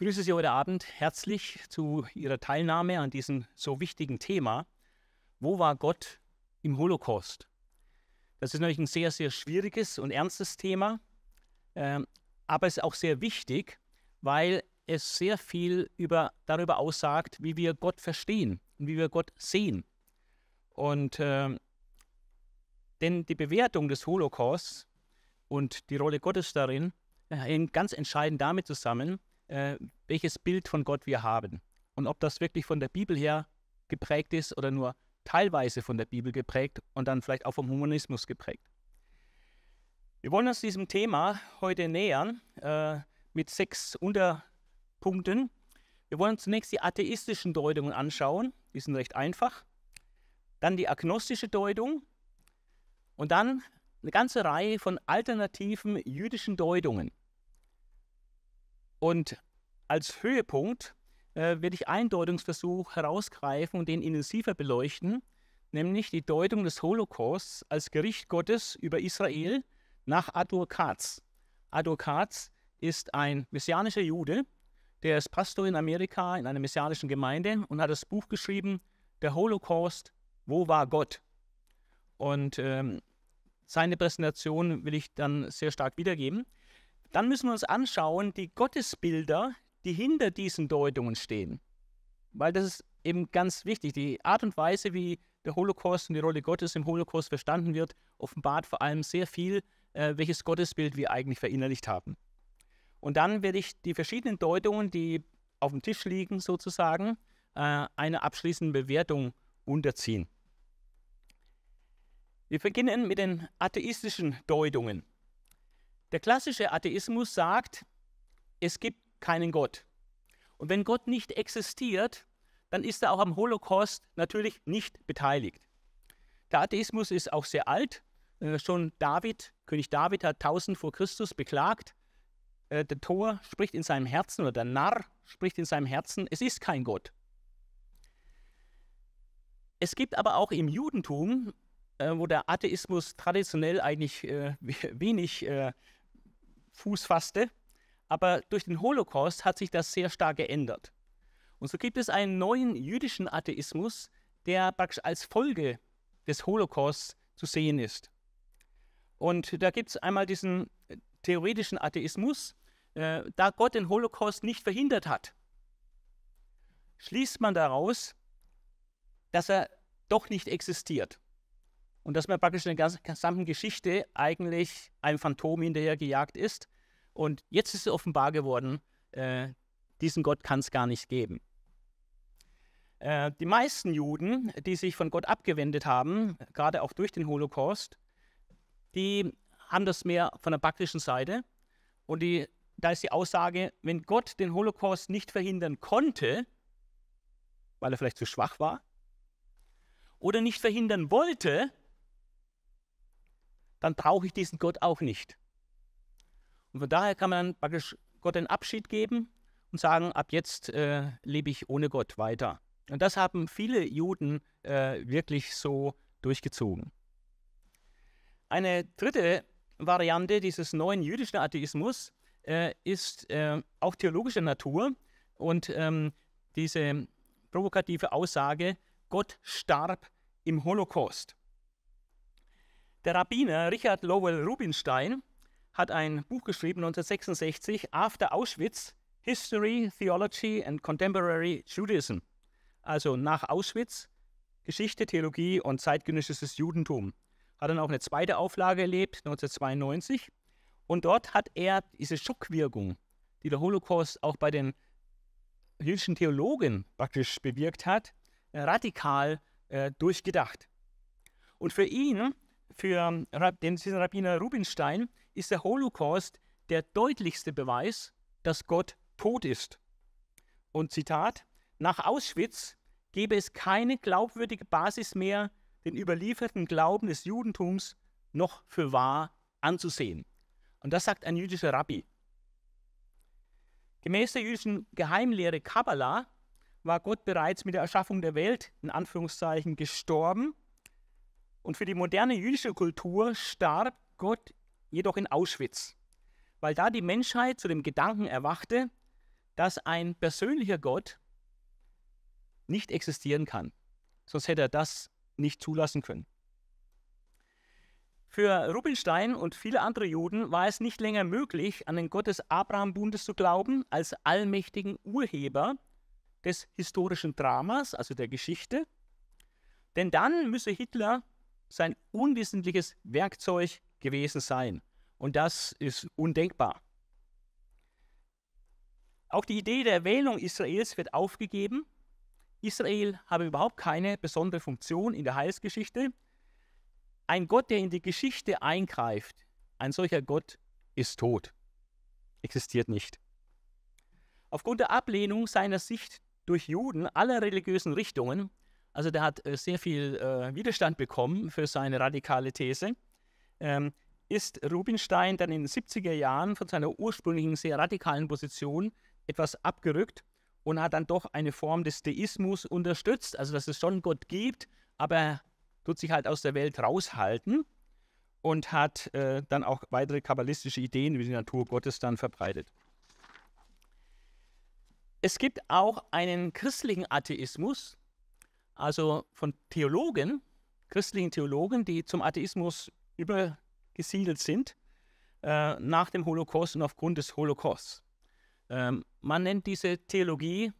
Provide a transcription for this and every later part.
grüße Sie heute Abend herzlich zu Ihrer Teilnahme an diesem so wichtigen Thema. Wo war Gott im Holocaust? Das ist natürlich ein sehr, sehr schwieriges und ernstes Thema, ähm, aber es ist auch sehr wichtig, weil es sehr viel über, darüber aussagt, wie wir Gott verstehen und wie wir Gott sehen. Und äh, denn die Bewertung des Holocausts und die Rolle Gottes darin hängt ganz entscheidend damit zusammen, äh, welches Bild von Gott wir haben und ob das wirklich von der Bibel her geprägt ist oder nur teilweise von der Bibel geprägt und dann vielleicht auch vom Humanismus geprägt. Wir wollen uns diesem Thema heute nähern äh, mit sechs Unterpunkten. Wir wollen zunächst die atheistischen Deutungen anschauen, die sind recht einfach. Dann die agnostische Deutung und dann eine ganze Reihe von alternativen jüdischen Deutungen. Und als Höhepunkt äh, werde ich einen Deutungsversuch herausgreifen und den intensiver beleuchten, nämlich die Deutung des Holocausts als Gericht Gottes über Israel nach Adur Katz. Adur Katz ist ein messianischer Jude, der ist Pastor in Amerika in einer messianischen Gemeinde und hat das Buch geschrieben, Der Holocaust, wo war Gott? Und ähm, seine Präsentation will ich dann sehr stark wiedergeben dann müssen wir uns anschauen, die Gottesbilder, die hinter diesen Deutungen stehen. Weil das ist eben ganz wichtig. Die Art und Weise, wie der Holocaust und die Rolle Gottes im Holocaust verstanden wird, offenbart vor allem sehr viel, äh, welches Gottesbild wir eigentlich verinnerlicht haben. Und dann werde ich die verschiedenen Deutungen, die auf dem Tisch liegen, sozusagen, äh, einer abschließenden Bewertung unterziehen. Wir beginnen mit den atheistischen Deutungen. Der klassische Atheismus sagt, es gibt keinen Gott. Und wenn Gott nicht existiert, dann ist er auch am Holocaust natürlich nicht beteiligt. Der Atheismus ist auch sehr alt. Äh, schon David, König David hat 1000 vor Christus beklagt, äh, der Tor spricht in seinem Herzen oder der Narr spricht in seinem Herzen, es ist kein Gott. Es gibt aber auch im Judentum, äh, wo der Atheismus traditionell eigentlich wenig Fuß fasste. aber durch den Holocaust hat sich das sehr stark geändert. Und so gibt es einen neuen jüdischen Atheismus, der praktisch als Folge des Holocausts zu sehen ist. Und da gibt es einmal diesen äh, theoretischen Atheismus, äh, da Gott den Holocaust nicht verhindert hat, schließt man daraus, dass er doch nicht existiert und dass man praktisch in der gesamten Geschichte eigentlich ein Phantom hinterhergejagt ist. Und jetzt ist es offenbar geworden, äh, diesen Gott kann es gar nicht geben. Äh, die meisten Juden, die sich von Gott abgewendet haben, gerade auch durch den Holocaust, die haben das mehr von der praktischen Seite. Und die, da ist die Aussage, wenn Gott den Holocaust nicht verhindern konnte, weil er vielleicht zu schwach war, oder nicht verhindern wollte, dann brauche ich diesen Gott auch nicht. Und von daher kann man praktisch Gott einen Abschied geben und sagen, ab jetzt äh, lebe ich ohne Gott weiter. Und das haben viele Juden äh, wirklich so durchgezogen. Eine dritte Variante dieses neuen jüdischen Atheismus äh, ist äh, auch theologischer Natur und ähm, diese provokative Aussage, Gott starb im Holocaust. Der Rabbiner Richard Lowell Rubinstein hat ein Buch geschrieben 1966, After Auschwitz, History, Theology and Contemporary Judaism. Also nach Auschwitz, Geschichte, Theologie und zeitgenössisches Judentum. Hat dann auch eine zweite Auflage erlebt, 1992. Und dort hat er diese Schockwirkung, die der Holocaust auch bei den jüdischen Theologen praktisch bewirkt hat, radikal äh, durchgedacht. Und für ihn für den Rabbiner Rubinstein ist der Holocaust der deutlichste Beweis, dass Gott tot ist. Und Zitat, nach Auschwitz gäbe es keine glaubwürdige Basis mehr, den überlieferten Glauben des Judentums noch für wahr anzusehen. Und das sagt ein jüdischer Rabbi. Gemäß der jüdischen Geheimlehre Kabbalah war Gott bereits mit der Erschaffung der Welt in Anführungszeichen gestorben und für die moderne jüdische Kultur starb Gott jedoch in Auschwitz, weil da die Menschheit zu dem Gedanken erwachte, dass ein persönlicher Gott nicht existieren kann. Sonst hätte er das nicht zulassen können. Für Rubinstein und viele andere Juden war es nicht länger möglich, an den Gott des Abraham-Bundes zu glauben, als allmächtigen Urheber des historischen Dramas, also der Geschichte. Denn dann müsse Hitler sein unwissentliches Werkzeug gewesen sein. Und das ist undenkbar. Auch die Idee der Erwählung Israels wird aufgegeben. Israel habe überhaupt keine besondere Funktion in der Heilsgeschichte. Ein Gott, der in die Geschichte eingreift, ein solcher Gott ist tot, existiert nicht. Aufgrund der Ablehnung seiner Sicht durch Juden aller religiösen Richtungen also der hat äh, sehr viel äh, Widerstand bekommen für seine radikale These. Ähm, ist Rubinstein dann in den 70er Jahren von seiner ursprünglichen sehr radikalen Position etwas abgerückt und hat dann doch eine Form des Deismus unterstützt, also dass es schon Gott gibt, aber tut sich halt aus der Welt raushalten und hat äh, dann auch weitere kabbalistische Ideen über die Natur Gottes dann verbreitet. Es gibt auch einen christlichen Atheismus, also von Theologen, christlichen Theologen, die zum Atheismus übergesiedelt sind äh, nach dem Holocaust und aufgrund des Holocausts. Ähm, man nennt diese Theologie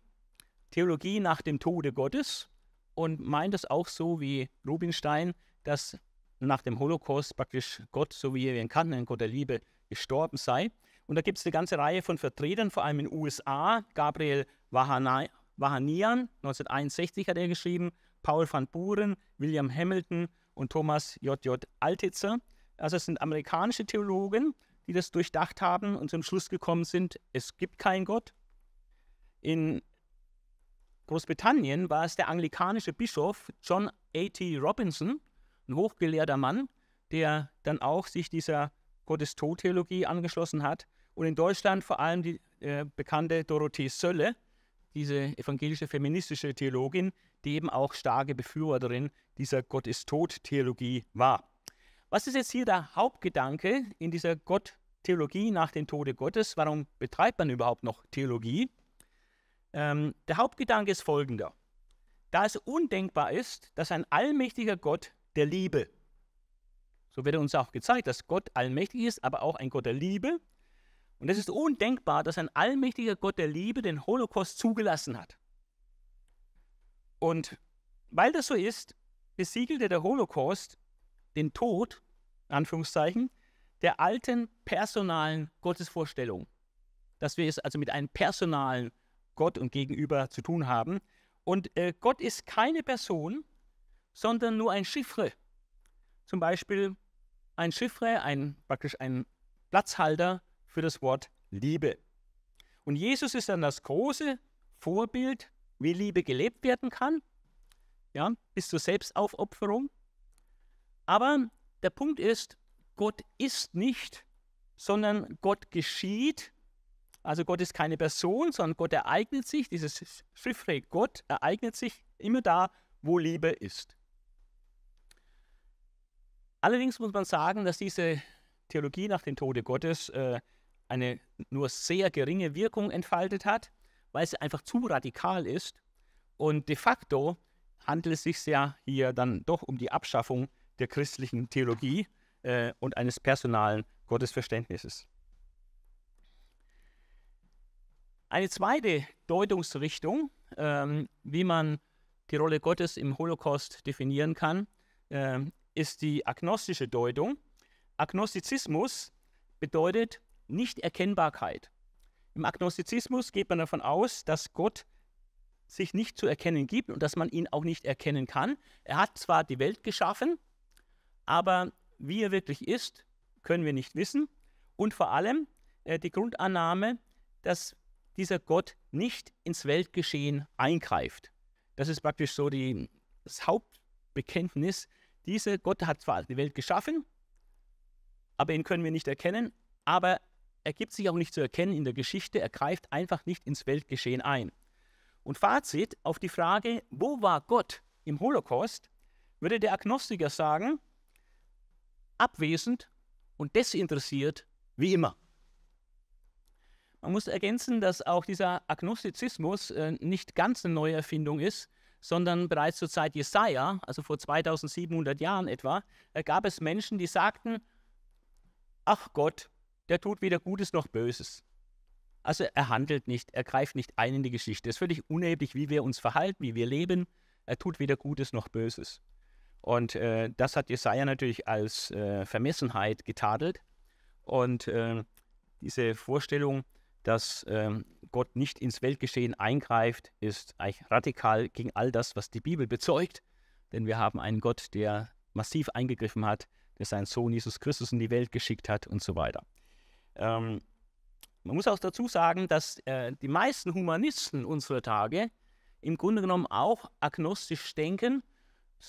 Theologie nach dem Tode Gottes und meint es auch so wie Rubinstein, dass nach dem Holocaust praktisch Gott, so wie wir ihn kannten, ein Gott der Liebe, gestorben sei. Und da gibt es eine ganze Reihe von Vertretern, vor allem in den USA, Gabriel Wahanai, Vahanian, 1961 hat er geschrieben, Paul van Buren, William Hamilton und Thomas J.J. Altitzer. Also es sind amerikanische Theologen, die das durchdacht haben und zum Schluss gekommen sind, es gibt keinen Gott. In Großbritannien war es der anglikanische Bischof John A.T. Robinson, ein hochgelehrter Mann, der dann auch sich dieser Gottes-Tod-Theologie angeschlossen hat. Und in Deutschland vor allem die äh, bekannte Dorothee Sölle, diese evangelische feministische Theologin, die eben auch starke Befürworterin dieser Gott ist Tod-Theologie war. Was ist jetzt hier der Hauptgedanke in dieser Gott-Theologie nach dem Tode Gottes? Warum betreibt man überhaupt noch Theologie? Ähm, der Hauptgedanke ist folgender. Da es undenkbar ist, dass ein allmächtiger Gott der Liebe, so wird uns auch gezeigt, dass Gott allmächtig ist, aber auch ein Gott der Liebe, und es ist undenkbar, dass ein allmächtiger Gott der Liebe den Holocaust zugelassen hat. Und weil das so ist, besiegelte der Holocaust den Tod, Anführungszeichen, der alten personalen Gottesvorstellung. Dass wir es also mit einem personalen Gott und Gegenüber zu tun haben. Und äh, Gott ist keine Person, sondern nur ein Chiffre. Zum Beispiel ein Chiffre, ein, praktisch ein Platzhalter für das Wort Liebe. Und Jesus ist dann das große Vorbild, wie Liebe gelebt werden kann, ja, bis zur Selbstaufopferung. Aber der Punkt ist, Gott ist nicht, sondern Gott geschieht. Also Gott ist keine Person, sondern Gott ereignet sich, dieses Chiffre Gott ereignet sich immer da, wo Liebe ist. Allerdings muss man sagen, dass diese Theologie nach dem Tode Gottes äh, eine nur sehr geringe Wirkung entfaltet hat, weil sie einfach zu radikal ist. Und de facto handelt es sich ja hier dann doch um die Abschaffung der christlichen Theologie äh, und eines personalen Gottesverständnisses. Eine zweite Deutungsrichtung, ähm, wie man die Rolle Gottes im Holocaust definieren kann, äh, ist die agnostische Deutung. Agnostizismus bedeutet, Nichterkennbarkeit. Im Agnostizismus geht man davon aus, dass Gott sich nicht zu erkennen gibt und dass man ihn auch nicht erkennen kann. Er hat zwar die Welt geschaffen, aber wie er wirklich ist, können wir nicht wissen. Und vor allem äh, die Grundannahme, dass dieser Gott nicht ins Weltgeschehen eingreift. Das ist praktisch so die, das Hauptbekenntnis. Dieser Gott hat zwar die Welt geschaffen, aber ihn können wir nicht erkennen, aber er gibt sich auch nicht zu erkennen in der Geschichte, er greift einfach nicht ins Weltgeschehen ein. Und Fazit auf die Frage, wo war Gott im Holocaust, würde der Agnostiker sagen, abwesend und desinteressiert wie immer. Man muss ergänzen, dass auch dieser Agnostizismus äh, nicht ganz eine neue Erfindung ist, sondern bereits zur Zeit Jesaja, also vor 2700 Jahren etwa, äh, gab es Menschen, die sagten: Ach Gott, der tut weder Gutes noch Böses. Also er handelt nicht, er greift nicht ein in die Geschichte. Es ist völlig unerheblich, wie wir uns verhalten, wie wir leben. Er tut weder Gutes noch Böses. Und äh, das hat Jesaja natürlich als äh, Vermessenheit getadelt. Und äh, diese Vorstellung, dass ähm, Gott nicht ins Weltgeschehen eingreift, ist eigentlich radikal gegen all das, was die Bibel bezeugt. Denn wir haben einen Gott, der massiv eingegriffen hat, der seinen Sohn Jesus Christus in die Welt geschickt hat und so weiter. Ähm, man muss auch dazu sagen, dass äh, die meisten Humanisten unserer Tage im Grunde genommen auch agnostisch denken.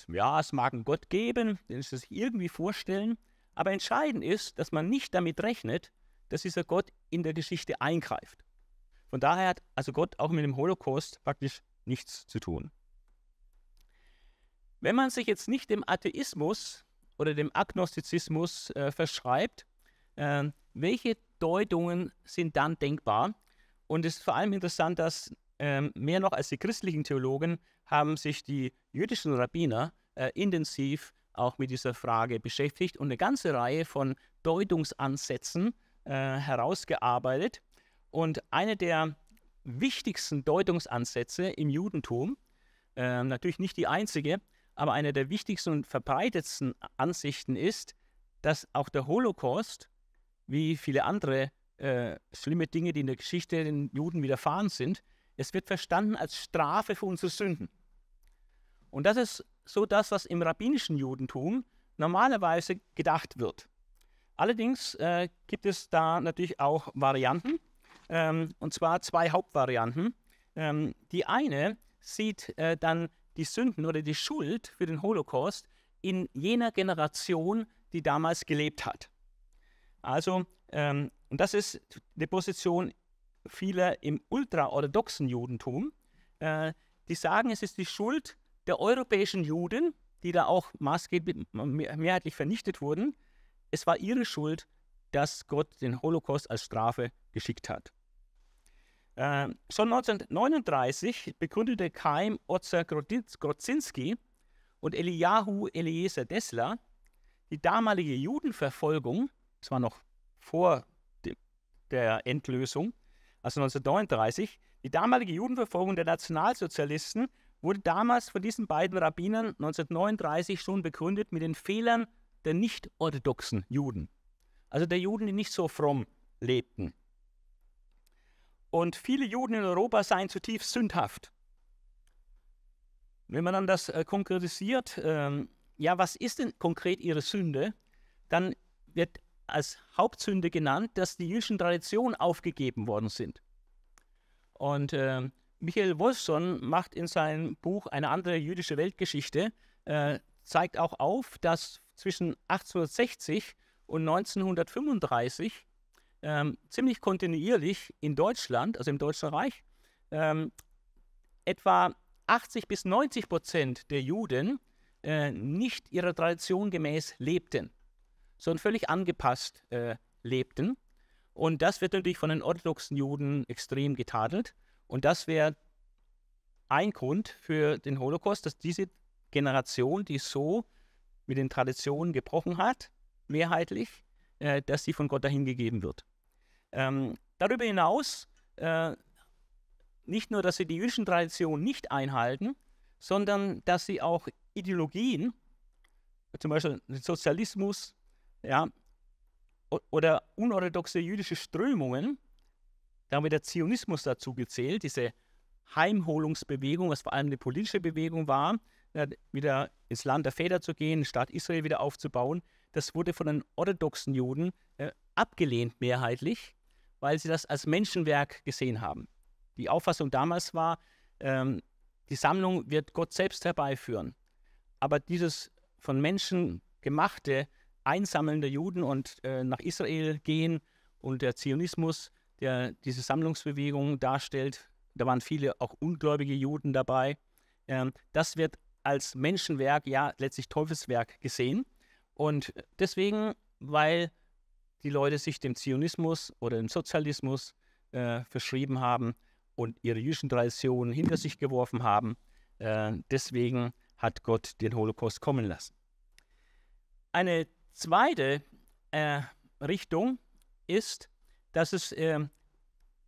Ja, es mag einen Gott geben, den sie sich irgendwie vorstellen. Aber entscheidend ist, dass man nicht damit rechnet, dass dieser Gott in der Geschichte eingreift. Von daher hat also Gott auch mit dem Holocaust praktisch nichts zu tun. Wenn man sich jetzt nicht dem Atheismus oder dem Agnostizismus äh, verschreibt, äh, welche Deutungen sind dann denkbar? Und es ist vor allem interessant, dass äh, mehr noch als die christlichen Theologen haben sich die jüdischen Rabbiner äh, intensiv auch mit dieser Frage beschäftigt und eine ganze Reihe von Deutungsansätzen äh, herausgearbeitet. Und eine der wichtigsten Deutungsansätze im Judentum, ähm, natürlich nicht die einzige, aber eine der wichtigsten und verbreitetsten Ansichten ist, dass auch der Holocaust wie viele andere äh, schlimme Dinge, die in der Geschichte den Juden widerfahren sind. Es wird verstanden als Strafe für unsere Sünden. Und das ist so das, was im rabbinischen Judentum normalerweise gedacht wird. Allerdings äh, gibt es da natürlich auch Varianten, ähm, und zwar zwei Hauptvarianten. Ähm, die eine sieht äh, dann die Sünden oder die Schuld für den Holocaust in jener Generation, die damals gelebt hat. Also, ähm, und das ist die Position vieler im ultraorthodoxen Judentum. Äh, die sagen, es ist die Schuld der europäischen Juden, die da auch maßgeblich mehrheitlich vernichtet wurden. Es war ihre Schuld, dass Gott den Holocaust als Strafe geschickt hat. Äh, schon 1939 begründete Keim Otzer Grodzinski und Eliyahu Eliezer Dessler die damalige Judenverfolgung zwar noch vor dem, der Endlösung, also 1939, die damalige Judenverfolgung der Nationalsozialisten wurde damals von diesen beiden Rabbinern 1939 schon begründet mit den Fehlern der nicht-orthodoxen Juden. Also der Juden, die nicht so fromm lebten. Und viele Juden in Europa seien zutiefst sündhaft. Wenn man dann das äh, konkretisiert, ähm, ja, was ist denn konkret ihre Sünde, dann wird als Hauptsünde genannt, dass die jüdischen Traditionen aufgegeben worden sind. Und äh, Michael Wolfson macht in seinem Buch Eine andere jüdische Weltgeschichte, äh, zeigt auch auf, dass zwischen 1860 und 1935 ähm, ziemlich kontinuierlich in Deutschland, also im Deutschen Reich, ähm, etwa 80 bis 90 Prozent der Juden äh, nicht ihrer Tradition gemäß lebten sondern völlig angepasst äh, lebten. Und das wird natürlich von den orthodoxen Juden extrem getadelt. Und das wäre ein Grund für den Holocaust, dass diese Generation, die so mit den Traditionen gebrochen hat, mehrheitlich, äh, dass sie von Gott dahingegeben wird. Ähm, darüber hinaus, äh, nicht nur, dass sie die jüdischen Traditionen nicht einhalten, sondern dass sie auch Ideologien, zum Beispiel den Sozialismus, ja, oder unorthodoxe jüdische Strömungen, da haben wir der Zionismus dazu gezählt, diese Heimholungsbewegung, was vor allem eine politische Bewegung war, wieder ins Land der Väter zu gehen, den Staat Israel wieder aufzubauen, das wurde von den orthodoxen Juden äh, abgelehnt mehrheitlich, weil sie das als Menschenwerk gesehen haben. Die Auffassung damals war, ähm, die Sammlung wird Gott selbst herbeiführen. Aber dieses von Menschen gemachte Einsammeln der Juden und äh, nach Israel gehen und der Zionismus, der diese Sammlungsbewegung darstellt, da waren viele auch ungläubige Juden dabei. Ähm, das wird als Menschenwerk, ja letztlich Teufelswerk gesehen. Und deswegen, weil die Leute sich dem Zionismus oder dem Sozialismus äh, verschrieben haben und ihre jüdischen Traditionen hinter sich geworfen haben, äh, deswegen hat Gott den Holocaust kommen lassen. Eine Zweite äh, Richtung ist, dass es äh,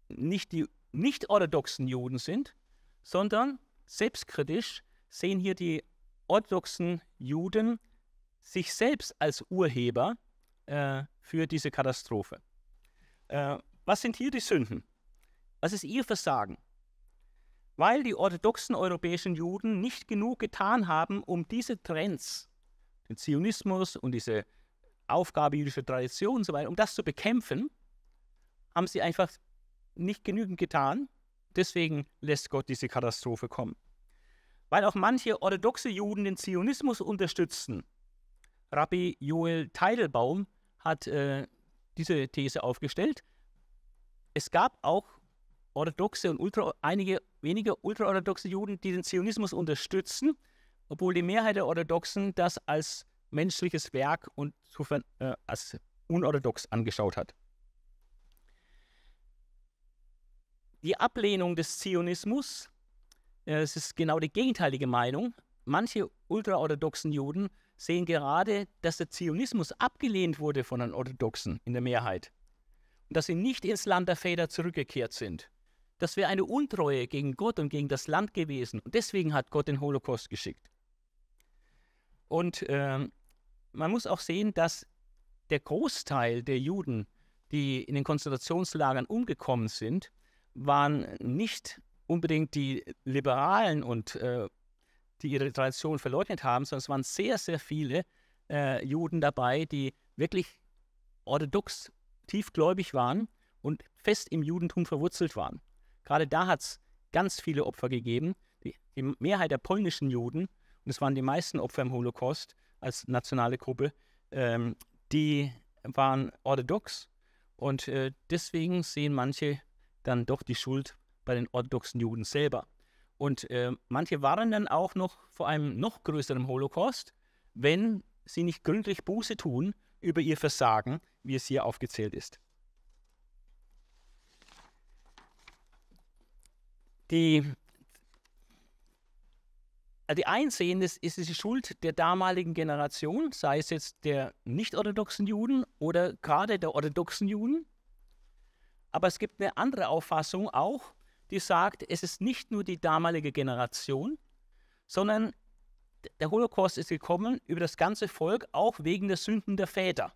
nicht die nicht-orthodoxen Juden sind, sondern selbstkritisch sehen hier die orthodoxen Juden sich selbst als Urheber äh, für diese Katastrophe. Äh, was sind hier die Sünden? Was ist ihr Versagen? Weil die orthodoxen europäischen Juden nicht genug getan haben, um diese Trends den Zionismus und diese Aufgabe jüdischer Tradition und so weiter, um das zu bekämpfen, haben sie einfach nicht genügend getan. Deswegen lässt Gott diese Katastrophe kommen. Weil auch manche orthodoxe Juden den Zionismus unterstützten. Rabbi Joel Teidelbaum hat äh, diese These aufgestellt. Es gab auch orthodoxe und ultra, einige wenige ultraorthodoxe Juden, die den Zionismus unterstützen, obwohl die Mehrheit der Orthodoxen das als menschliches Werk und insofern äh, als unorthodox angeschaut hat. Die Ablehnung des Zionismus, äh, es ist genau die gegenteilige Meinung. Manche ultraorthodoxen Juden sehen gerade, dass der Zionismus abgelehnt wurde von den Orthodoxen in der Mehrheit und dass sie nicht ins Land der Väter zurückgekehrt sind. Das wäre eine Untreue gegen Gott und gegen das Land gewesen und deswegen hat Gott den Holocaust geschickt. Und ähm, man muss auch sehen, dass der Großteil der Juden, die in den Konzentrationslagern umgekommen sind, waren nicht unbedingt die Liberalen und äh, die ihre Tradition verleugnet haben, sondern es waren sehr, sehr viele äh, Juden dabei, die wirklich orthodox tiefgläubig waren und fest im Judentum verwurzelt waren. Gerade da hat es ganz viele Opfer gegeben. Die, die Mehrheit der polnischen Juden und es waren die meisten Opfer im Holocaust als nationale Gruppe, ähm, die waren orthodox. Und äh, deswegen sehen manche dann doch die Schuld bei den orthodoxen Juden selber. Und äh, manche waren dann auch noch vor einem noch größeren Holocaust, wenn sie nicht gründlich Buße tun über ihr Versagen, wie es hier aufgezählt ist. Die also die einsehen, das ist die Schuld der damaligen Generation, sei es jetzt der nicht-orthodoxen Juden oder gerade der orthodoxen Juden. Aber es gibt eine andere Auffassung auch, die sagt, es ist nicht nur die damalige Generation, sondern der Holocaust ist gekommen über das ganze Volk, auch wegen der Sünden der Väter.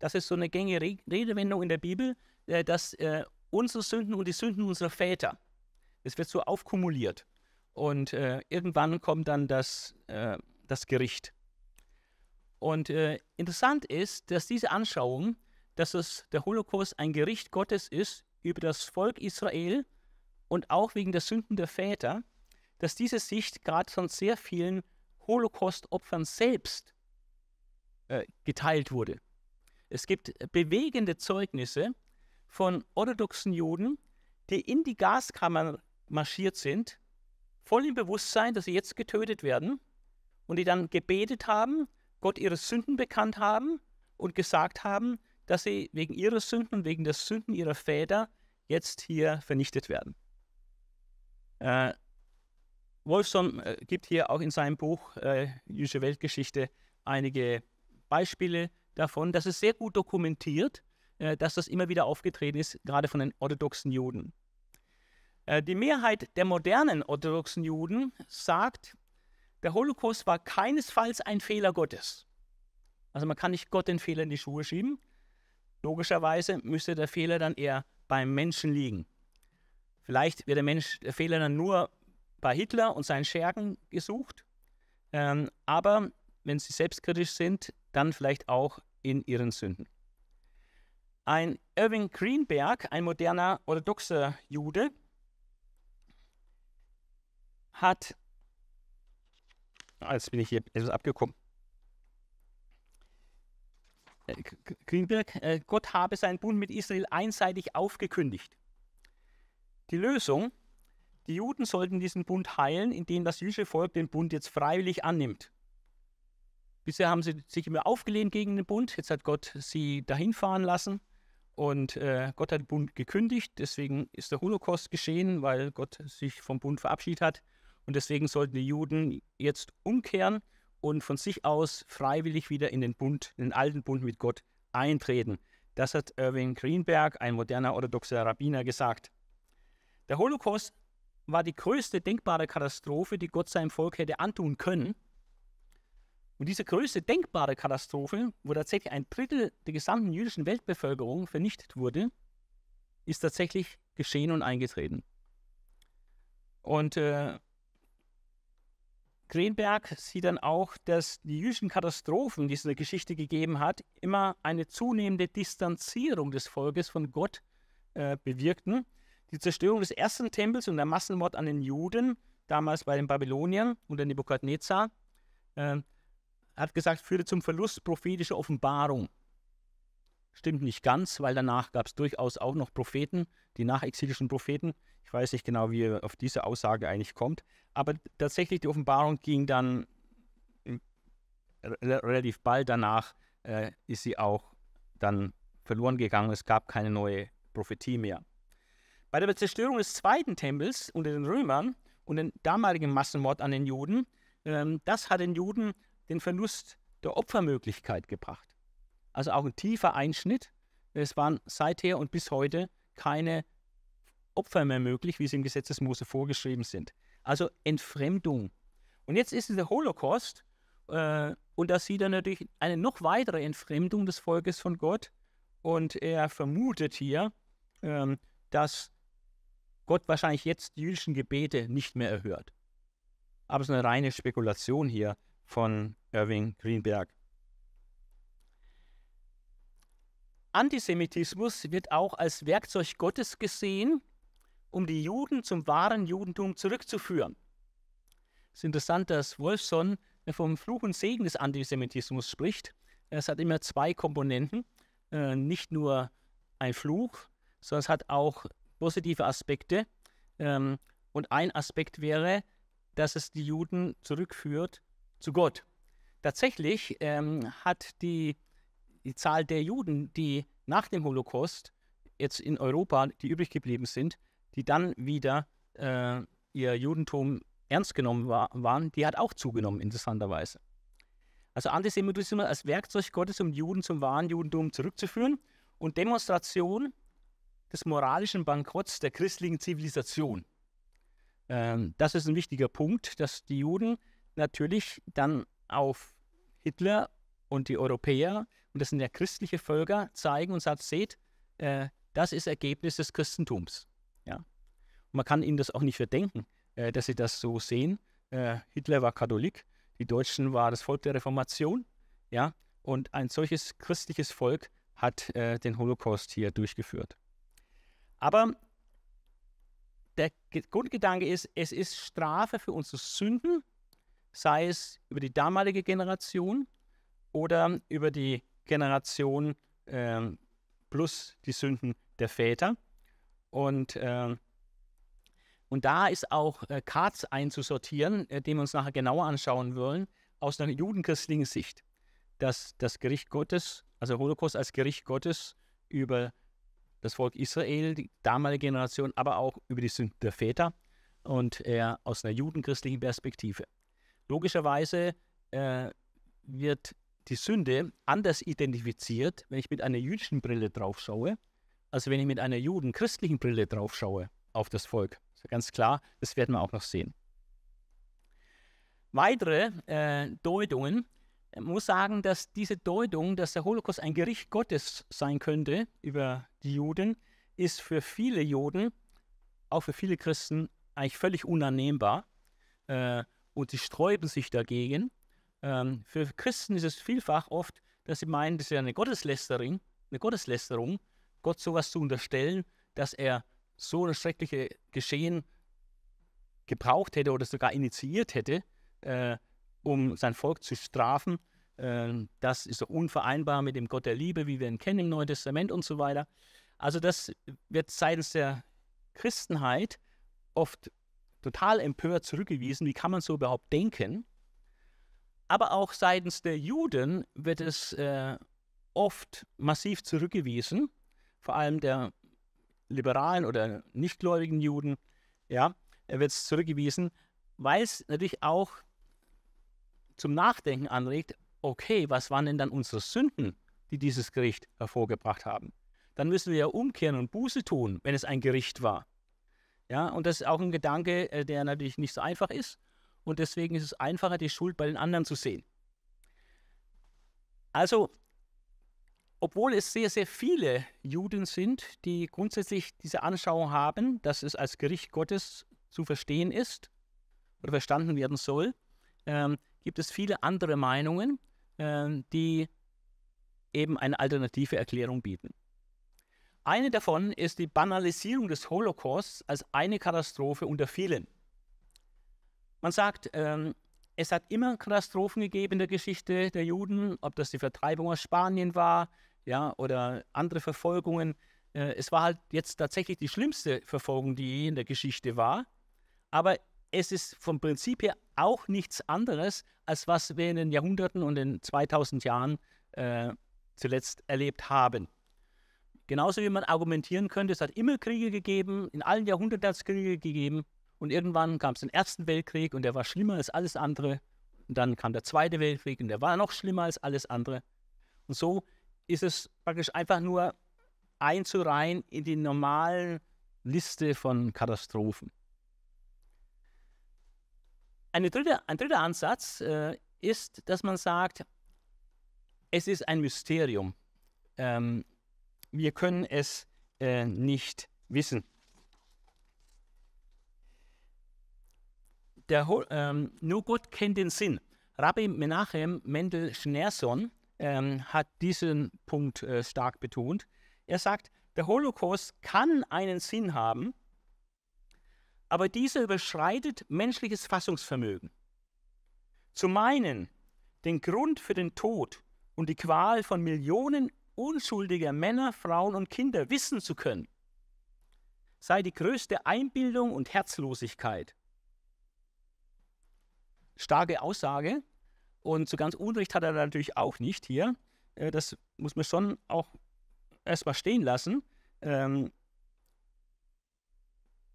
Das ist so eine gängige Redewendung in der Bibel, äh, dass äh, unsere Sünden und die Sünden unserer Väter, das wird so aufkumuliert. Und äh, irgendwann kommt dann das, äh, das Gericht. Und äh, interessant ist, dass diese Anschauung, dass es der Holocaust ein Gericht Gottes ist über das Volk Israel und auch wegen der Sünden der Väter, dass diese Sicht gerade von sehr vielen Holocaust-Opfern selbst äh, geteilt wurde. Es gibt bewegende Zeugnisse von orthodoxen Juden, die in die Gaskammern marschiert sind voll im Bewusstsein, dass sie jetzt getötet werden und die dann gebetet haben, Gott ihre Sünden bekannt haben und gesagt haben, dass sie wegen ihrer Sünden und wegen der Sünden ihrer Väter jetzt hier vernichtet werden. Äh, Wolfson äh, gibt hier auch in seinem Buch äh, Jüdische Weltgeschichte einige Beispiele davon. Das ist sehr gut dokumentiert, äh, dass das immer wieder aufgetreten ist, gerade von den orthodoxen Juden. Äh, die Mehrheit der modernen orthodoxen Juden sagt, der Holocaust war keinesfalls ein Fehler Gottes. Also man kann nicht Gott den Fehler in die Schuhe schieben. Logischerweise müsste der Fehler dann eher beim Menschen liegen. Vielleicht wird der, Mensch, der Fehler dann nur bei Hitler und seinen Schergen gesucht. Ähm, aber wenn sie selbstkritisch sind, dann vielleicht auch in ihren Sünden. Ein Irving Greenberg, ein moderner orthodoxer Jude, hat. Ah, jetzt bin ich hier etwas abgekommen. Äh, Greenberg, äh, Gott habe seinen Bund mit Israel einseitig aufgekündigt. Die Lösung, die Juden sollten diesen Bund heilen, indem das jüdische Volk den Bund jetzt freiwillig annimmt. Bisher haben sie sich immer aufgelehnt gegen den Bund, jetzt hat Gott sie dahin fahren lassen und äh, Gott hat den Bund gekündigt, deswegen ist der Holocaust geschehen, weil Gott sich vom Bund verabschiedet hat und deswegen sollten die Juden jetzt umkehren und von sich aus freiwillig wieder in den Bund, in den alten Bund mit Gott eintreten. Das hat Irving Greenberg, ein moderner orthodoxer Rabbiner, gesagt. Der Holocaust war die größte denkbare Katastrophe, die Gott seinem Volk hätte antun können. Und diese größte denkbare Katastrophe, wo tatsächlich ein Drittel der gesamten jüdischen Weltbevölkerung vernichtet wurde, ist tatsächlich geschehen und eingetreten. Und äh, Greenberg sieht dann auch, dass die jüdischen Katastrophen, die es in der Geschichte gegeben hat, immer eine zunehmende Distanzierung des Volkes von Gott äh, bewirkten. Die Zerstörung des ersten Tempels und der Massenmord an den Juden, damals bei den Babyloniern unter Nebukadnezar, äh, hat gesagt, führte zum Verlust prophetischer Offenbarung. Stimmt nicht ganz, weil danach gab es durchaus auch noch Propheten, die nachexilischen Propheten. Ich weiß nicht genau, wie er auf diese Aussage eigentlich kommt. Aber tatsächlich, die Offenbarung ging dann relativ bald danach, äh, ist sie auch dann verloren gegangen. Es gab keine neue Prophetie mehr. Bei der Zerstörung des zweiten Tempels unter den Römern und dem damaligen Massenmord an den Juden, ähm, das hat den Juden den Verlust der Opfermöglichkeit gebracht. Also auch ein tiefer Einschnitt. Es waren seither und bis heute keine Opfer mehr möglich, wie sie im Gesetz des Mose vorgeschrieben sind. Also Entfremdung. Und jetzt ist es der Holocaust äh, und da sieht er natürlich eine noch weitere Entfremdung des Volkes von Gott und er vermutet hier, ähm, dass Gott wahrscheinlich jetzt die jüdischen Gebete nicht mehr erhört. Aber es ist eine reine Spekulation hier von Irving Greenberg. Antisemitismus wird auch als Werkzeug Gottes gesehen, um die Juden zum wahren Judentum zurückzuführen. Es ist interessant, dass Wolfson vom Fluch und Segen des Antisemitismus spricht. Es hat immer zwei Komponenten, äh, nicht nur ein Fluch, sondern es hat auch positive Aspekte. Ähm, und ein Aspekt wäre, dass es die Juden zurückführt zu Gott. Tatsächlich ähm, hat die die Zahl der Juden, die nach dem Holocaust jetzt in Europa, die übrig geblieben sind, die dann wieder äh, ihr Judentum ernst genommen war, waren, die hat auch zugenommen, interessanterweise. Also Antisemitismus als Werkzeug Gottes, um Juden zum wahren Judentum zurückzuführen und Demonstration des moralischen Bankrotts der christlichen Zivilisation. Ähm, das ist ein wichtiger Punkt, dass die Juden natürlich dann auf Hitler und die Europäer und das sind ja christliche Völker, zeigen und sagen, seht, äh, das ist Ergebnis des Christentums. Ja? Und man kann ihnen das auch nicht verdenken, äh, dass sie das so sehen. Äh, Hitler war Katholik, die Deutschen waren das Volk der Reformation. Ja? Und ein solches christliches Volk hat äh, den Holocaust hier durchgeführt. Aber der Grundgedanke ist, es ist Strafe für unsere Sünden, sei es über die damalige Generation oder über die Generation äh, plus die Sünden der Väter. Und, äh, und da ist auch äh, Katz einzusortieren, äh, den wir uns nachher genauer anschauen wollen, aus einer judenchristlichen Sicht, dass das Gericht Gottes, also Holocaust als Gericht Gottes über das Volk Israel, die damalige Generation, aber auch über die Sünden der Väter und äh, aus einer judenchristlichen Perspektive. Logischerweise äh, wird die Sünde anders identifiziert, wenn ich mit einer jüdischen Brille drauf schaue, als wenn ich mit einer juden-christlichen Brille drauf schaue auf das Volk. Also ganz klar, das werden wir auch noch sehen. Weitere äh, Deutungen. Ich muss sagen, dass diese Deutung, dass der Holocaust ein Gericht Gottes sein könnte über die Juden, ist für viele Juden, auch für viele Christen, eigentlich völlig unannehmbar. Äh, und sie sträuben sich dagegen. Ähm, für Christen ist es vielfach oft, dass sie meinen, das ist ja eine Gotteslästerung, eine Gotteslästerung, Gott sowas zu unterstellen, dass er so ein schreckliches Geschehen gebraucht hätte oder sogar initiiert hätte, äh, um sein Volk zu strafen. Äh, das ist doch unvereinbar mit dem Gott der Liebe, wie wir ihn kennen im Neuen Testament und so weiter. Also das wird seitens der Christenheit oft total empört zurückgewiesen. Wie kann man so überhaupt denken? Aber auch seitens der Juden wird es äh, oft massiv zurückgewiesen, vor allem der liberalen oder nichtgläubigen Juden, ja, wird es zurückgewiesen, weil es natürlich auch zum Nachdenken anregt, okay, was waren denn dann unsere Sünden, die dieses Gericht hervorgebracht haben? Dann müssen wir ja umkehren und Buße tun, wenn es ein Gericht war. Ja, und das ist auch ein Gedanke, äh, der natürlich nicht so einfach ist und deswegen ist es einfacher, die Schuld bei den anderen zu sehen. Also, obwohl es sehr, sehr viele Juden sind, die grundsätzlich diese Anschauung haben, dass es als Gericht Gottes zu verstehen ist oder verstanden werden soll, ähm, gibt es viele andere Meinungen, ähm, die eben eine alternative Erklärung bieten. Eine davon ist die Banalisierung des Holocaust als eine Katastrophe unter vielen. Man sagt, ähm, es hat immer Katastrophen gegeben in der Geschichte der Juden, ob das die Vertreibung aus Spanien war, ja, oder andere Verfolgungen. Äh, es war halt jetzt tatsächlich die schlimmste Verfolgung, die je in der Geschichte war. Aber es ist vom Prinzip her auch nichts anderes, als was wir in den Jahrhunderten und in 2000 Jahren äh, zuletzt erlebt haben. Genauso wie man argumentieren könnte, es hat immer Kriege gegeben, in allen Jahrhunderten hat es Kriege gegeben, und irgendwann kam es den Ersten Weltkrieg und der war schlimmer als alles andere. Und dann kam der Zweite Weltkrieg und der war noch schlimmer als alles andere. Und so ist es praktisch einfach nur einzureihen in die normalen Liste von Katastrophen. Dritte, ein dritter Ansatz äh, ist, dass man sagt, es ist ein Mysterium. Ähm, wir können es äh, nicht wissen. Der, ähm, nur Gott kennt den Sinn. Rabbi Menachem Mendel Schneerson ähm, hat diesen Punkt äh, stark betont. Er sagt, der Holocaust kann einen Sinn haben, aber dieser überschreitet menschliches Fassungsvermögen. Zu meinen, den Grund für den Tod und die Qual von Millionen unschuldiger Männer, Frauen und Kinder wissen zu können, sei die größte Einbildung und Herzlosigkeit starke Aussage. Und so ganz Unrecht hat er natürlich auch nicht hier. Äh, das muss man schon auch erstmal stehen lassen. Ähm,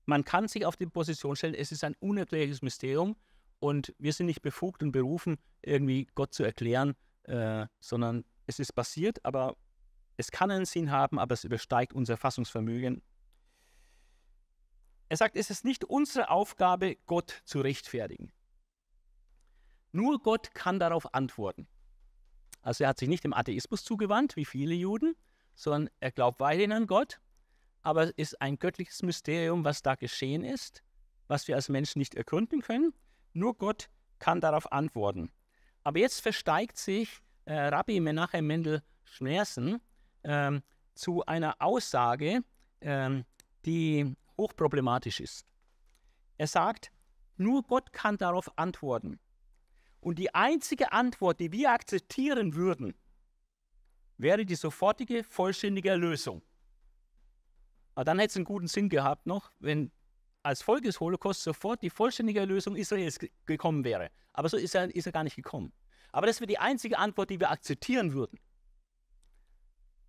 man kann sich auf die Position stellen, es ist ein unerklärliches Mysterium und wir sind nicht befugt und berufen, irgendwie Gott zu erklären, äh, sondern es ist passiert, aber es kann einen Sinn haben, aber es übersteigt unser Fassungsvermögen. Er sagt, es ist nicht unsere Aufgabe, Gott zu rechtfertigen. Nur Gott kann darauf antworten. Also er hat sich nicht dem Atheismus zugewandt, wie viele Juden, sondern er glaubt weiterhin an Gott, aber es ist ein göttliches Mysterium, was da geschehen ist, was wir als Menschen nicht ergründen können. Nur Gott kann darauf antworten. Aber jetzt versteigt sich äh, Rabbi Menachem Mendel Schmersen ähm, zu einer Aussage, ähm, die hochproblematisch ist. Er sagt, nur Gott kann darauf antworten. Und die einzige Antwort, die wir akzeptieren würden, wäre die sofortige, vollständige Erlösung. Aber dann hätte es einen guten Sinn gehabt noch, wenn als Folge des Holocaust sofort die vollständige Erlösung Israels gekommen wäre. Aber so ist er, ist er gar nicht gekommen. Aber das wäre die einzige Antwort, die wir akzeptieren würden.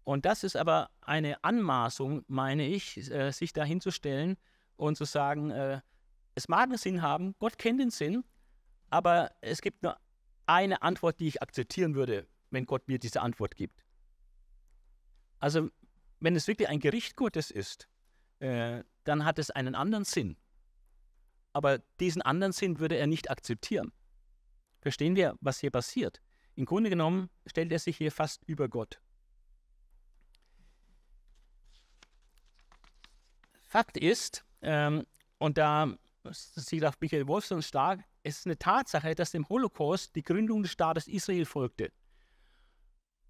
Und das ist aber eine Anmaßung, meine ich, äh, sich dahinzustellen und zu sagen, äh, es mag einen Sinn haben, Gott kennt den Sinn, aber es gibt nur eine Antwort, die ich akzeptieren würde, wenn Gott mir diese Antwort gibt. Also wenn es wirklich ein Gericht Gottes ist, äh, dann hat es einen anderen Sinn. Aber diesen anderen Sinn würde er nicht akzeptieren. Verstehen wir, was hier passiert? Im Grunde genommen stellt er sich hier fast über Gott. Fakt ist, ähm, und da sieht auch Michael Wolfson stark, es ist eine Tatsache, dass dem Holocaust die Gründung des Staates Israel folgte.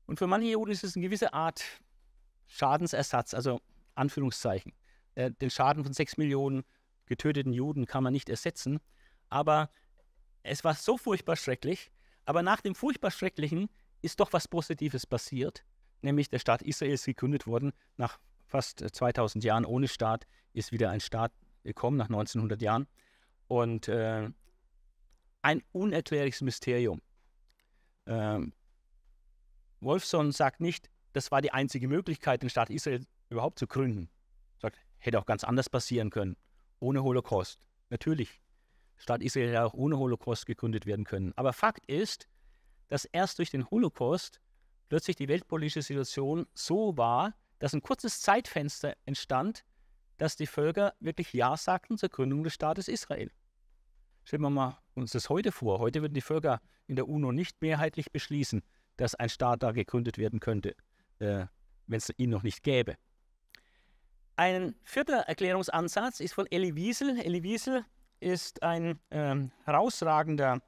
Und für manche Juden ist es eine gewisse Art Schadensersatz, also Anführungszeichen. Äh, den Schaden von sechs Millionen getöteten Juden kann man nicht ersetzen, aber es war so furchtbar schrecklich. Aber nach dem furchtbar Schrecklichen ist doch was Positives passiert, nämlich der Staat Israel ist gegründet worden. Nach fast 2000 äh, Jahren ohne Staat ist wieder ein Staat gekommen, nach 1900 Jahren. Und äh, ein unerklärliches Mysterium. Ähm, Wolfson sagt nicht, das war die einzige Möglichkeit, den Staat Israel überhaupt zu gründen. Er Sagt, hätte auch ganz anders passieren können, ohne Holocaust. Natürlich, Staat Israel hätte auch ohne Holocaust gegründet werden können. Aber Fakt ist, dass erst durch den Holocaust plötzlich die weltpolitische Situation so war, dass ein kurzes Zeitfenster entstand, dass die Völker wirklich Ja sagten zur Gründung des Staates Israel. Stellen wir mal uns das heute vor. Heute würden die Völker in der UNO nicht mehrheitlich beschließen, dass ein Staat da gegründet werden könnte, äh, wenn es ihn noch nicht gäbe. Ein vierter Erklärungsansatz ist von Elie Wiesel. Elie Wiesel ist ein ähm, herausragender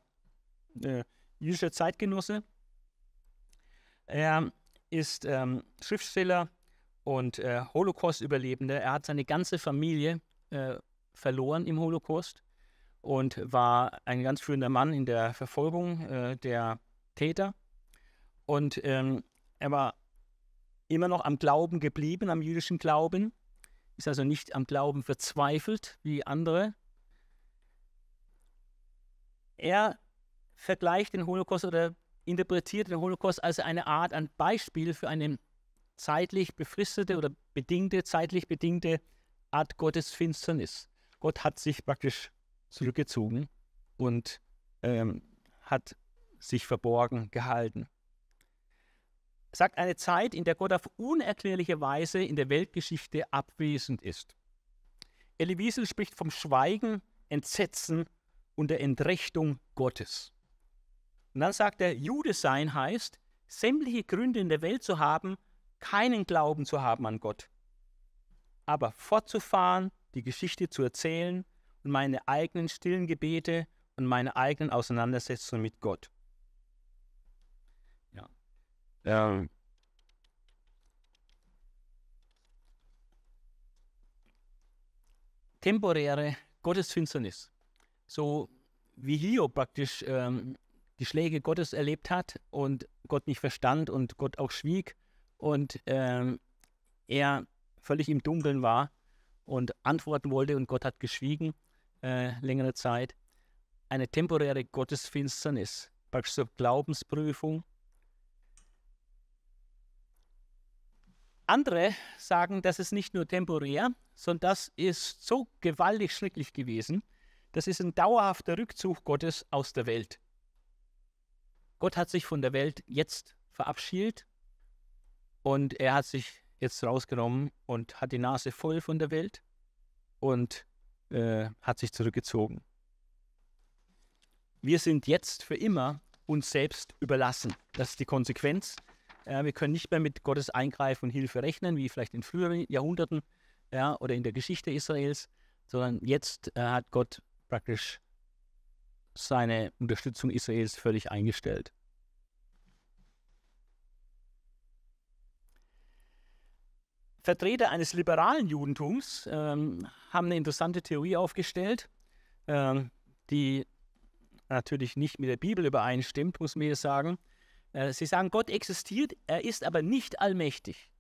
äh, jüdischer Zeitgenosse. Er ist ähm, Schriftsteller und äh, Holocaust-Überlebender. Er hat seine ganze Familie äh, verloren im Holocaust und war ein ganz führender Mann in der Verfolgung äh, der Täter. Und ähm, er war immer noch am Glauben geblieben, am jüdischen Glauben, ist also nicht am Glauben verzweifelt wie andere. Er vergleicht den Holocaust oder interpretiert den Holocaust als eine Art, ein Beispiel für eine zeitlich befristete oder bedingte, zeitlich bedingte Art Gottes Finsternis. Gott hat sich praktisch zurückgezogen und ähm, hat sich verborgen gehalten. Er sagt eine Zeit, in der Gott auf unerklärliche Weise in der Weltgeschichte abwesend ist. Elie Wiesel spricht vom Schweigen, Entsetzen und der Entrechtung Gottes. Und dann sagt er, Jude sein heißt, sämtliche Gründe in der Welt zu haben, keinen Glauben zu haben an Gott. Aber fortzufahren, die Geschichte zu erzählen, und meine eigenen stillen Gebete und meine eigenen Auseinandersetzungen mit Gott. Ja. Ähm. Temporäre Gottesfinsternis. So wie Hio praktisch ähm, die Schläge Gottes erlebt hat und Gott nicht verstand und Gott auch schwieg und ähm, er völlig im Dunkeln war und antworten wollte und Gott hat geschwiegen äh, längere Zeit, eine temporäre Gottesfinsternis, praktisch zur Glaubensprüfung. Andere sagen, das ist nicht nur temporär, sondern das ist so gewaltig schrecklich gewesen, das ist ein dauerhafter Rückzug Gottes aus der Welt. Gott hat sich von der Welt jetzt verabschiedet und er hat sich jetzt rausgenommen und hat die Nase voll von der Welt und äh, hat sich zurückgezogen. Wir sind jetzt für immer uns selbst überlassen. Das ist die Konsequenz. Ja, wir können nicht mehr mit Gottes Eingreifen und Hilfe rechnen, wie vielleicht in früheren Jahrhunderten ja, oder in der Geschichte Israels, sondern jetzt äh, hat Gott praktisch seine Unterstützung Israels völlig eingestellt. Vertreter eines liberalen Judentums ähm, haben eine interessante Theorie aufgestellt, ähm, die natürlich nicht mit der Bibel übereinstimmt, muss man hier sagen. Äh, sie sagen, Gott existiert, er ist aber nicht allmächtig.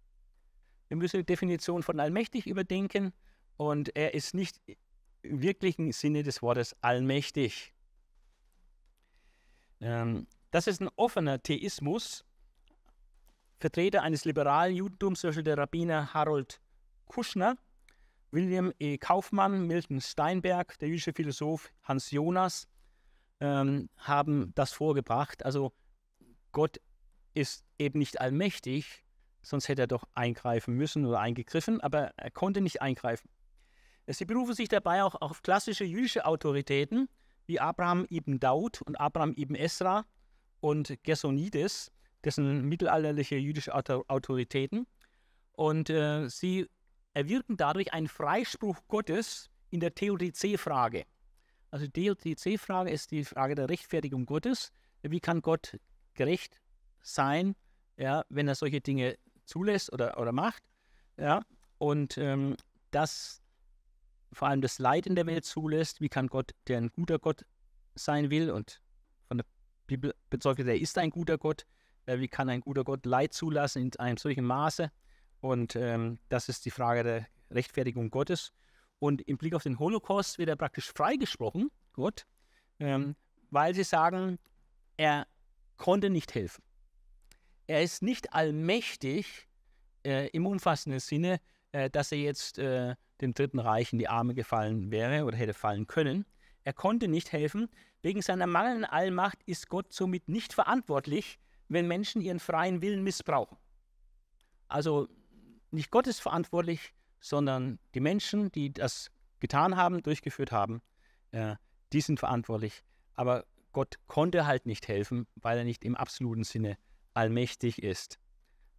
Wir müssen die Definition von allmächtig überdenken und er ist nicht im wirklichen Sinne des Wortes allmächtig. Ähm, das ist ein offener Theismus, Vertreter eines liberalen Judentums, zum Beispiel der Rabbiner Harold Kuschner, William E. Kaufmann, Milton Steinberg, der jüdische Philosoph Hans Jonas ähm, haben das vorgebracht. Also Gott ist eben nicht allmächtig, sonst hätte er doch eingreifen müssen oder eingegriffen, aber er konnte nicht eingreifen. Sie berufen sich dabei auch auf klassische jüdische Autoritäten wie Abraham ibn Daud und Abraham ibn Esra und Gersonides, das sind mittelalterliche jüdische Autoritäten. Und äh, sie erwirken dadurch einen Freispruch Gottes in der Theodizee-Frage. Also die Theodizee-Frage ist die Frage der Rechtfertigung Gottes. Wie kann Gott gerecht sein, ja, wenn er solche Dinge zulässt oder, oder macht? Ja? Und ähm, das vor allem das Leid in der Welt zulässt. Wie kann Gott, der ein guter Gott sein will und von der Bibel bezeugt, er ist ein guter Gott, äh, wie kann ein guter Gott Leid zulassen in einem solchen Maße? Und ähm, das ist die Frage der Rechtfertigung Gottes. Und im Blick auf den Holocaust wird er praktisch freigesprochen, Gott, ähm, weil sie sagen, er konnte nicht helfen. Er ist nicht allmächtig äh, im umfassenden Sinne, äh, dass er jetzt äh, dem Dritten Reich in die Arme gefallen wäre oder hätte fallen können. Er konnte nicht helfen. Wegen seiner mangelnden Allmacht ist Gott somit nicht verantwortlich wenn Menschen ihren freien Willen missbrauchen. Also nicht Gott ist verantwortlich, sondern die Menschen, die das getan haben, durchgeführt haben, äh, die sind verantwortlich. Aber Gott konnte halt nicht helfen, weil er nicht im absoluten Sinne allmächtig ist.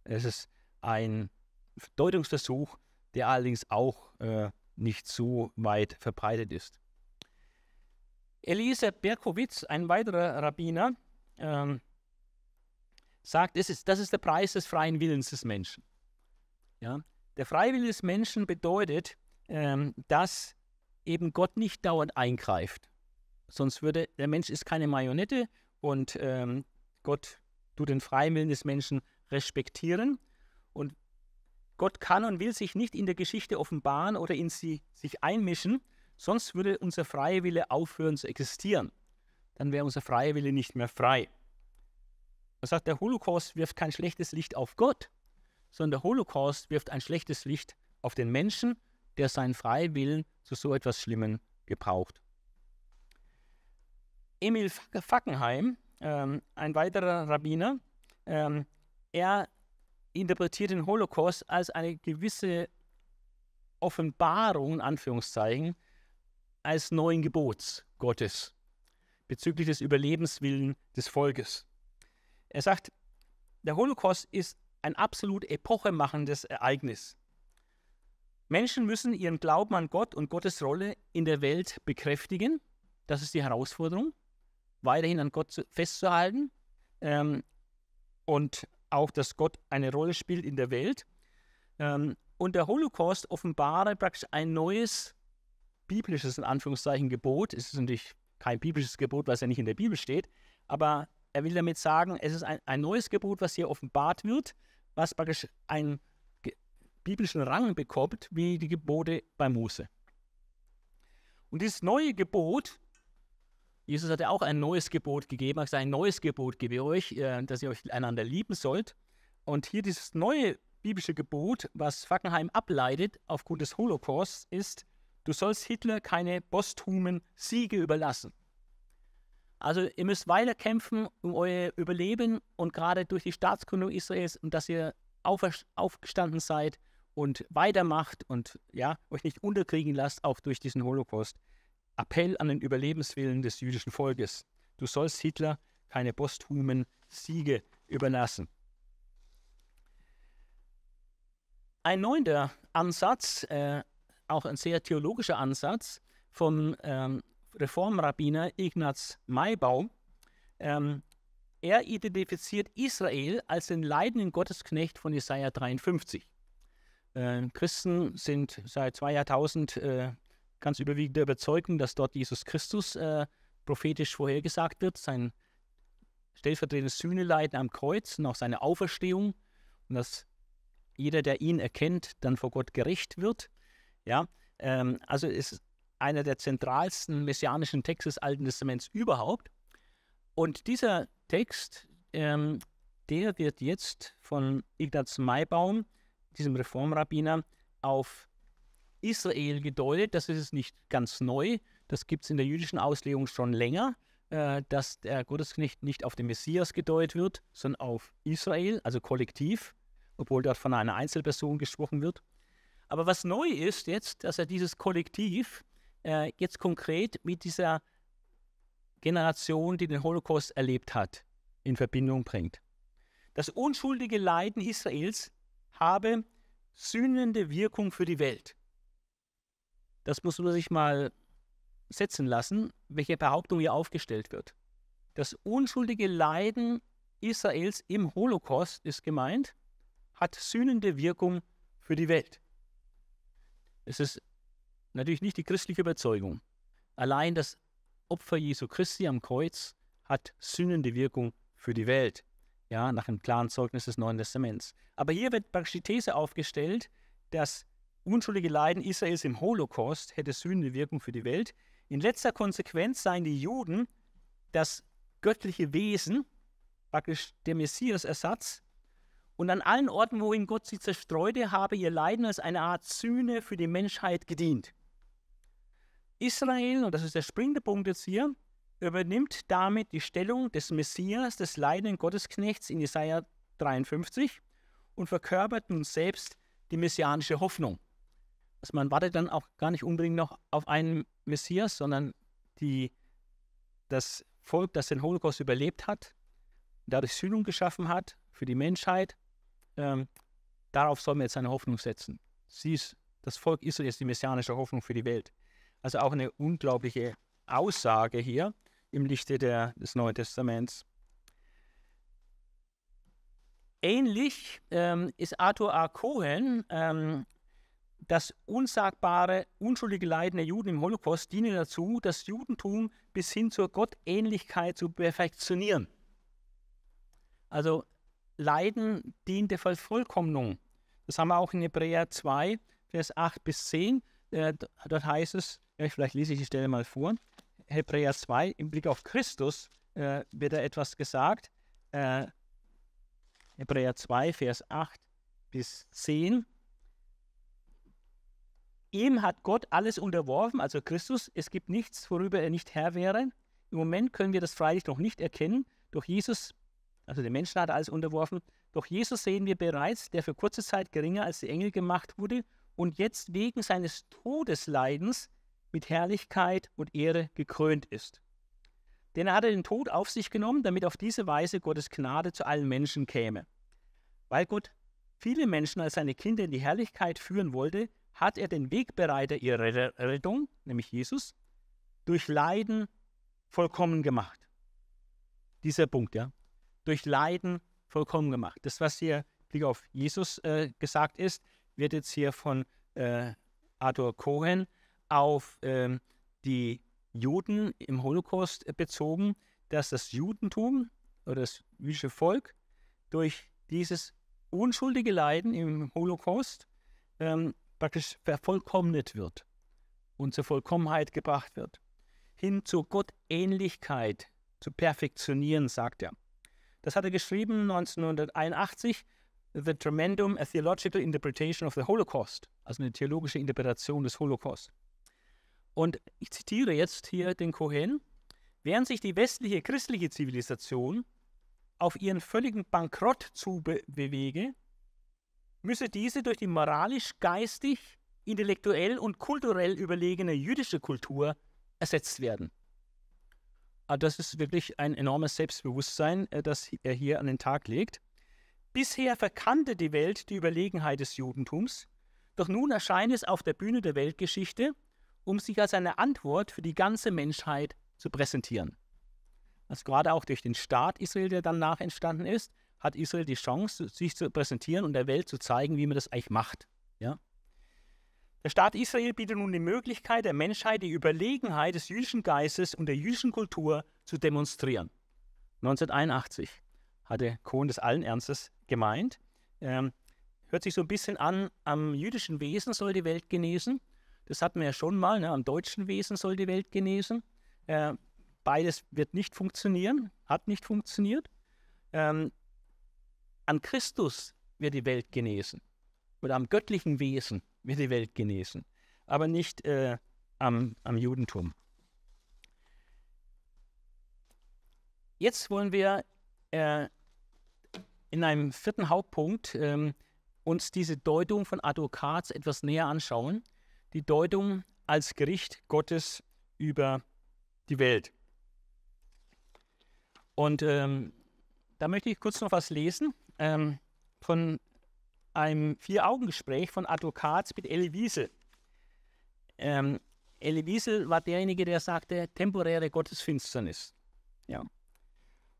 Es ist ein Deutungsversuch, der allerdings auch äh, nicht so weit verbreitet ist. Elise Berkowitz, ein weiterer Rabbiner, ähm, sagt, das ist, das ist der Preis des freien Willens des Menschen. Ja? Der freie Wille des Menschen bedeutet, ähm, dass eben Gott nicht dauernd eingreift. Sonst würde, der Mensch ist keine Marionette und ähm, Gott tut den freien Willen des Menschen respektieren. Und Gott kann und will sich nicht in der Geschichte offenbaren oder in sie sich einmischen, sonst würde unser freier Wille aufhören zu existieren. Dann wäre unser freier Wille nicht mehr frei. Man sagt, der Holocaust wirft kein schlechtes Licht auf Gott, sondern der Holocaust wirft ein schlechtes Licht auf den Menschen, der seinen Freiwillen zu so etwas Schlimmem gebraucht. Emil Fackenheim, ähm, ein weiterer Rabbiner, ähm, er interpretiert den Holocaust als eine gewisse Offenbarung, in Anführungszeichen, als neuen Gebots Gottes bezüglich des Überlebenswillen des Volkes. Er sagt, der Holocaust ist ein absolut epochemachendes Ereignis. Menschen müssen ihren Glauben an Gott und Gottes Rolle in der Welt bekräftigen. Das ist die Herausforderung, weiterhin an Gott festzuhalten ähm, und auch, dass Gott eine Rolle spielt in der Welt. Ähm, und der Holocaust offenbare praktisch ein neues biblisches, in Anführungszeichen, Gebot. Es ist natürlich kein biblisches Gebot, weil es ja nicht in der Bibel steht, aber er will damit sagen, es ist ein, ein neues Gebot, was hier offenbart wird, was praktisch einen biblischen Rang bekommt, wie die Gebote bei Mose. Und dieses neue Gebot, Jesus hat ja auch ein neues Gebot gegeben, hat also gesagt, ein neues Gebot gebe ich euch, äh, dass ihr euch einander lieben sollt. Und hier dieses neue biblische Gebot, was Fackenheim ableitet aufgrund des Holocausts, ist, du sollst Hitler keine posthumen Siege überlassen. Also ihr müsst weiter kämpfen um euer Überleben und gerade durch die Staatsgründung Israels und dass ihr aufgestanden seid und weitermacht und ja, euch nicht unterkriegen lasst, auch durch diesen Holocaust. Appell an den Überlebenswillen des jüdischen Volkes. Du sollst Hitler keine posthumen Siege überlassen. Ein neunter Ansatz, äh, auch ein sehr theologischer Ansatz von ähm, Reformrabbiner Ignaz Maybaum. Ähm, er identifiziert Israel als den leidenden Gottesknecht von Jesaja 53. Äh, Christen sind seit zwei Jahrtausend äh, ganz überwiegend der Überzeugung, dass dort Jesus Christus äh, prophetisch vorhergesagt wird, sein stellvertretendes Sühneleiden am Kreuz und auch seine Auferstehung und dass jeder, der ihn erkennt, dann vor Gott gerecht wird. Ja, ähm, also es einer der zentralsten messianischen Texte des Alten Testaments überhaupt. Und dieser Text, ähm, der wird jetzt von Ignaz Maybaum, diesem Reformrabbiner, auf Israel gedeutet. Das ist nicht ganz neu. Das gibt es in der jüdischen Auslegung schon länger, äh, dass der Gottesknecht nicht auf den Messias gedeutet wird, sondern auf Israel, also kollektiv, obwohl dort von einer Einzelperson gesprochen wird. Aber was neu ist jetzt, dass er dieses Kollektiv äh, jetzt konkret mit dieser Generation, die den Holocaust erlebt hat, in Verbindung bringt. Das unschuldige Leiden Israels habe sühnende Wirkung für die Welt. Das muss man sich mal setzen lassen, welche Behauptung hier aufgestellt wird. Das unschuldige Leiden Israels im Holocaust ist gemeint, hat sühnende Wirkung für die Welt. Es ist Natürlich nicht die christliche Überzeugung. Allein das Opfer Jesu Christi am Kreuz hat sühnende Wirkung für die Welt. Ja, nach dem klaren Zeugnis des Neuen Testaments. Aber hier wird praktisch die These aufgestellt, dass unschuldige Leiden Israels im Holocaust hätte sühnende Wirkung für die Welt. In letzter Konsequenz seien die Juden das göttliche Wesen, praktisch der Messias-Ersatz. Und an allen Orten, wohin Gott sie zerstreute, habe ihr Leiden als eine Art Sühne für die Menschheit gedient. Israel, und das ist der springende Punkt jetzt hier, übernimmt damit die Stellung des Messias, des leidenden Gottesknechts in Jesaja 53 und verkörpert nun selbst die messianische Hoffnung. Also man wartet dann auch gar nicht unbedingt noch auf einen Messias, sondern die, das Volk, das den Holocaust überlebt hat, dadurch Sühnung geschaffen hat für die Menschheit, ähm, darauf soll man jetzt seine Hoffnung setzen. Sie ist, das Volk Israel ist die messianische Hoffnung für die Welt. Also auch eine unglaubliche Aussage hier im Lichte der, des Neuen Testaments. Ähnlich ähm, ist Arthur A. Cohen, ähm, das unsagbare, unschuldige Leiden der Juden im Holocaust diene dazu, das Judentum bis hin zur Gottähnlichkeit zu perfektionieren. Also Leiden dient der Vervollkommnung. Das haben wir auch in Hebräer 2, Vers 8 bis 10. Äh, dort heißt es, ja, vielleicht lese ich die Stelle mal vor. Hebräer 2, im Blick auf Christus äh, wird da etwas gesagt. Äh, Hebräer 2, Vers 8 bis 10. Ihm hat Gott alles unterworfen, also Christus. Es gibt nichts, worüber er nicht Herr wäre. Im Moment können wir das freilich noch nicht erkennen. Durch Jesus, also den Menschen hat er alles unterworfen. Durch Jesus sehen wir bereits, der für kurze Zeit geringer als die Engel gemacht wurde und jetzt wegen seines Todesleidens mit Herrlichkeit und Ehre gekrönt ist. Denn er hatte den Tod auf sich genommen, damit auf diese Weise Gottes Gnade zu allen Menschen käme. Weil Gott viele Menschen als seine Kinder in die Herrlichkeit führen wollte, hat er den Wegbereiter ihrer Rettung, nämlich Jesus, durch Leiden vollkommen gemacht. Dieser Punkt, ja. Durch Leiden vollkommen gemacht. Das, was hier Blick auf Jesus äh, gesagt ist, wird jetzt hier von äh, Arthur Cohen auf ähm, die Juden im Holocaust äh, bezogen, dass das Judentum oder das jüdische Volk durch dieses unschuldige Leiden im Holocaust ähm, praktisch vervollkommnet wird und zur Vollkommenheit gebracht wird. Hin zur Gottähnlichkeit zu perfektionieren, sagt er. Das hat er geschrieben 1981, The Tremendum, a Theological Interpretation of the Holocaust, also eine theologische Interpretation des Holocaust. Und ich zitiere jetzt hier den Cohen, während sich die westliche christliche Zivilisation auf ihren völligen Bankrott zu be bewege, müsse diese durch die moralisch, geistig, intellektuell und kulturell überlegene jüdische Kultur ersetzt werden. Also das ist wirklich ein enormes Selbstbewusstsein, äh, das er hier an den Tag legt. Bisher verkannte die Welt die Überlegenheit des Judentums, doch nun erscheint es auf der Bühne der Weltgeschichte um sich als eine Antwort für die ganze Menschheit zu präsentieren. Also gerade auch durch den Staat Israel, der danach entstanden ist, hat Israel die Chance, sich zu präsentieren und der Welt zu zeigen, wie man das eigentlich macht. Ja? Der Staat Israel bietet nun die Möglichkeit der Menschheit, die Überlegenheit des jüdischen Geistes und der jüdischen Kultur zu demonstrieren. 1981 hatte Kohn das allen Ernstes gemeint. Ähm, hört sich so ein bisschen an, am jüdischen Wesen soll die Welt genesen. Das hatten wir ja schon mal. Ne? Am deutschen Wesen soll die Welt genesen. Äh, beides wird nicht funktionieren, hat nicht funktioniert. Ähm, an Christus wird die Welt genesen. Oder am göttlichen Wesen wird die Welt genesen. Aber nicht äh, am, am Judentum. Jetzt wollen wir äh, in einem vierten Hauptpunkt ähm, uns diese Deutung von Advokats etwas näher anschauen die Deutung als Gericht Gottes über die Welt. Und ähm, da möchte ich kurz noch was lesen ähm, von einem Vier-Augen-Gespräch von Advokats mit Elie Wiesel. Ähm, Elie Wiesel war derjenige, der sagte, temporäre Gottesfinsternis. Ja.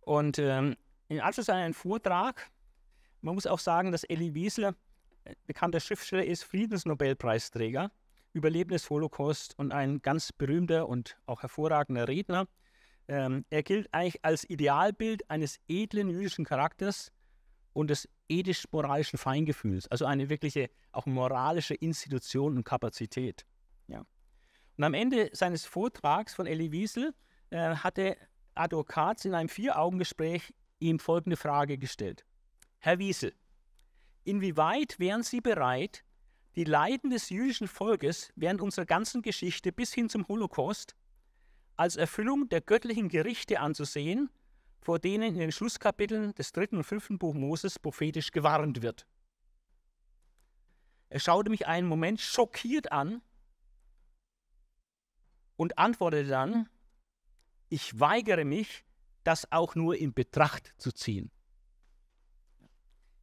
Und ähm, im Anschluss an einen Vortrag, man muss auch sagen, dass Elie Wiesel äh, bekannter Schriftsteller ist, Friedensnobelpreisträger Überleben des Holocaust und ein ganz berühmter und auch hervorragender Redner. Ähm, er gilt eigentlich als Idealbild eines edlen jüdischen Charakters und des ethisch-moralischen Feingefühls, also eine wirkliche auch moralische Institution und Kapazität. Ja. Und am Ende seines Vortrags von Elie Wiesel äh, hatte Ado Katz in einem Vier-Augen-Gespräch ihm folgende Frage gestellt. Herr Wiesel, inwieweit wären Sie bereit, die Leiden des jüdischen Volkes während unserer ganzen Geschichte bis hin zum Holocaust als Erfüllung der göttlichen Gerichte anzusehen, vor denen in den Schlusskapiteln des dritten und fünften Buch Moses prophetisch gewarnt wird. Er schaute mich einen Moment schockiert an und antwortete dann, hm. ich weigere mich, das auch nur in Betracht zu ziehen.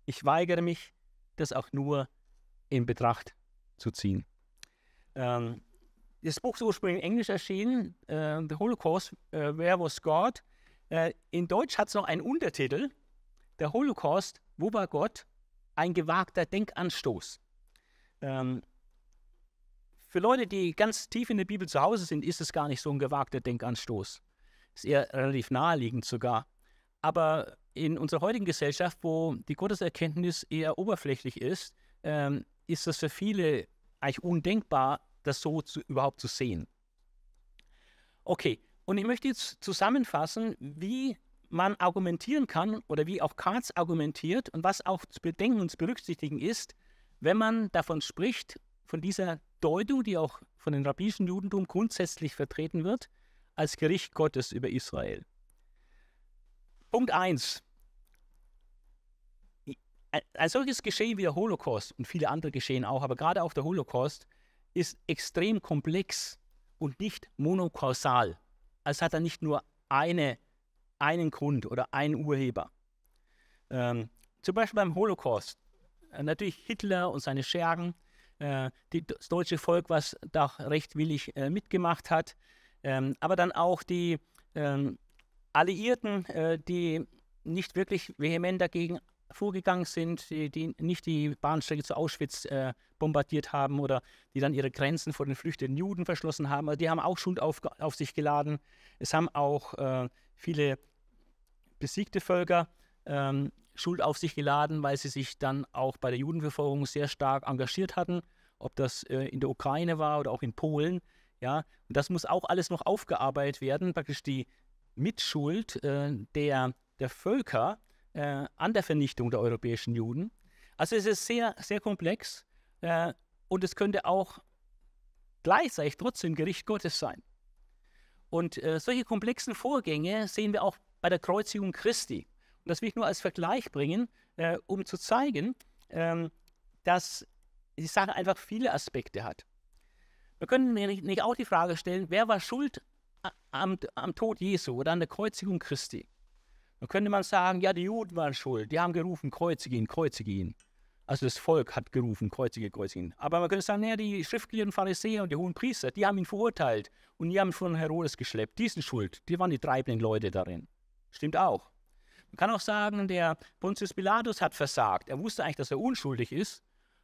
Ich weigere mich, das auch nur in in Betracht zu ziehen. Ähm, das Buch ist ursprünglich in Englisch erschienen, äh, The Holocaust, äh, Where Was God? Äh, in Deutsch hat es noch einen Untertitel, Der Holocaust, Wo war Gott? Ein gewagter Denkanstoß. Ähm, für Leute, die ganz tief in der Bibel zu Hause sind, ist es gar nicht so ein gewagter Denkanstoß. Ist eher relativ naheliegend sogar. Aber in unserer heutigen Gesellschaft, wo die Gotteserkenntnis eher oberflächlich ist, ähm, ist das für viele eigentlich undenkbar, das so zu, überhaupt zu sehen. Okay, und ich möchte jetzt zusammenfassen, wie man argumentieren kann oder wie auch Karls argumentiert und was auch zu bedenken und zu berücksichtigen ist, wenn man davon spricht, von dieser Deutung, die auch von den rabbinischen Judentum grundsätzlich vertreten wird, als Gericht Gottes über Israel. Punkt 1 ein solches Geschehen wie der Holocaust und viele andere Geschehen auch, aber gerade auch der Holocaust ist extrem komplex und nicht monokausal. Also hat er nicht nur eine, einen Grund oder einen Urheber. Ähm, zum Beispiel beim Holocaust. Äh, natürlich Hitler und seine Schergen, äh, die, das deutsche Volk, was da recht willig äh, mitgemacht hat, ähm, aber dann auch die ähm, Alliierten, äh, die nicht wirklich vehement dagegen vorgegangen sind, die, die nicht die Bahnstrecke zu Auschwitz äh, bombardiert haben oder die dann ihre Grenzen vor den flüchtenden Juden verschlossen haben. Also die haben auch Schuld auf, auf sich geladen. Es haben auch äh, viele besiegte Völker ähm, Schuld auf sich geladen, weil sie sich dann auch bei der Judenverfolgung sehr stark engagiert hatten, ob das äh, in der Ukraine war oder auch in Polen. Ja, und das muss auch alles noch aufgearbeitet werden, praktisch die Mitschuld äh, der, der Völker äh, an der Vernichtung der europäischen Juden. Also es ist sehr, sehr komplex äh, und es könnte auch gleichzeitig trotzdem Gericht Gottes sein. Und äh, solche komplexen Vorgänge sehen wir auch bei der Kreuzigung Christi. Und das will ich nur als Vergleich bringen, äh, um zu zeigen, ähm, dass die Sache einfach viele Aspekte hat. Wir können nicht auch die Frage stellen, wer war schuld am, am Tod Jesu oder an der Kreuzigung Christi? Dann könnte man sagen, ja, die Juden waren schuld. Die haben gerufen, kreuzige ihn, kreuzige ihn. Also das Volk hat gerufen, kreuzige, kreuzige ihn. Aber man könnte sagen, naja, die schriftlichen Pharisäer und die hohen Priester, die haben ihn verurteilt und die haben ihn von Herodes geschleppt. Die sind schuld. Die waren die treibenden Leute darin. Stimmt auch. Man kann auch sagen, der Pontius Pilatus hat versagt. Er wusste eigentlich, dass er unschuldig ist.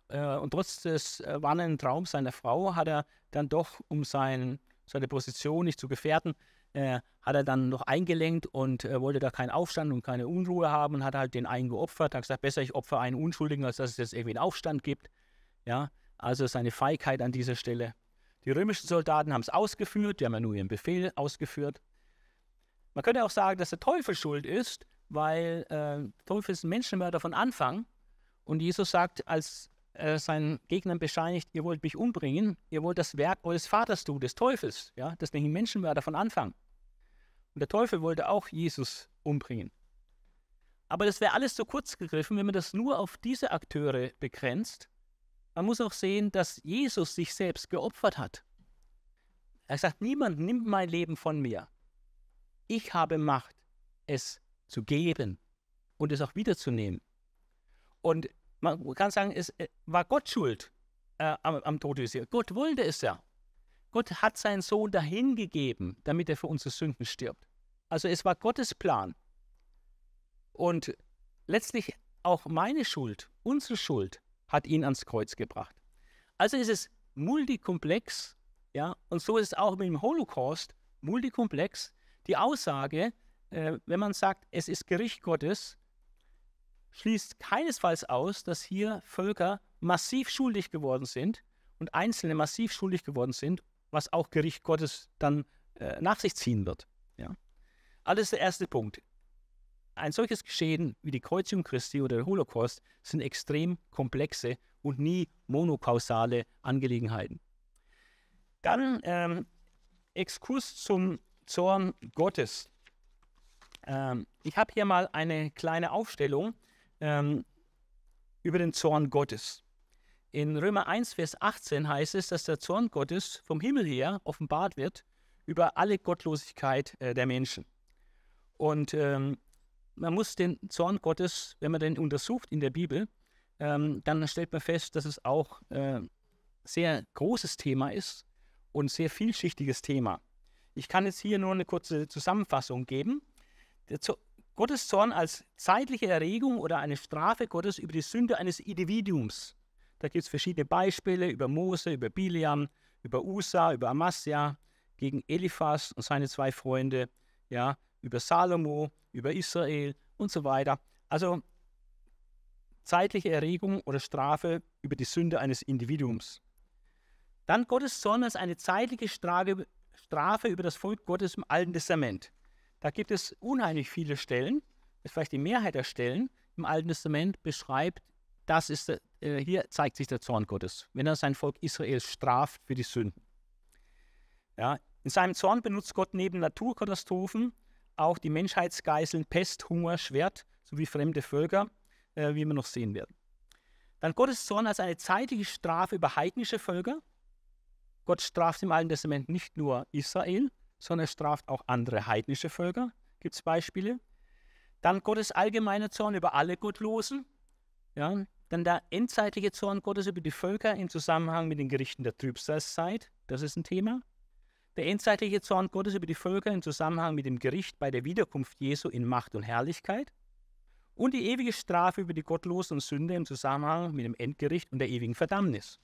Äh, und trotz des äh, warnenden Traums seiner Frau hat er dann doch, um sein, seine Position nicht zu gefährden, äh, hat er dann noch eingelenkt und äh, wollte da keinen Aufstand und keine Unruhe haben und hat halt den einen geopfert. Hat gesagt, besser ich opfer einen Unschuldigen, als dass es jetzt irgendwie einen Aufstand gibt. Ja, also seine Feigheit an dieser Stelle. Die römischen Soldaten haben es ausgeführt, die haben ja nur ihren Befehl ausgeführt. Man könnte auch sagen, dass der Teufel schuld ist, weil äh, Teufel ist ein Menschenmörder von Anfang. Und Jesus sagt, als äh, seinen Gegnern bescheinigt, ihr wollt mich umbringen, ihr wollt das Werk eures Vaters tun, des Teufels. Ja? Deswegen Menschenmörder von Anfang. Und der Teufel wollte auch Jesus umbringen. Aber das wäre alles zu kurz gegriffen, wenn man das nur auf diese Akteure begrenzt. Man muss auch sehen, dass Jesus sich selbst geopfert hat. Er sagt, niemand nimmt mein Leben von mir. Ich habe Macht, es zu geben und es auch wiederzunehmen. Und man kann sagen, es äh, war Gott schuld äh, am, am Tod Jesu. Gott wollte es ja. Gott hat seinen Sohn dahingegeben, damit er für unsere Sünden stirbt. Also es war Gottes Plan. Und letztlich auch meine Schuld, unsere Schuld, hat ihn ans Kreuz gebracht. Also ist es multikomplex, ja, und so ist es auch mit dem Holocaust multikomplex. Die Aussage, äh, wenn man sagt, es ist Gericht Gottes, schließt keinesfalls aus, dass hier Völker massiv schuldig geworden sind und Einzelne massiv schuldig geworden sind was auch Gericht Gottes dann äh, nach sich ziehen wird. Ja? Alles der erste Punkt. Ein solches Geschehen wie die Kreuzigung Christi oder der Holocaust sind extrem komplexe und nie monokausale Angelegenheiten. Dann ähm, Exkurs zum Zorn Gottes. Ähm, ich habe hier mal eine kleine Aufstellung ähm, über den Zorn Gottes. In Römer 1, Vers 18 heißt es, dass der Zorn Gottes vom Himmel her offenbart wird über alle Gottlosigkeit äh, der Menschen. Und ähm, man muss den Zorn Gottes, wenn man den untersucht in der Bibel, ähm, dann stellt man fest, dass es auch äh, sehr großes Thema ist und sehr vielschichtiges Thema. Ich kann jetzt hier nur eine kurze Zusammenfassung geben. Zorn, Gottes Zorn als zeitliche Erregung oder eine Strafe Gottes über die Sünde eines Individuums da gibt es verschiedene Beispiele über Mose, über Biliam, über Usa, über Amasia, gegen Eliphas und seine zwei Freunde, ja, über Salomo, über Israel und so weiter. Also zeitliche Erregung oder Strafe über die Sünde eines Individuums. Dann Gottes Zorn als eine zeitliche Strafe, Strafe über das Volk Gottes im Alten Testament. Da gibt es unheimlich viele Stellen, vielleicht die Mehrheit der Stellen im Alten Testament beschreibt das ist, äh, hier zeigt sich der Zorn Gottes, wenn er sein Volk Israel straft für die Sünden. Ja, in seinem Zorn benutzt Gott neben Naturkatastrophen auch die Menschheitsgeißeln Pest, Hunger, Schwert sowie fremde Völker, äh, wie wir noch sehen werden. Dann Gottes Zorn als eine zeitliche Strafe über heidnische Völker. Gott straft im Alten Testament nicht nur Israel, sondern er straft auch andere heidnische Völker. Gibt es Beispiele? Dann Gottes allgemeiner Zorn über alle Gottlosen. Ja, dann der endzeitliche Zorn Gottes über die Völker im Zusammenhang mit den Gerichten der Trübsalzeit, das ist ein Thema. Der endzeitliche Zorn Gottes über die Völker im Zusammenhang mit dem Gericht bei der Wiederkunft Jesu in Macht und Herrlichkeit. Und die ewige Strafe über die Gottlosen und Sünde im Zusammenhang mit dem Endgericht und der ewigen Verdammnis.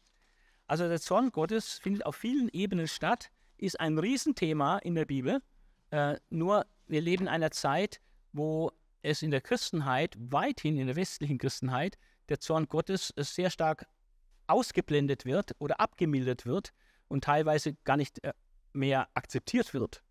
Also der Zorn Gottes findet auf vielen Ebenen statt, ist ein Riesenthema in der Bibel. Äh, nur wir leben in einer Zeit, wo es in der Christenheit, weithin in der westlichen Christenheit, der Zorn Gottes äh, sehr stark ausgeblendet wird oder abgemildert wird und teilweise gar nicht äh, mehr akzeptiert wird.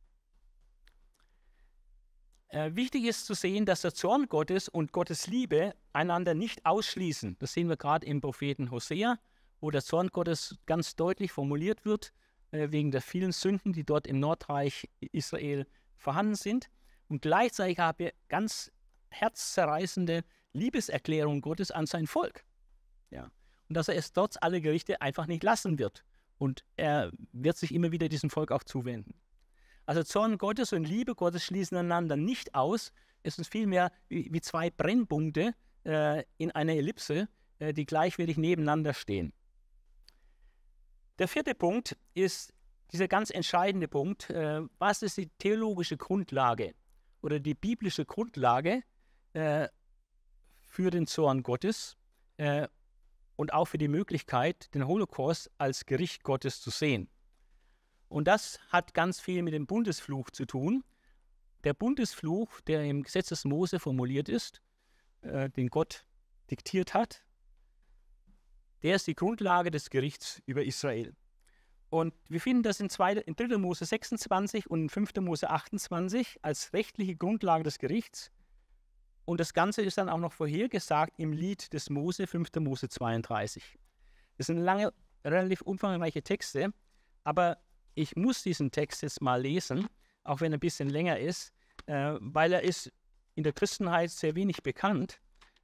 Äh, wichtig ist zu sehen, dass der Zorn Gottes und Gottes Liebe einander nicht ausschließen. Das sehen wir gerade im Propheten Hosea, wo der Zorn Gottes ganz deutlich formuliert wird, wegen der vielen Sünden, die dort im Nordreich Israel vorhanden sind. Und gleichzeitig habe wir ganz herzzerreißende Liebeserklärung Gottes an sein Volk. Ja. Und dass er es trotz aller Gerichte einfach nicht lassen wird. Und er wird sich immer wieder diesem Volk auch zuwenden. Also Zorn Gottes und Liebe Gottes schließen einander nicht aus. Es sind vielmehr wie, wie zwei Brennpunkte äh, in einer Ellipse, äh, die gleichwertig nebeneinander stehen. Der vierte Punkt ist dieser ganz entscheidende Punkt. Äh, was ist die theologische Grundlage oder die biblische Grundlage äh, für den Zorn Gottes äh, und auch für die Möglichkeit, den Holocaust als Gericht Gottes zu sehen. Und das hat ganz viel mit dem Bundesfluch zu tun. Der Bundesfluch, der im Gesetz des Mose formuliert ist, äh, den Gott diktiert hat, der ist die Grundlage des Gerichts über Israel. Und wir finden das in, zwei, in 3. Mose 26 und in 5. Mose 28 als rechtliche Grundlage des Gerichts. Und das Ganze ist dann auch noch vorhergesagt im Lied des Mose, 5. Mose 32. Das sind lange, relativ umfangreiche Texte, aber ich muss diesen Text jetzt mal lesen, auch wenn er ein bisschen länger ist, äh, weil er ist in der Christenheit sehr wenig bekannt,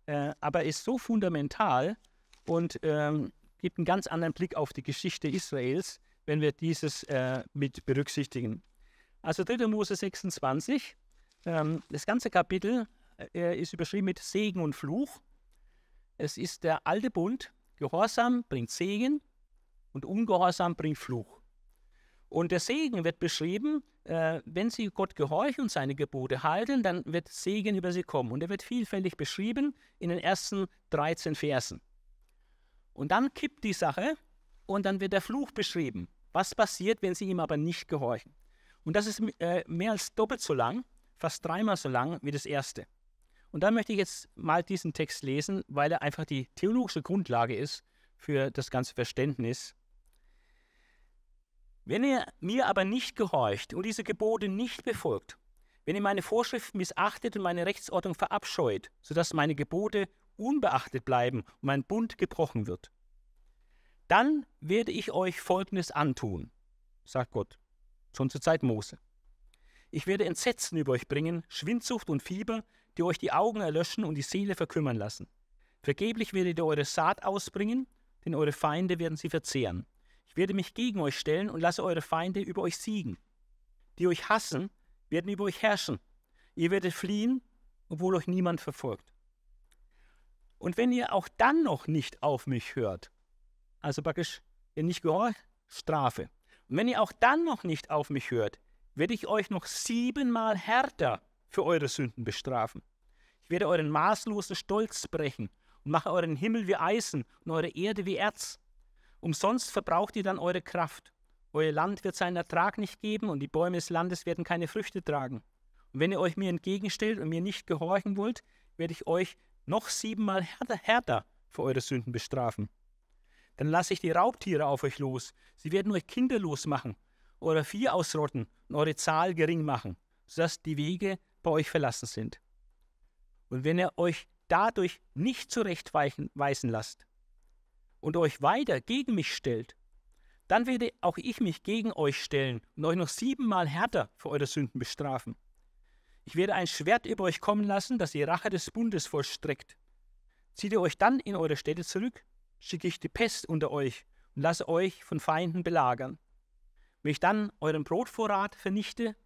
äh, aber ist so fundamental und ähm, gibt einen ganz anderen Blick auf die Geschichte Israels, wenn wir dieses äh, mit berücksichtigen. Also 3. Mose 26, ähm, das ganze Kapitel äh, ist überschrieben mit Segen und Fluch. Es ist der alte Bund. Gehorsam bringt Segen und Ungehorsam bringt Fluch. Und der Segen wird beschrieben, äh, wenn sie Gott gehorchen und seine Gebote halten, dann wird Segen über sie kommen. Und er wird vielfältig beschrieben in den ersten 13 Versen. Und dann kippt die Sache und dann wird der Fluch beschrieben. Was passiert, wenn sie ihm aber nicht gehorchen? Und das ist äh, mehr als doppelt so lang, fast dreimal so lang wie das erste. Und da möchte ich jetzt mal diesen Text lesen, weil er einfach die theologische Grundlage ist für das ganze Verständnis. Wenn ihr mir aber nicht gehorcht und diese Gebote nicht befolgt, wenn ihr meine Vorschriften missachtet und meine Rechtsordnung verabscheut, sodass meine Gebote unbeachtet bleiben und mein Bund gebrochen wird, dann werde ich euch Folgendes antun, sagt Gott, schon zur Zeit Mose. Ich werde Entsetzen über euch bringen, Schwindsucht und Fieber, die euch die Augen erlöschen und die Seele verkümmern lassen. Vergeblich werdet ihr eure Saat ausbringen, denn eure Feinde werden sie verzehren. Ich werde mich gegen euch stellen und lasse eure Feinde über euch siegen. Die euch hassen, werden über euch herrschen. Ihr werdet fliehen, obwohl euch niemand verfolgt. Und wenn ihr auch dann noch nicht auf mich hört, also praktisch ihr nicht gehorcht, Strafe. Und wenn ihr auch dann noch nicht auf mich hört, werde ich euch noch siebenmal härter für eure Sünden bestrafen. Ich werde euren maßlosen Stolz brechen und mache euren Himmel wie Eisen und eure Erde wie Erz. Umsonst verbraucht ihr dann eure Kraft. Euer Land wird seinen Ertrag nicht geben und die Bäume des Landes werden keine Früchte tragen. Und wenn ihr euch mir entgegenstellt und mir nicht gehorchen wollt, werde ich euch noch siebenmal härter, härter für eure Sünden bestrafen. Dann lasse ich die Raubtiere auf euch los. Sie werden euch kinderlos machen, eure Vieh ausrotten und eure Zahl gering machen, sodass die Wege bei euch verlassen sind. Und wenn ihr euch dadurch nicht zurechtweisen lasst und euch weiter gegen mich stellt, dann werde auch ich mich gegen euch stellen und euch noch siebenmal härter für eure Sünden bestrafen. Ich werde ein Schwert über euch kommen lassen, das die Rache des Bundes vollstreckt. Zieht ihr euch dann in eure Städte zurück, schicke ich die Pest unter euch und lasse euch von Feinden belagern. Wenn ich dann euren Brotvorrat vernichte,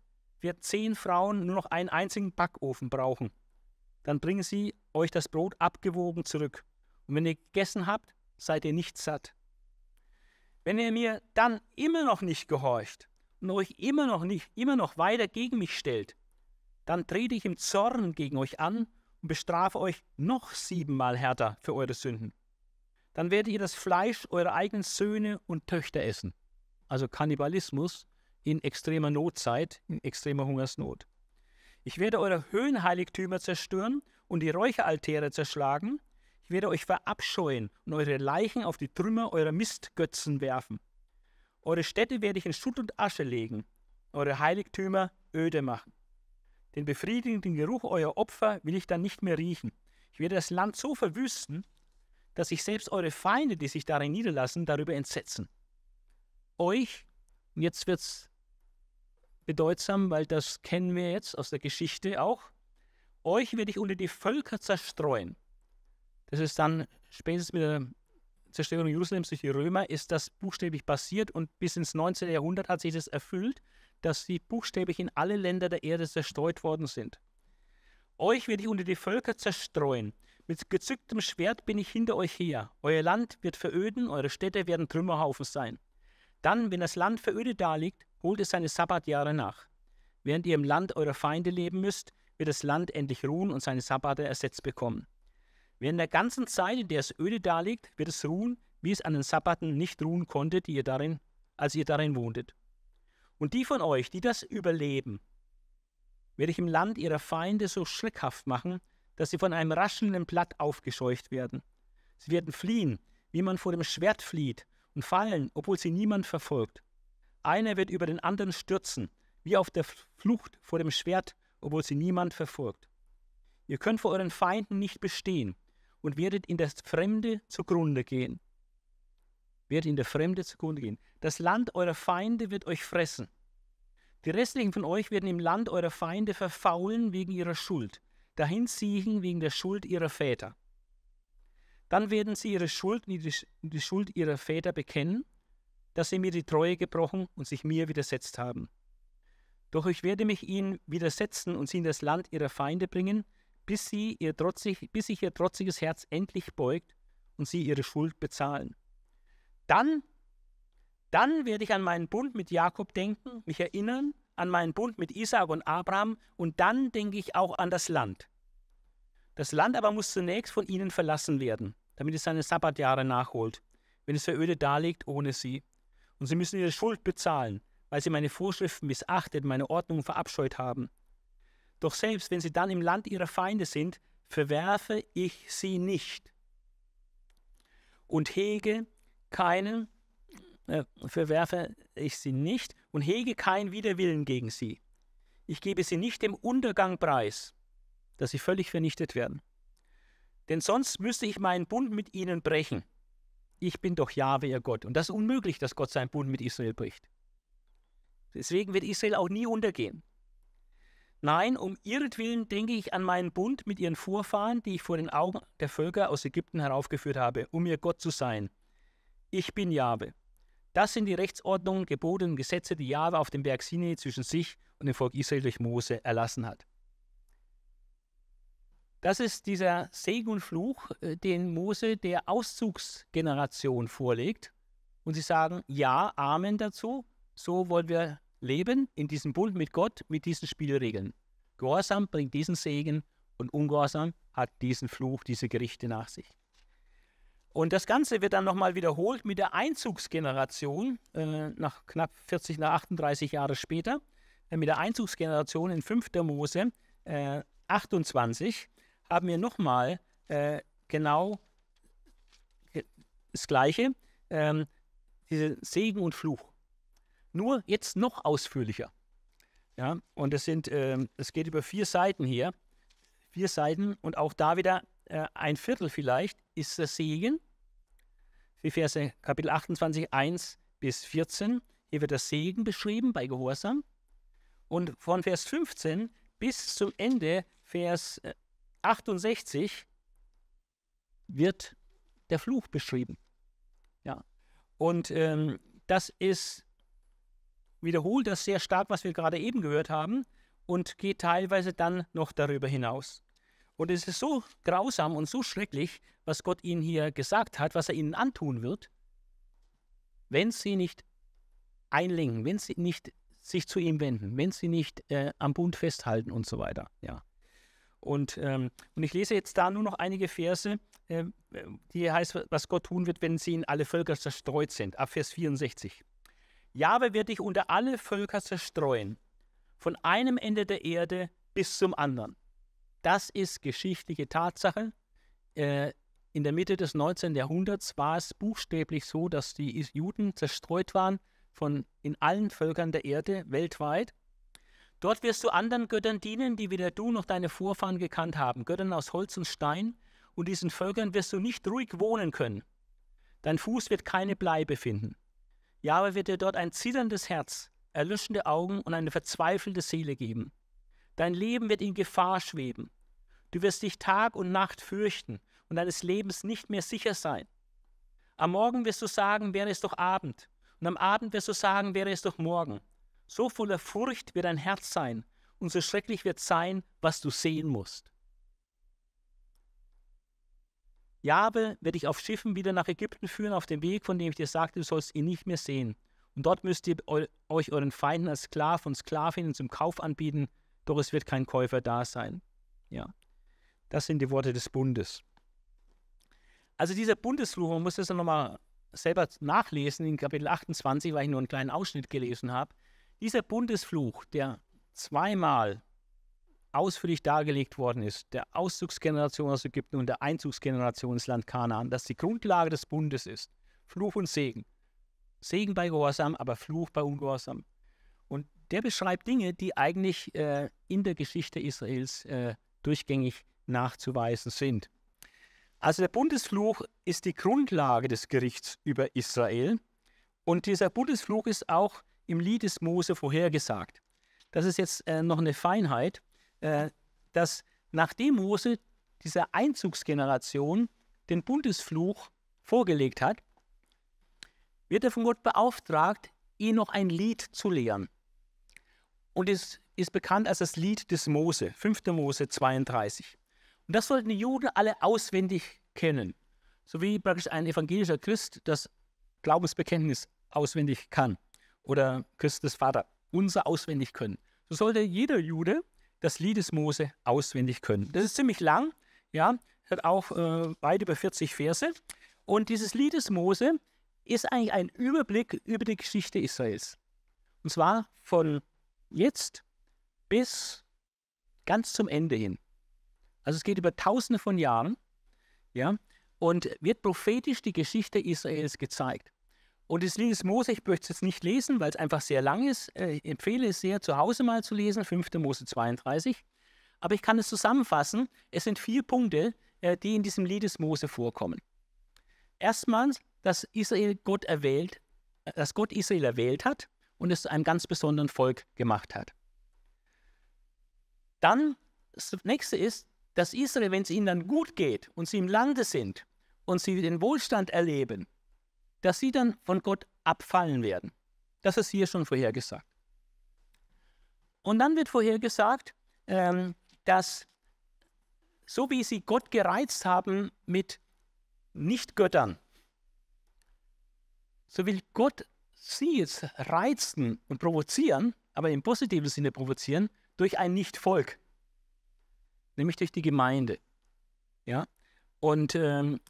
wir zehn Frauen nur noch einen einzigen Backofen brauchen. Dann bringen sie euch das Brot abgewogen zurück. Und wenn ihr gegessen habt, seid ihr nicht satt. Wenn ihr mir dann immer noch nicht gehorcht und euch immer noch nicht, immer noch weiter gegen mich stellt, dann trete ich im Zorn gegen euch an und bestrafe euch noch siebenmal härter für eure Sünden. Dann werdet ihr das Fleisch eurer eigenen Söhne und Töchter essen. Also Kannibalismus in extremer Notzeit, in extremer Hungersnot. Ich werde eure Höhenheiligtümer zerstören und die Räucheraltäre zerschlagen. Ich werde euch verabscheuen und eure Leichen auf die Trümmer eurer Mistgötzen werfen. Eure Städte werde ich in Schutt und Asche legen, eure Heiligtümer öde machen. Den befriedigenden Geruch eurer Opfer will ich dann nicht mehr riechen. Ich werde das Land so verwüsten, dass sich selbst eure Feinde, die sich darin niederlassen, darüber entsetzen. Euch, und jetzt wird's bedeutsam, weil das kennen wir jetzt aus der Geschichte auch. Euch werde ich unter die Völker zerstreuen. Das ist dann spätestens mit der Zerstörung Jerusalems durch die Römer, ist das buchstäblich passiert und bis ins 19. Jahrhundert hat sich das erfüllt, dass sie buchstäblich in alle Länder der Erde zerstreut worden sind. Euch werde ich unter die Völker zerstreuen. Mit gezücktem Schwert bin ich hinter euch her. Euer Land wird veröden, eure Städte werden Trümmerhaufen sein. Dann, wenn das Land verödet daliegt, holt es seine Sabbatjahre nach. Während ihr im Land eurer Feinde leben müsst, wird das Land endlich ruhen und seine Sabbate ersetzt bekommen. Während der ganzen Zeit, in der es öde daliegt, wird es ruhen, wie es an den Sabbaten nicht ruhen konnte, die ihr darin, als ihr darin wohntet. Und die von euch, die das überleben, werde ich im Land ihrer Feinde so schreckhaft machen, dass sie von einem raschelnden Blatt aufgescheucht werden. Sie werden fliehen, wie man vor dem Schwert flieht, und fallen, obwohl sie niemand verfolgt. Einer wird über den anderen stürzen, wie auf der Flucht vor dem Schwert, obwohl sie niemand verfolgt. Ihr könnt vor euren Feinden nicht bestehen und werdet in der Fremde zugrunde gehen. Werdet in der Fremde zugrunde gehen. Das Land eurer Feinde wird euch fressen. Die restlichen von euch werden im Land eurer Feinde verfaulen wegen ihrer Schuld, dahin siechen wegen der Schuld ihrer Väter. Dann werden sie ihre Schuld, die Schuld ihrer Väter bekennen, dass sie mir die Treue gebrochen und sich mir widersetzt haben. Doch ich werde mich ihnen widersetzen und sie in das Land ihrer Feinde bringen, bis, sie ihr trotzig, bis sich ihr trotziges Herz endlich beugt und sie ihre Schuld bezahlen. Dann, dann werde ich an meinen Bund mit Jakob denken, mich erinnern an meinen Bund mit Isaac und Abraham und dann denke ich auch an das Land. Das Land aber muss zunächst von ihnen verlassen werden, damit es seine Sabbatjahre nachholt, wenn es verödet darlegt ohne sie. Und sie müssen ihre Schuld bezahlen, weil sie meine Vorschriften missachtet, meine Ordnung verabscheut haben. Doch selbst wenn sie dann im Land ihrer Feinde sind, verwerfe ich sie nicht und hege keine, äh, verwerfe ich sie nicht und hege keinen Widerwillen gegen sie. Ich gebe sie nicht dem Untergang preis, dass sie völlig vernichtet werden. Denn sonst müsste ich meinen Bund mit ihnen brechen. Ich bin doch Jahwe, ihr Gott. Und das ist unmöglich, dass Gott seinen Bund mit Israel bricht. Deswegen wird Israel auch nie untergehen. Nein, um ihretwillen denke ich an meinen Bund mit ihren Vorfahren, die ich vor den Augen der Völker aus Ägypten heraufgeführt habe, um ihr Gott zu sein. Ich bin Jahwe. Das sind die Rechtsordnungen, Gebote und Gesetze, die Jahwe auf dem Berg Sinai zwischen sich und dem Volk Israel durch Mose erlassen hat. Das ist dieser Segenfluch, äh, den Mose der Auszugsgeneration vorlegt. Und sie sagen, ja, Amen dazu, so wollen wir leben, in diesem Bund mit Gott, mit diesen Spielregeln. Gehorsam bringt diesen Segen und Ungehorsam hat diesen Fluch, diese Gerichte nach sich. Und das Ganze wird dann nochmal wiederholt mit der Einzugsgeneration, äh, nach knapp 40, nach 38 Jahre später, äh, mit der Einzugsgeneration in 5. Mose äh, 28 haben wir nochmal äh, genau das Gleiche, ähm, diese Segen und Fluch. Nur jetzt noch ausführlicher. Ja, und es sind, ähm, es geht über vier Seiten hier, vier Seiten und auch da wieder äh, ein Viertel vielleicht ist der Segen. Wie Verse Kapitel 28, 1 bis 14. Hier wird der Segen beschrieben bei Gehorsam. Und von Vers 15 bis zum Ende Vers äh, 68 wird der Fluch beschrieben. Ja. Und ähm, das ist, wiederholt das sehr stark, was wir gerade eben gehört haben, und geht teilweise dann noch darüber hinaus. Und es ist so grausam und so schrecklich, was Gott ihnen hier gesagt hat, was er ihnen antun wird, wenn sie nicht einlenken, wenn sie nicht sich zu ihm wenden, wenn sie nicht äh, am Bund festhalten und so weiter. Ja. Und, ähm, und ich lese jetzt da nur noch einige Verse, äh, die heißt, was Gott tun wird, wenn sie in alle Völker zerstreut sind. Ab Vers 64. Jahwe wird dich unter alle Völker zerstreuen, von einem Ende der Erde bis zum anderen. Das ist geschichtliche Tatsache. Äh, in der Mitte des 19. Jahrhunderts war es buchstäblich so, dass die Juden zerstreut waren von in allen Völkern der Erde weltweit Dort wirst du anderen Göttern dienen, die weder du noch deine Vorfahren gekannt haben, Göttern aus Holz und Stein, und diesen Völkern wirst du nicht ruhig wohnen können. Dein Fuß wird keine Bleibe finden. Jahwe wird dir dort ein zitterndes Herz, erlöschende Augen und eine verzweifelte Seele geben. Dein Leben wird in Gefahr schweben. Du wirst dich Tag und Nacht fürchten und deines Lebens nicht mehr sicher sein. Am Morgen wirst du sagen, wäre es doch Abend, und am Abend wirst du sagen, wäre es doch Morgen so voller Furcht wird dein Herz sein und so schrecklich wird sein, was du sehen musst. Jabe werde ich auf Schiffen wieder nach Ägypten führen, auf dem Weg, von dem ich dir sagte, du sollst ihn nicht mehr sehen. Und dort müsst ihr euch euren Feinden als Sklav und Sklavinnen zum Kauf anbieten, doch es wird kein Käufer da sein. Ja, das sind die Worte des Bundes. Also dieser Bundesfluch, man muss das nochmal selber nachlesen, in Kapitel 28, weil ich nur einen kleinen Ausschnitt gelesen habe, dieser Bundesfluch, der zweimal ausführlich dargelegt worden ist, der Auszugsgeneration aus Ägypten und der Einzugsgeneration ins Land Kanaan, dass die Grundlage des Bundes ist, Fluch und Segen. Segen bei Gehorsam, aber Fluch bei Ungehorsam. Und der beschreibt Dinge, die eigentlich äh, in der Geschichte Israels äh, durchgängig nachzuweisen sind. Also der Bundesfluch ist die Grundlage des Gerichts über Israel. Und dieser Bundesfluch ist auch im Lied des Mose vorhergesagt. Das ist jetzt äh, noch eine Feinheit, äh, dass nachdem Mose dieser Einzugsgeneration den Bundesfluch vorgelegt hat, wird er von Gott beauftragt, ihn noch ein Lied zu lehren. Und es ist bekannt als das Lied des Mose, 5. Mose 32. Und das sollten die Juden alle auswendig kennen, so wie praktisch ein evangelischer Christ das Glaubensbekenntnis auswendig kann oder Christus Vater, unser auswendig können. So sollte jeder Jude das Lied des Mose auswendig können. Das ist ziemlich lang, ja, hat auch äh, weit über 40 Verse. Und dieses Lied des Mose ist eigentlich ein Überblick über die Geschichte Israels. Und zwar von jetzt bis ganz zum Ende hin. Also es geht über tausende von Jahren, ja, und wird prophetisch die Geschichte Israels gezeigt. Und das Lied des Mose, ich möchte es jetzt nicht lesen, weil es einfach sehr lang ist. Äh, ich empfehle es sehr, zu Hause mal zu lesen, 5. Mose 32. Aber ich kann es zusammenfassen. Es sind vier Punkte, äh, die in diesem Lied des Mose vorkommen. Erstmals, dass Israel Gott erwählt, äh, dass Gott Israel erwählt hat und es zu einem ganz besonderen Volk gemacht hat. Dann, das nächste ist, dass Israel, wenn es ihnen dann gut geht und sie im Lande sind und sie den Wohlstand erleben, dass sie dann von Gott abfallen werden. Das ist hier schon vorhergesagt. Und dann wird vorhergesagt, ähm, dass so wie sie Gott gereizt haben mit Nichtgöttern, so will Gott sie jetzt reizen und provozieren, aber im positiven Sinne provozieren, durch ein Nichtvolk, nämlich durch die Gemeinde. Ja? Und ähm,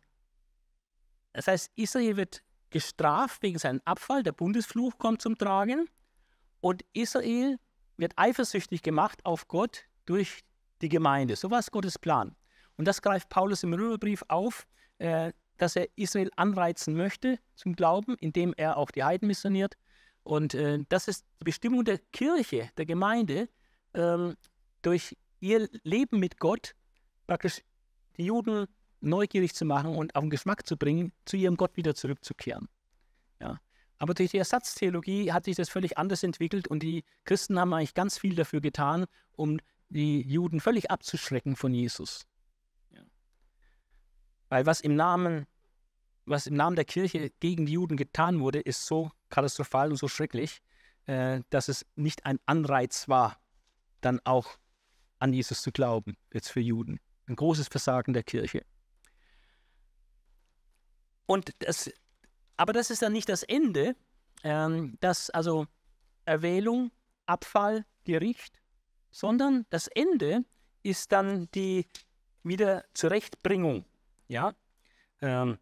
das heißt, Israel wird gestraft wegen seinem Abfall, der Bundesfluch kommt zum Tragen. Und Israel wird eifersüchtig gemacht auf Gott durch die Gemeinde. So war es Gottes Plan. Und das greift Paulus im Römerbrief auf, äh, dass er Israel anreizen möchte zum Glauben, indem er auch die Heiden missioniert. Und äh, das ist die Bestimmung der Kirche, der Gemeinde, ähm, durch ihr Leben mit Gott praktisch die Juden neugierig zu machen und auf den Geschmack zu bringen, zu ihrem Gott wieder zurückzukehren. Ja. Aber durch die Ersatztheologie hat sich das völlig anders entwickelt und die Christen haben eigentlich ganz viel dafür getan, um die Juden völlig abzuschrecken von Jesus. Ja. Weil was im Namen, was im Namen der Kirche gegen die Juden getan wurde, ist so katastrophal und so schrecklich, äh, dass es nicht ein Anreiz war, dann auch an Jesus zu glauben, jetzt für Juden. Ein großes Versagen der Kirche. Und das, aber das ist dann nicht das Ende, ähm, dass also Erwählung, Abfall, Gericht, sondern das Ende ist dann die Wiederzurechtbringung. Ja? Ähm,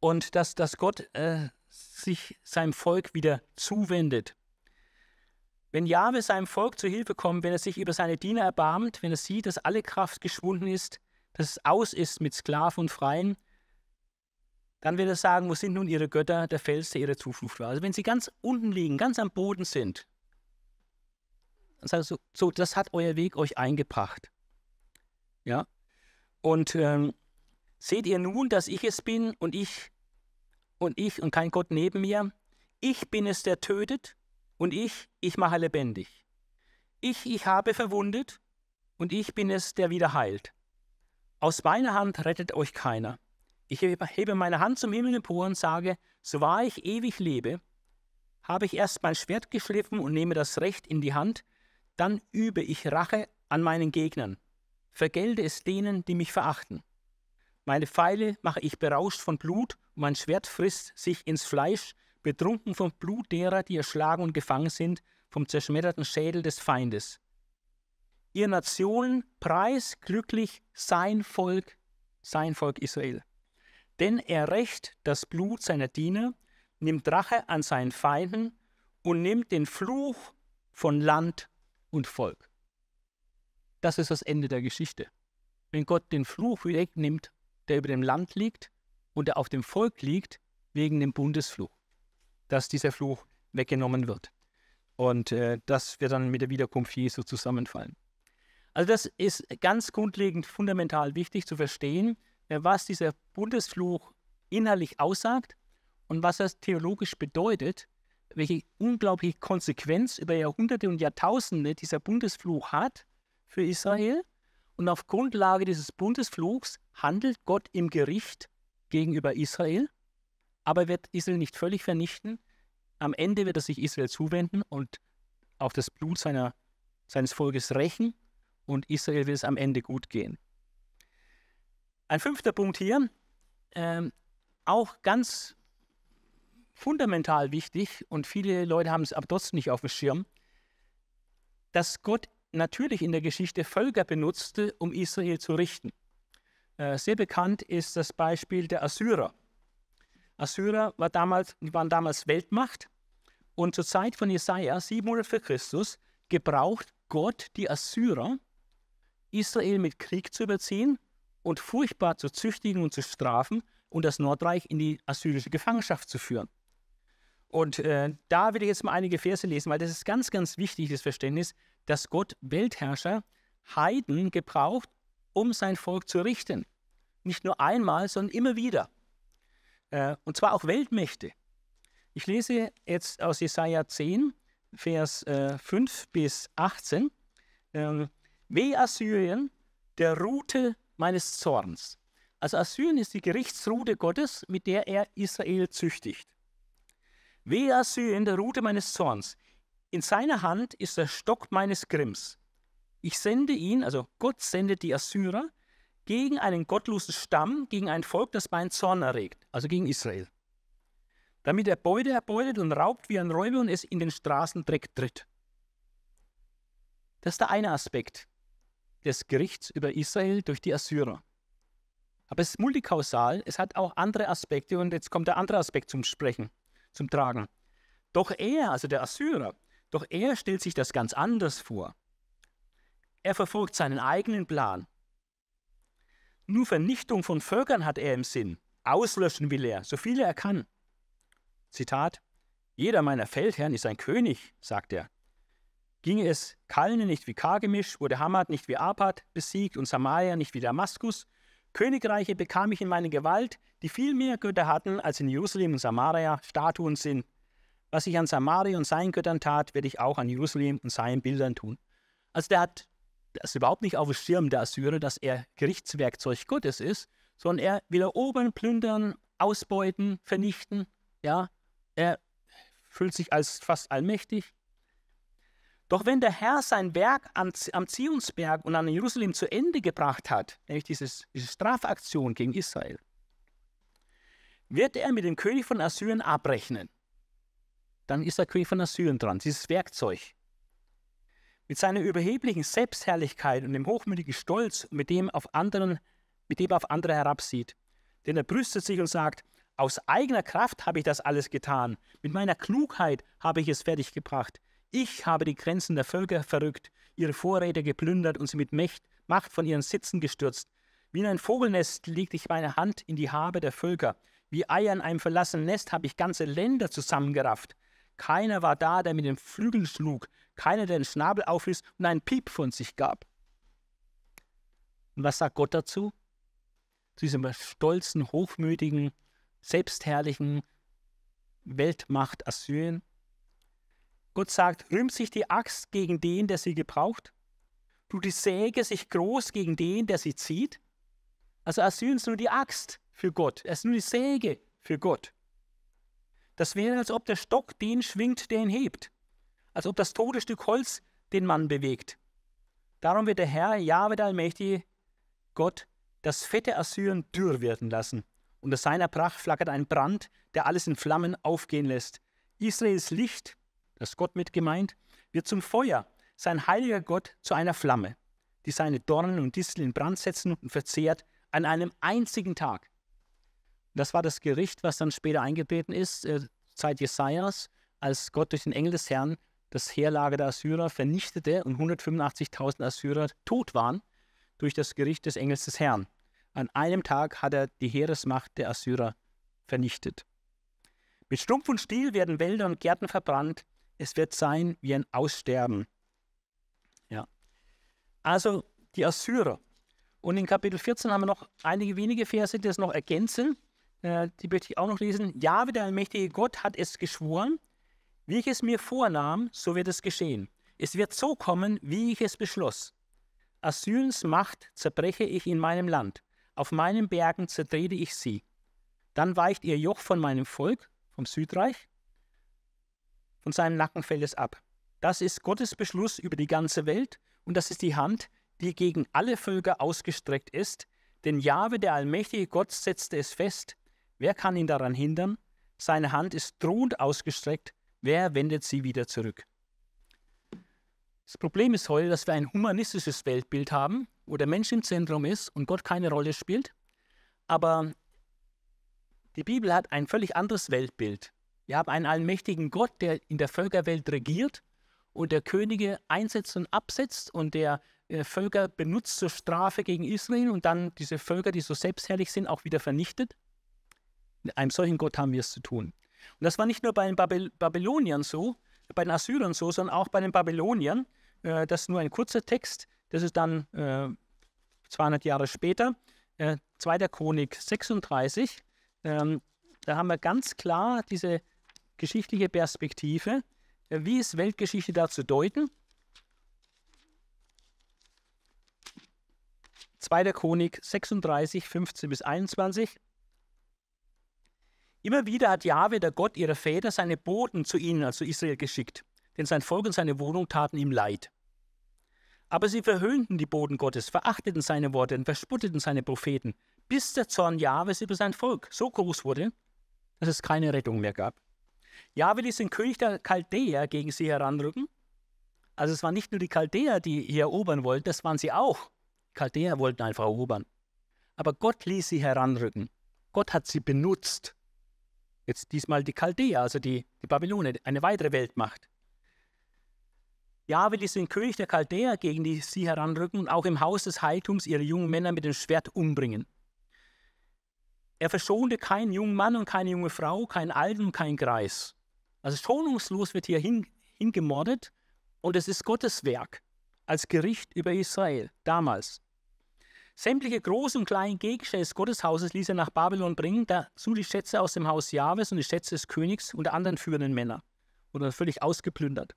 und dass, dass Gott äh, sich seinem Volk wieder zuwendet. Wenn Jahwe seinem Volk zu Hilfe kommt, wenn er sich über seine Diener erbarmt, wenn er sieht, dass alle Kraft geschwunden ist, dass es aus ist mit Sklaven und Freien, dann wird er sagen, wo sind nun ihre Götter, der Fels, der ihre Zuflucht war. Also wenn sie ganz unten liegen, ganz am Boden sind, dann sagst du, so, das hat euer Weg euch eingebracht. Ja? Und ähm, seht ihr nun, dass ich es bin und ich und ich und kein Gott neben mir? Ich bin es, der tötet und ich, ich mache lebendig. Ich, ich habe verwundet und ich bin es, der wieder heilt. Aus meiner Hand rettet euch keiner. Ich hebe meine Hand zum Himmel empor und sage, so wahr ich ewig lebe, habe ich erst mein Schwert geschliffen und nehme das Recht in die Hand, dann übe ich Rache an meinen Gegnern, vergelte es denen, die mich verachten. Meine Pfeile mache ich berauscht von Blut, und mein Schwert frisst sich ins Fleisch, betrunken vom Blut derer, die erschlagen und gefangen sind, vom zerschmetterten Schädel des Feindes. Ihr Nationen, preis glücklich sein Volk, sein Volk Israel. Denn er rächt das Blut seiner Diener, nimmt Rache an seinen Feinden und nimmt den Fluch von Land und Volk. Das ist das Ende der Geschichte. Wenn Gott den Fluch wegnimmt, der über dem Land liegt und der auf dem Volk liegt, wegen dem Bundesfluch, dass dieser Fluch weggenommen wird. Und äh, das wird dann mit der Wiederkunft Jesu zusammenfallen. Also das ist ganz grundlegend, fundamental wichtig zu verstehen, äh, was dieser Bundesfluch innerlich aussagt und was das theologisch bedeutet, welche unglaubliche Konsequenz über Jahrhunderte und Jahrtausende dieser Bundesfluch hat für Israel. Und auf Grundlage dieses Bundesfluchs handelt Gott im Gericht gegenüber Israel, aber wird Israel nicht völlig vernichten. Am Ende wird er sich Israel zuwenden und auf das Blut seiner, seines Volkes rächen und Israel wird es am Ende gut gehen. Ein fünfter Punkt hier, ähm, auch ganz fundamental wichtig und viele Leute haben es aber trotzdem nicht auf dem Schirm, dass Gott natürlich in der Geschichte Völker benutzte, um Israel zu richten. Äh, sehr bekannt ist das Beispiel der Assyrer. Assyrer war damals, waren damals Weltmacht und zur Zeit von Jesaja 700 vor Christus gebraucht Gott die Assyrer, Israel mit Krieg zu überziehen und furchtbar zu züchtigen und zu strafen und das Nordreich in die assyrische Gefangenschaft zu führen. Und äh, da will ich jetzt mal einige Verse lesen, weil das ist ganz, ganz wichtig, das Verständnis, dass Gott Weltherrscher Heiden gebraucht, um sein Volk zu richten. Nicht nur einmal, sondern immer wieder. Äh, und zwar auch Weltmächte. Ich lese jetzt aus Jesaja 10, Vers äh, 5 bis 18. Ähm, Weh Assyrien, der Rute meines Zorns. Also Assyrien ist die Gerichtsrute Gottes, mit der er Israel züchtigt. Wehe Assyrien, der Rute meines Zorns. In seiner Hand ist der Stock meines Grimms. Ich sende ihn, also Gott sendet die Assyrer, gegen einen gottlosen Stamm, gegen ein Volk, das meinen Zorn erregt, also gegen Israel. Damit er Beute erbeutet und raubt wie ein Räuber und es in den Straßendreck tritt. Das ist der eine Aspekt des Gerichts über Israel durch die Assyrer. Aber es ist multikausal, es hat auch andere Aspekte und jetzt kommt der andere Aspekt zum Sprechen, zum Tragen. Doch er, also der Assyrer, doch er stellt sich das ganz anders vor. Er verfolgt seinen eigenen Plan. Nur Vernichtung von Völkern hat er im Sinn. Auslöschen will er, so viele er kann. Zitat: Jeder meiner Feldherren ist ein König, sagt er ginge es Kalne nicht wie Kargemisch, wurde Hamad nicht wie Apad besiegt und Samaria nicht wie Damaskus. Königreiche bekam ich in meine Gewalt, die viel mehr Götter hatten, als in Jerusalem und Samaria Statuen sind. Was ich an Samaria und seinen Göttern tat, werde ich auch an Jerusalem und seinen Bildern tun. Also der hat das überhaupt nicht auf dem Schirm der Assyrer, dass er Gerichtswerkzeug Gottes ist, sondern er will erobern, plündern, ausbeuten, vernichten. Ja, er fühlt sich als fast allmächtig. Doch wenn der Herr sein Werk am, am Zionsberg und an Jerusalem zu Ende gebracht hat, nämlich dieses, diese Strafaktion gegen Israel, wird er mit dem König von Assyrien abrechnen. Dann ist der König von Assyrien dran, dieses Werkzeug. Mit seiner überheblichen Selbstherrlichkeit und dem hochmütigen Stolz, mit dem, auf anderen, mit dem er auf andere herabsieht. Denn er brüstet sich und sagt, aus eigener Kraft habe ich das alles getan. Mit meiner Klugheit habe ich es fertiggebracht. Ich habe die Grenzen der Völker verrückt, ihre Vorräte geplündert und sie mit Mächt, Macht von ihren Sitzen gestürzt. Wie in ein Vogelnest legte ich meine Hand in die Habe der Völker. Wie Eier in einem verlassenen Nest habe ich ganze Länder zusammengerafft. Keiner war da, der mit den Flügeln schlug, keiner, der den Schnabel aufriss und einen Piep von sich gab. Und was sagt Gott dazu? Zu diesem stolzen, hochmütigen, selbstherrlichen Weltmacht Assyrien? Gott sagt, rühmt sich die Axt gegen den, der sie gebraucht? Tut die Säge sich groß gegen den, der sie zieht? Also Assyren ist nur die Axt für Gott, er ist nur die Säge für Gott. Das wäre, als ob der Stock den schwingt, der ihn hebt, als ob das tote Stück Holz den Mann bewegt. Darum wird der Herr, Jahwe der Allmächtige, Gott, das fette Assyren dürr werden lassen. Unter seiner Pracht flackert ein Brand, der alles in Flammen aufgehen lässt. Israels Licht da ist Gott mit gemeint, wird zum Feuer, sein heiliger Gott zu einer Flamme, die seine Dornen und Disteln in Brand setzen und verzehrt an einem einzigen Tag. Das war das Gericht, was dann später eingetreten ist, äh, Zeit Jesajas, als Gott durch den Engel des Herrn das Heerlager der Assyrer vernichtete und 185.000 Assyrer tot waren durch das Gericht des Engels des Herrn. An einem Tag hat er die Heeresmacht der Assyrer vernichtet. Mit Strumpf und Stiel werden Wälder und Gärten verbrannt, es wird sein wie ein Aussterben. Ja. Also die Assyrer. Und in Kapitel 14 haben wir noch einige wenige Verse, die das noch ergänzen. Äh, die möchte ich auch noch lesen. Ja, der allmächtige Gott hat es geschworen. Wie ich es mir vornahm, so wird es geschehen. Es wird so kommen, wie ich es beschloss. Assyriens Macht zerbreche ich in meinem Land. Auf meinen Bergen zertrete ich sie. Dann weicht ihr Joch von meinem Volk, vom Südreich, von seinem Nackenfelles ab. Das ist Gottes Beschluss über die ganze Welt und das ist die Hand, die gegen alle Völker ausgestreckt ist, denn Jahwe, der allmächtige Gott, setzte es fest. Wer kann ihn daran hindern? Seine Hand ist drohend ausgestreckt. Wer wendet sie wieder zurück? Das Problem ist heute, dass wir ein humanistisches Weltbild haben, wo der Mensch im Zentrum ist und Gott keine Rolle spielt. Aber die Bibel hat ein völlig anderes Weltbild. Wir haben einen allmächtigen Gott, der in der Völkerwelt regiert und der Könige einsetzt und absetzt und der äh, Völker benutzt zur Strafe gegen Israel und dann diese Völker, die so selbstherrlich sind, auch wieder vernichtet. Mit einem solchen Gott haben wir es zu tun. Und das war nicht nur bei den Babyl Babyloniern so, bei den Assyrern so, sondern auch bei den Babyloniern. Äh, das ist nur ein kurzer Text, das ist dann äh, 200 Jahre später, äh, 2. Chronik 36. Ähm, da haben wir ganz klar diese geschichtliche Perspektive. Äh, wie ist Weltgeschichte da zu deuten? 2. Chronik 36, 15 bis 21. Immer wieder hat Jahwe, der Gott ihrer Väter, seine Boten zu ihnen, also Israel, geschickt, denn sein Volk und seine Wohnung taten ihm leid. Aber sie verhöhnten die Boten Gottes, verachteten seine Worte und verspotteten seine Propheten, bis der Zorn Jahwes über sein Volk so groß wurde, dass es keine Rettung mehr gab. Ja, will ich den König der Chaldäer gegen sie heranrücken? Also es waren nicht nur die Chaldäer, die hier erobern wollten, das waren sie auch. Chaldäer wollten einfach erobern. Aber Gott ließ sie heranrücken. Gott hat sie benutzt. Jetzt diesmal die Chaldäer, also die, die Babylone, eine weitere Weltmacht. Ja, will ich den König der Chaldäer gegen die sie heranrücken und auch im Haus des Heiltums ihre jungen Männer mit dem Schwert umbringen. Er verschonte keinen jungen Mann und keine junge Frau, keinen Alten und keinen Greis. Also schonungslos wird hier hin, hingemordet und es ist Gottes Werk als Gericht über Israel damals. Sämtliche großen und kleinen Gegenstände des Gotteshauses ließ er nach Babylon bringen, dazu die Schätze aus dem Haus Jahwes und die Schätze des Königs und der anderen führenden Männer. Oder völlig ausgeplündert.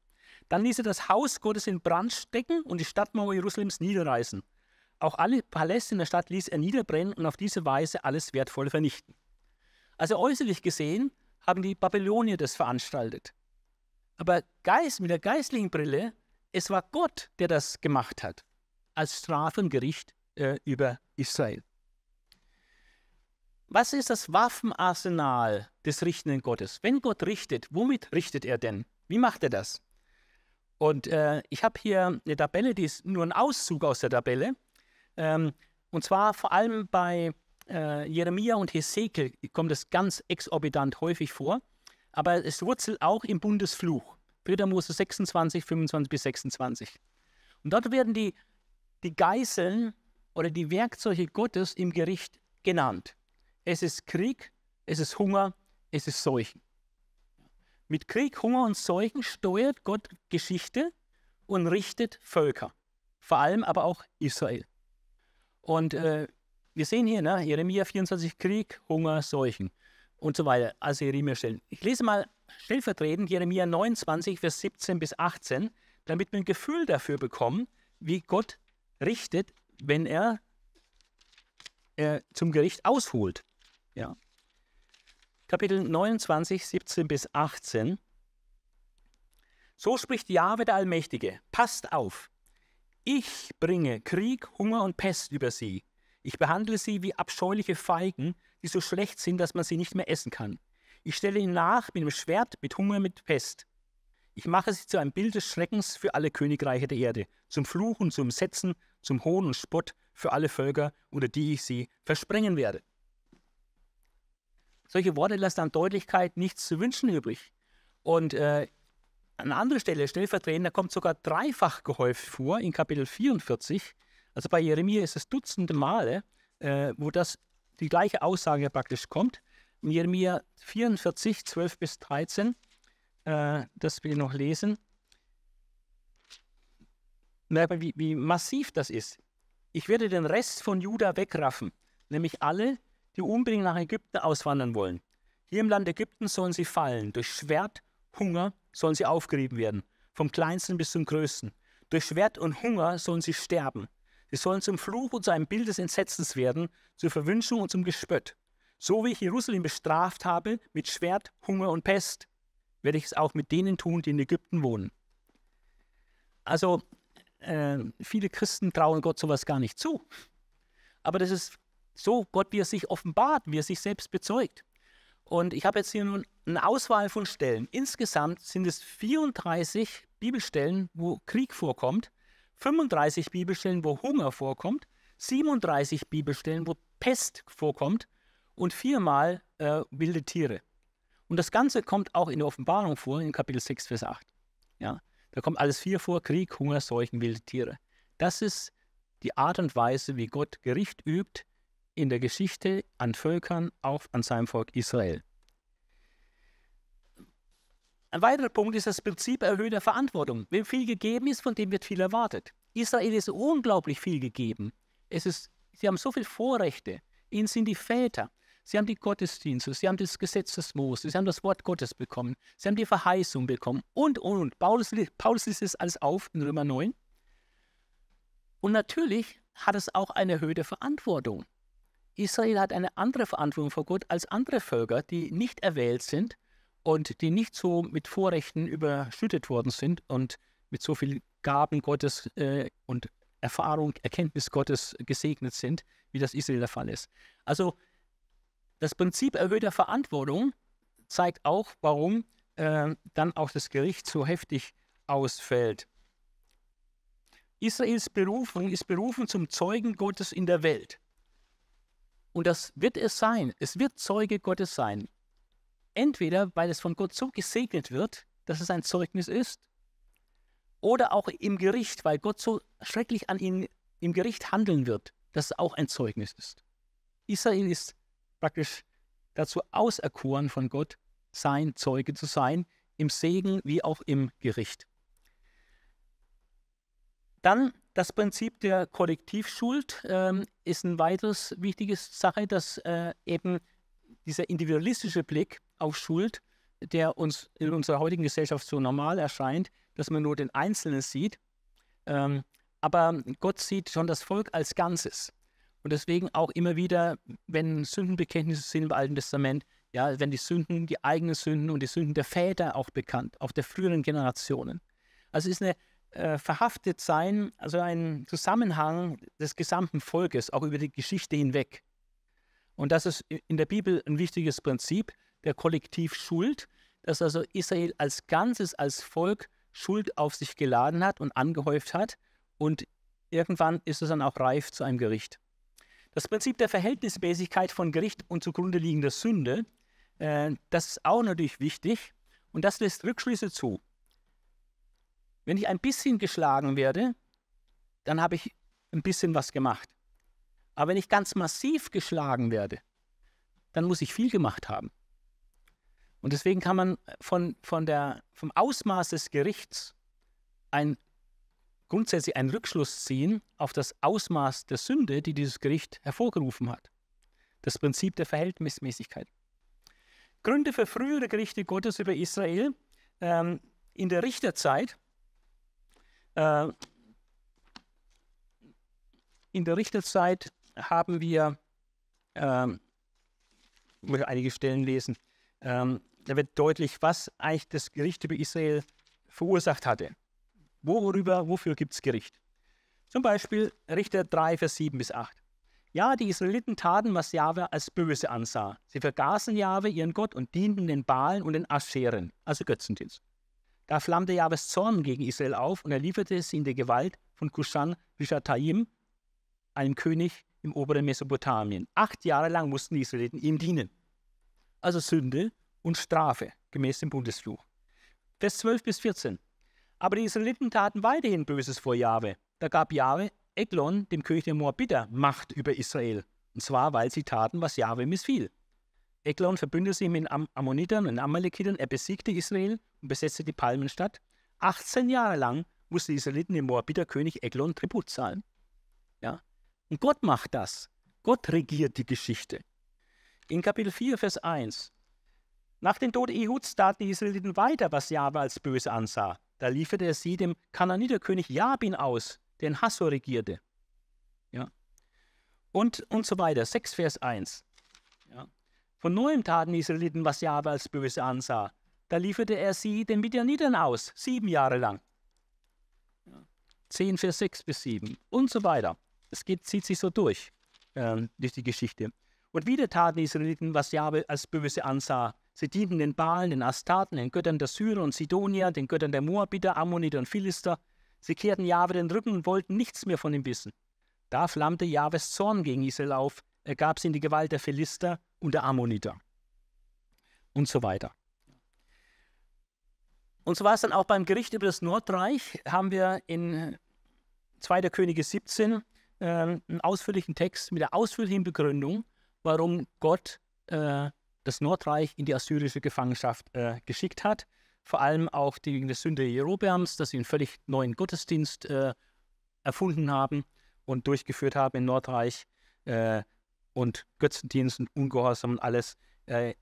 Dann ließ er das Haus Gottes in Brand stecken und die Stadtmauer Jerusalems niederreißen. Auch alle Paläste in der Stadt ließ er niederbrennen und auf diese Weise alles wertvoll vernichten. Also äußerlich gesehen haben die Babylonier das veranstaltet. Aber Geist, mit der geistlichen Brille, es war Gott, der das gemacht hat, als Strafe und Gericht äh, über Israel. Was ist das Waffenarsenal des richtenden Gottes? Wenn Gott richtet, womit richtet er denn? Wie macht er das? Und äh, ich habe hier eine Tabelle, die ist nur ein Auszug aus der Tabelle. Ähm, und zwar vor allem bei äh, Jeremia und Hesekiel kommt es ganz exorbitant häufig vor, aber es wurzelt auch im Bundesfluch. 3. Mose 26, 25 bis 26. Und dort werden die, die Geißeln oder die Werkzeuge Gottes im Gericht genannt. Es ist Krieg, es ist Hunger, es ist Seuchen. Mit Krieg, Hunger und Seuchen steuert Gott Geschichte und richtet Völker, vor allem aber auch Israel. Und äh, wir sehen hier, ne, Jeremia 24, Krieg, Hunger, Seuchen und so weiter. Also Jeremia-Stellen. Ich lese mal stellvertretend Jeremia 29, Vers 17 bis 18, damit wir ein Gefühl dafür bekommen, wie Gott richtet, wenn er äh, zum Gericht ausholt. Ja. Kapitel 29, 17 bis 18. So spricht Jahwe der Allmächtige: Passt auf! Ich bringe Krieg, Hunger und Pest über sie, ich behandle sie wie abscheuliche Feigen, die so schlecht sind, dass man sie nicht mehr essen kann. Ich stelle ihnen nach mit dem Schwert, mit Hunger, mit Pest. Ich mache sie zu einem Bild des Schreckens für alle Königreiche der Erde, zum Fluch und zum Setzen, zum Hohn und Spott für alle Völker, unter die ich sie versprengen werde. Solche Worte lassen an Deutlichkeit nichts zu wünschen übrig. Und äh, an anderer Stelle, schnell stellvertretend, da kommt sogar dreifach gehäuft vor in Kapitel 44. Also bei Jeremia ist es dutzende Male, äh, wo das die gleiche Aussage praktisch kommt. In Jeremia 44, 12 bis 13, äh, das will ich noch lesen. Merkt wie, wie massiv das ist. Ich werde den Rest von Juda wegraffen, nämlich alle, die unbedingt nach Ägypten auswandern wollen. Hier im Land Ägypten sollen sie fallen. Durch Schwert, Hunger sollen sie aufgerieben werden, vom kleinsten bis zum größten. Durch Schwert und Hunger sollen sie sterben. Sie sollen zum Fluch und zu einem Bild des Entsetzens werden, zur Verwünschung und zum Gespött. So wie ich Jerusalem bestraft habe mit Schwert, Hunger und Pest, werde ich es auch mit denen tun, die in Ägypten wohnen. Also äh, viele Christen trauen Gott sowas gar nicht zu. Aber das ist so Gott, wie er sich offenbart, wie er sich selbst bezeugt. Und ich habe jetzt hier nun eine Auswahl von Stellen. Insgesamt sind es 34 Bibelstellen, wo Krieg vorkommt. 35 Bibelstellen, wo Hunger vorkommt, 37 Bibelstellen, wo Pest vorkommt und viermal äh, wilde Tiere. Und das Ganze kommt auch in der Offenbarung vor, in Kapitel 6, Vers 8. Ja? Da kommt alles vier vor, Krieg, Hunger, Seuchen, wilde Tiere. Das ist die Art und Weise, wie Gott Gericht übt in der Geschichte an Völkern, auch an seinem Volk Israel. Ein weiterer Punkt ist das Prinzip erhöhter Verantwortung. Wem viel gegeben ist, von dem wird viel erwartet. Israel ist unglaublich viel gegeben. Es ist, sie haben so viele Vorrechte. Ihnen sind die Väter. Sie haben die Gottesdienste, sie haben das Gesetz des Moses, sie haben das Wort Gottes bekommen, sie haben die Verheißung bekommen und, und, und. Paulus, Paulus liest es alles auf in Römer 9. Und natürlich hat es auch eine erhöhte Verantwortung. Israel hat eine andere Verantwortung vor Gott als andere Völker, die nicht erwählt sind und die nicht so mit Vorrechten überschüttet worden sind und mit so viel Gaben Gottes äh, und Erfahrung, Erkenntnis Gottes gesegnet sind, wie das Israel der Fall ist. Also das Prinzip erhöhter Verantwortung zeigt auch, warum äh, dann auch das Gericht so heftig ausfällt. Israels Berufung ist berufen zum Zeugen Gottes in der Welt. Und das wird es sein. Es wird Zeuge Gottes sein. Entweder, weil es von Gott so gesegnet wird, dass es ein Zeugnis ist, oder auch im Gericht, weil Gott so schrecklich an ihn im Gericht handeln wird, dass es auch ein Zeugnis ist. Israel ist praktisch dazu auserkoren von Gott, sein Zeuge zu sein, im Segen wie auch im Gericht. Dann das Prinzip der Kollektivschuld ähm, ist ein weiteres wichtiges Sache, dass äh, eben dieser individualistische Blick auf Schuld, der uns in unserer heutigen Gesellschaft so normal erscheint, dass man nur den Einzelnen sieht. Ähm, aber Gott sieht schon das Volk als Ganzes. Und deswegen auch immer wieder, wenn Sündenbekenntnisse sind im Alten Testament, ja, werden die Sünden, die eigenen Sünden und die Sünden der Väter auch bekannt, auch der früheren Generationen. Also ist eine äh, verhaftet sein, also ein Zusammenhang des gesamten Volkes, auch über die Geschichte hinweg. Und das ist in der Bibel ein wichtiges Prinzip, der Kollektivschuld, dass also Israel als Ganzes, als Volk Schuld auf sich geladen hat und angehäuft hat und irgendwann ist es dann auch reif zu einem Gericht. Das Prinzip der Verhältnismäßigkeit von Gericht und zugrunde liegender Sünde, äh, das ist auch natürlich wichtig und das lässt Rückschlüsse zu. Wenn ich ein bisschen geschlagen werde, dann habe ich ein bisschen was gemacht. Aber wenn ich ganz massiv geschlagen werde, dann muss ich viel gemacht haben. Und deswegen kann man von, von der, vom Ausmaß des Gerichts ein, grundsätzlich einen Rückschluss ziehen auf das Ausmaß der Sünde, die dieses Gericht hervorgerufen hat. Das Prinzip der Verhältnismäßigkeit. Gründe für frühere Gerichte Gottes über Israel ähm, in der Richterzeit. Äh, in der Richterzeit haben wir, ähm, ich muss einige Stellen lesen, ähm, da wird deutlich, was eigentlich das Gericht über Israel verursacht hatte. Worüber, wofür gibt es Gericht? Zum Beispiel Richter 3, Vers 7 bis 8. Ja, die Israeliten taten, was Jahwe als böse ansah. Sie vergaßen Jahwe, ihren Gott, und dienten den Baalen und den Ascheren, also Götzendienst. Da flammte Jahwes Zorn gegen Israel auf und er lieferte sie in die Gewalt von Kushan Rishatayim, einem König im oberen Mesopotamien. Acht Jahre lang mussten die Israeliten ihm dienen. Also Sünde und Strafe gemäß dem Bundesfluch. Vers 12 bis 14. Aber die Israeliten taten weiterhin Böses vor Jahwe. Da gab Jahwe Eglon, dem König der Moabiter, Macht über Israel. Und zwar, weil sie taten, was Jahwe missfiel. Eglon verbündete sich mit Ammonitern und Amalekitern, er besiegte Israel und besetzte die Palmenstadt. 18 Jahre lang mussten die Israeliten dem Moabiter König Eglon Tribut zahlen. Ja? Und Gott macht das. Gott regiert die Geschichte. In Kapitel 4, Vers 1 nach dem Tod Ehuds taten die Israeliten weiter, was Jahwe als böse ansah. Da lieferte er sie dem Kananiterkönig Jabin aus, der in Hassor regierte. Ja. Und, und so weiter. 6 Vers 1. Ja. Von neuem taten die Israeliten, was Jahwe als böse ansah. Da lieferte er sie den Midianitern aus, sieben Jahre lang. 10 Vers 6 bis 7 und so weiter. Es geht, zieht sich so durch, äh, durch die Geschichte. Und wieder taten die Israeliten, was Jahwe als böse ansah. Sie dienten den Baalen, den Astarten, den Göttern der Syrer und Sidonier, den Göttern der Moabiter, Ammoniter und Philister. Sie kehrten Jahwe den Rücken und wollten nichts mehr von ihm wissen. Da flammte Jahwes Zorn gegen Israel auf. Er gab sie in die Gewalt der Philister und der Ammoniter. Und so weiter. Und so war es dann auch beim Gericht über das Nordreich, haben wir in 2. Könige 17 äh, einen ausführlichen Text mit der ausführlichen Begründung, warum Gott äh, das Nordreich in die assyrische Gefangenschaft äh, geschickt hat. Vor allem auch die, der Sünde Jerobeams, dass sie einen völlig neuen Gottesdienst äh, erfunden haben und durchgeführt haben im Nordreich äh, und Götzendienst und Ungehorsam und alles. Äh,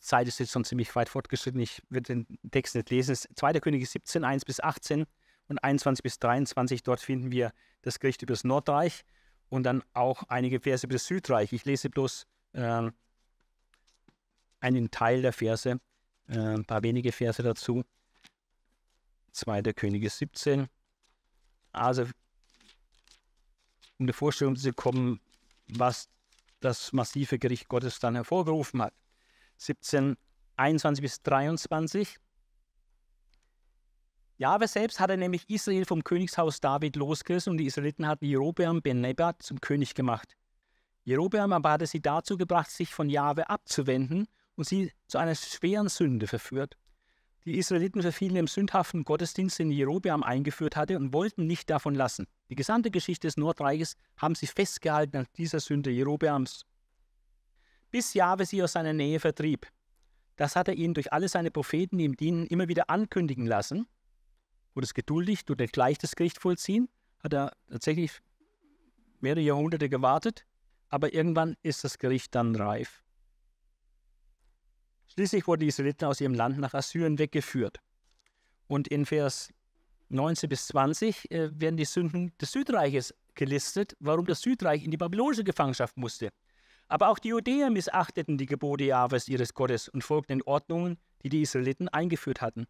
Zeit ist jetzt schon ziemlich weit fortgeschritten. Ich werde den Text nicht lesen. Es ist 2. Könige 17, 1 bis 18 und 21 bis 23. Dort finden wir das Gericht über das Nordreich und dann auch einige Verse über das Südreich. Ich lese bloß ähm, einen Teil der Verse, äh, ein paar wenige Verse dazu. 2. Könige 17. Also, um eine Vorstellung zu bekommen, was das massive Gericht Gottes dann hervorgerufen hat. 17, 21 bis 23. Jahwe selbst hatte nämlich Israel vom Königshaus David losgerissen und die Israeliten hatten Jerobeam ben Nebat zum König gemacht. Jerobeam aber hatte sie dazu gebracht, sich von Jahwe abzuwenden und sie zu einer schweren Sünde verführt. Die Israeliten verfielen im sündhaften Gottesdienst, den Jerobeam eingeführt hatte, und wollten nicht davon lassen. Die gesamte Geschichte des Nordreiches haben sie festgehalten an dieser Sünde Jerobeams. Bis Jahwe sie aus seiner Nähe vertrieb. Das hat er ihnen durch alle seine Propheten, die ihm dienen, immer wieder ankündigen lassen. Wurde es geduldig, durfte gleich das Gericht vollziehen, hat er tatsächlich mehrere Jahrhunderte gewartet, aber irgendwann ist das Gericht dann reif. Schließlich wurden die Israeliten aus ihrem Land nach Assyrien weggeführt. Und in Vers 19 bis 20 äh, werden die Sünden des Südreiches gelistet, warum das Südreich in die babylonische Gefangenschaft musste. Aber auch die Judäer missachteten die Gebote Jahwes ihres Gottes und folgten den Ordnungen, die die Israeliten eingeführt hatten.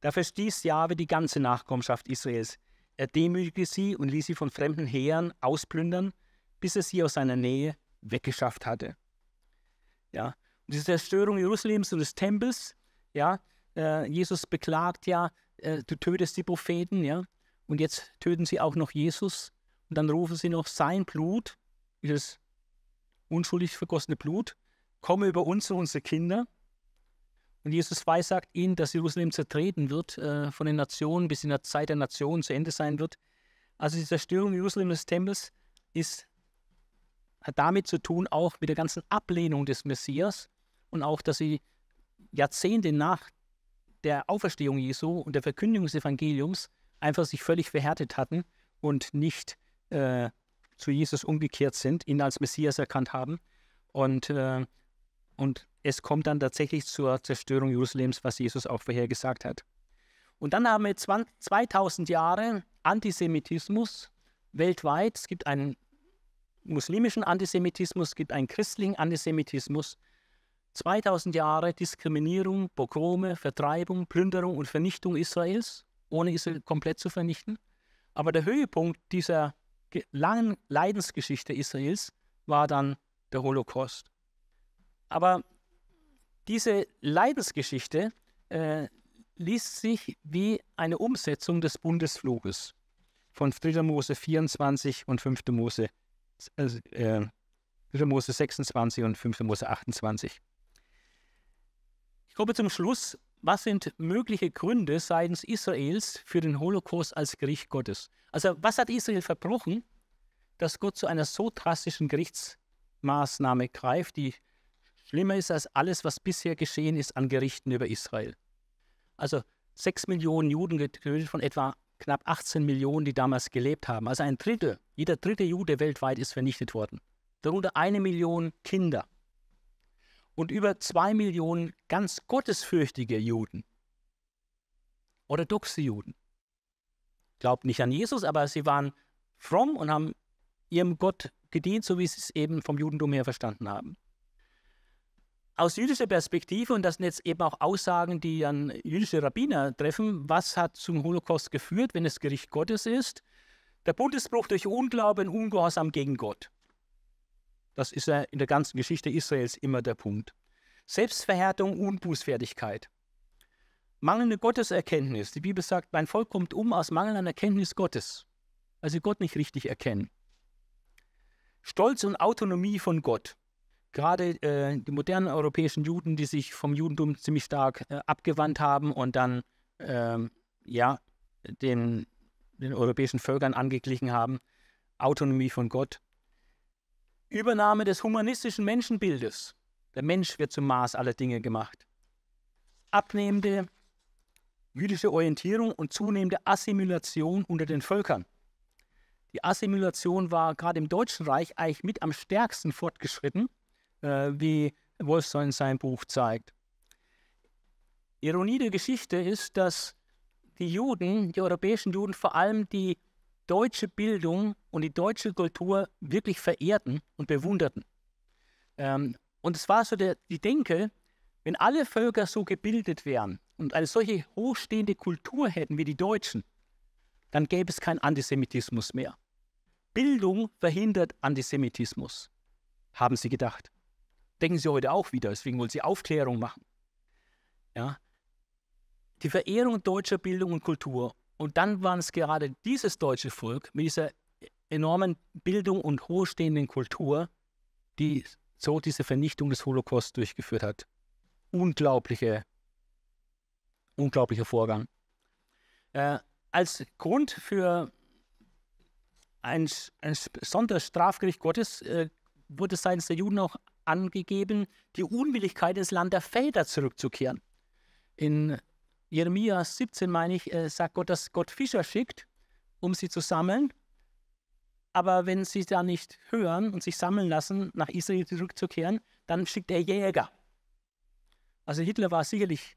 Da verstieß Jahwe die ganze Nachkommenschaft Israels. Er demütigte sie und ließ sie von fremden Heeren ausplündern, bis er sie aus seiner Nähe weggeschafft hatte. Ja, diese Zerstörung Jerusalems und des Tempels, ja, äh, Jesus beklagt ja, äh, du tötest die Propheten, ja, und jetzt töten sie auch noch Jesus und dann rufen sie noch sein Blut, dieses unschuldig vergossene Blut, komme über uns und unsere Kinder. Und Jesus weissagt ihnen, dass Jerusalem zertreten wird äh, von den Nationen, bis in der Zeit der Nationen zu Ende sein wird. Also die Zerstörung Jerusalems des Tempels ist, hat damit zu tun, auch mit der ganzen Ablehnung des Messias und auch, dass sie Jahrzehnte nach der Auferstehung Jesu und der Verkündigung des Evangeliums einfach sich völlig verhärtet hatten und nicht äh, zu Jesus umgekehrt sind, ihn als Messias erkannt haben. Und, äh, und es kommt dann tatsächlich zur Zerstörung Jerusalems, was Jesus auch vorhergesagt hat. Und dann haben wir 2000 Jahre Antisemitismus weltweit. Es gibt einen muslimischen Antisemitismus, es gibt einen christlichen Antisemitismus 2000 Jahre Diskriminierung, Pogrome, Vertreibung, Plünderung und Vernichtung Israels, ohne Israel komplett zu vernichten. Aber der Höhepunkt dieser langen Leidensgeschichte Israels war dann der Holocaust. Aber diese Leidensgeschichte äh, liest sich wie eine Umsetzung des Bundesfluges von 3. Mose 24 und 5. Mose, äh, 3. Äh, Mose 26 und 5. Mose 28. Ich komme zum Schluss. Was sind mögliche Gründe seitens Israels für den Holocaust als Gericht Gottes? Also was hat Israel verbrochen, dass Gott zu einer so drastischen Gerichtsmaßnahme greift, die schlimmer ist als alles, was bisher geschehen ist an Gerichten über Israel? Also sechs Millionen Juden getötet von etwa knapp 18 Millionen, die damals gelebt haben. Also ein Drittel, jeder dritte Jude weltweit ist vernichtet worden. Darunter eine Million Kinder und über zwei Millionen ganz gottesfürchtige Juden orthodoxe Juden. Glaubt nicht an Jesus, aber sie waren fromm und haben ihrem Gott gedient, so wie sie es eben vom Judentum her verstanden haben. Aus jüdischer Perspektive, und das sind jetzt eben auch Aussagen, die an jüdische Rabbiner treffen, was hat zum Holocaust geführt, wenn es Gericht Gottes ist? Der Bundesbruch durch Unglauben, Ungehorsam gegen Gott. Das ist ja in der ganzen Geschichte Israels immer der Punkt. Selbstverhärtung und Bußfertigkeit. Mangelnde Gotteserkenntnis. Die Bibel sagt, mein Volk kommt um aus mangelnder Erkenntnis Gottes, weil also sie Gott nicht richtig erkennen. Stolz und Autonomie von Gott. Gerade äh, die modernen europäischen Juden, die sich vom Judentum ziemlich stark äh, abgewandt haben und dann ähm, ja, den, den europäischen Völkern angeglichen haben, Autonomie von Gott. Übernahme des humanistischen Menschenbildes. Der Mensch wird zum Maß aller Dinge gemacht. Abnehmende jüdische Orientierung und zunehmende Assimilation unter den Völkern. Die Assimilation war gerade im Deutschen Reich eigentlich mit am stärksten fortgeschritten, äh, wie Wolfson in seinem Buch zeigt. Ironie der Geschichte ist, dass die Juden, die europäischen Juden, vor allem die deutsche Bildung und die deutsche Kultur wirklich verehrten und bewunderten. Ähm, und es war so der, die Denke, wenn alle Völker so gebildet wären und eine solche hochstehende Kultur hätten wie die Deutschen, dann gäbe es keinen Antisemitismus mehr. Bildung verhindert Antisemitismus, haben sie gedacht. Denken sie heute auch wieder, deswegen wollen sie Aufklärung machen. Ja? Die Verehrung deutscher Bildung und Kultur und dann waren es gerade dieses deutsche Volk mit dieser enormen Bildung und hochstehenden Kultur, die so diese Vernichtung des Holocaust durchgeführt hat. Unglaubliche, unglaublicher Vorgang. Äh, als Grund für ein, ein Strafgericht Gottes äh, wurde seitens der Juden auch angegeben, die Unwilligkeit ins Land der Väter zurückzukehren. In Jeremia 17, meine ich, äh, sagt Gott, dass Gott Fischer schickt, um sie zu sammeln. Aber wenn sie da nicht hören und sich sammeln lassen, nach Israel zurückzukehren, dann schickt er Jäger. Also Hitler war sicherlich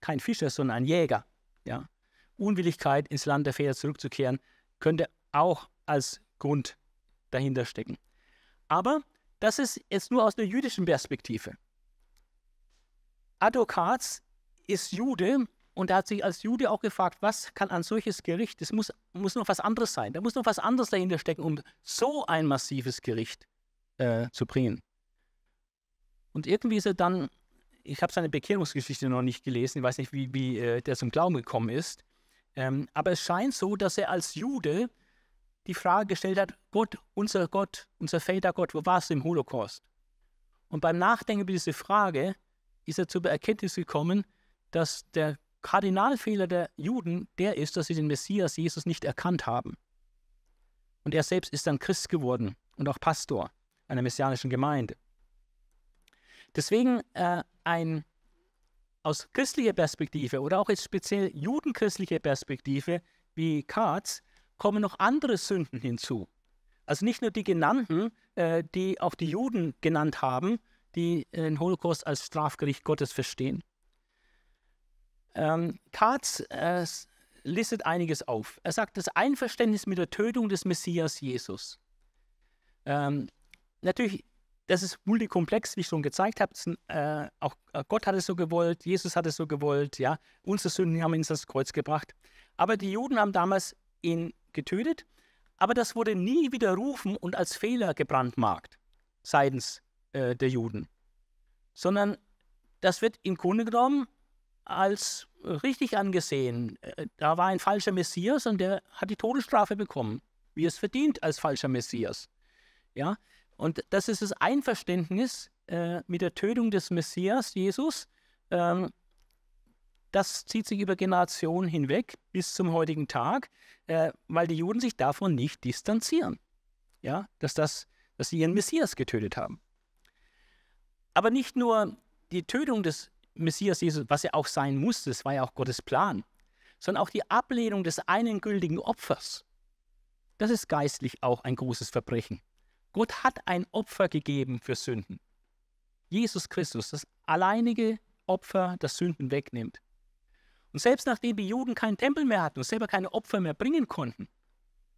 kein Fischer, sondern ein Jäger. Ja? Unwilligkeit, ins Land der Väter zurückzukehren, könnte auch als Grund dahinter stecken. Aber das ist jetzt nur aus der jüdischen Perspektive. Advokats ist Jude und er hat sich als Jude auch gefragt, was kann ein solches Gericht, es muss, muss noch was anderes sein, da muss noch was anderes dahinter stecken, um so ein massives Gericht äh, zu bringen. Und irgendwie ist er dann, ich habe seine Bekehrungsgeschichte noch nicht gelesen, ich weiß nicht, wie, wie äh, der zum Glauben gekommen ist, ähm, aber es scheint so, dass er als Jude die Frage gestellt hat, Gott, unser Gott, unser Väter Gott, wo warst du im Holocaust? Und beim Nachdenken über diese Frage ist er zur Erkenntnis gekommen, dass der Kardinalfehler der Juden der ist, dass sie den Messias Jesus nicht erkannt haben. Und er selbst ist dann Christ geworden und auch Pastor einer messianischen Gemeinde. Deswegen äh, ein aus christlicher Perspektive oder auch jetzt speziell judenchristlicher Perspektive wie Katz kommen noch andere Sünden hinzu. Also nicht nur die genannten, äh, die auch die Juden genannt haben, die den Holocaust als Strafgericht Gottes verstehen. Ähm, Katz äh, listet einiges auf. Er sagt, das Einverständnis mit der Tötung des Messias Jesus. Ähm, natürlich, das ist multikomplex, wie ich schon gezeigt habe. Äh, auch äh, Gott hat es so gewollt, Jesus hat es so gewollt, ja. Unsere Sünden haben ihn ins Kreuz gebracht. Aber die Juden haben damals ihn getötet, aber das wurde nie widerrufen und als Fehler gebrandmarkt seitens äh, der Juden. Sondern das wird im Grunde genommen als richtig angesehen. Äh, da war ein falscher Messias und der hat die Todesstrafe bekommen, wie es verdient als falscher Messias. Ja, und das ist das Einverständnis äh, mit der Tötung des Messias, Jesus. Ähm, das zieht sich über Generationen hinweg bis zum heutigen Tag, äh, weil die Juden sich davon nicht distanzieren. Ja, dass, das, dass sie ihren Messias getötet haben. Aber nicht nur die Tötung des Messias Jesus, was er auch sein musste, es war ja auch Gottes Plan, sondern auch die Ablehnung des einen gültigen Opfers. Das ist geistlich auch ein großes Verbrechen. Gott hat ein Opfer gegeben für Sünden. Jesus Christus, das alleinige Opfer, das Sünden wegnimmt. Und selbst nachdem die Juden keinen Tempel mehr hatten und selber keine Opfer mehr bringen konnten,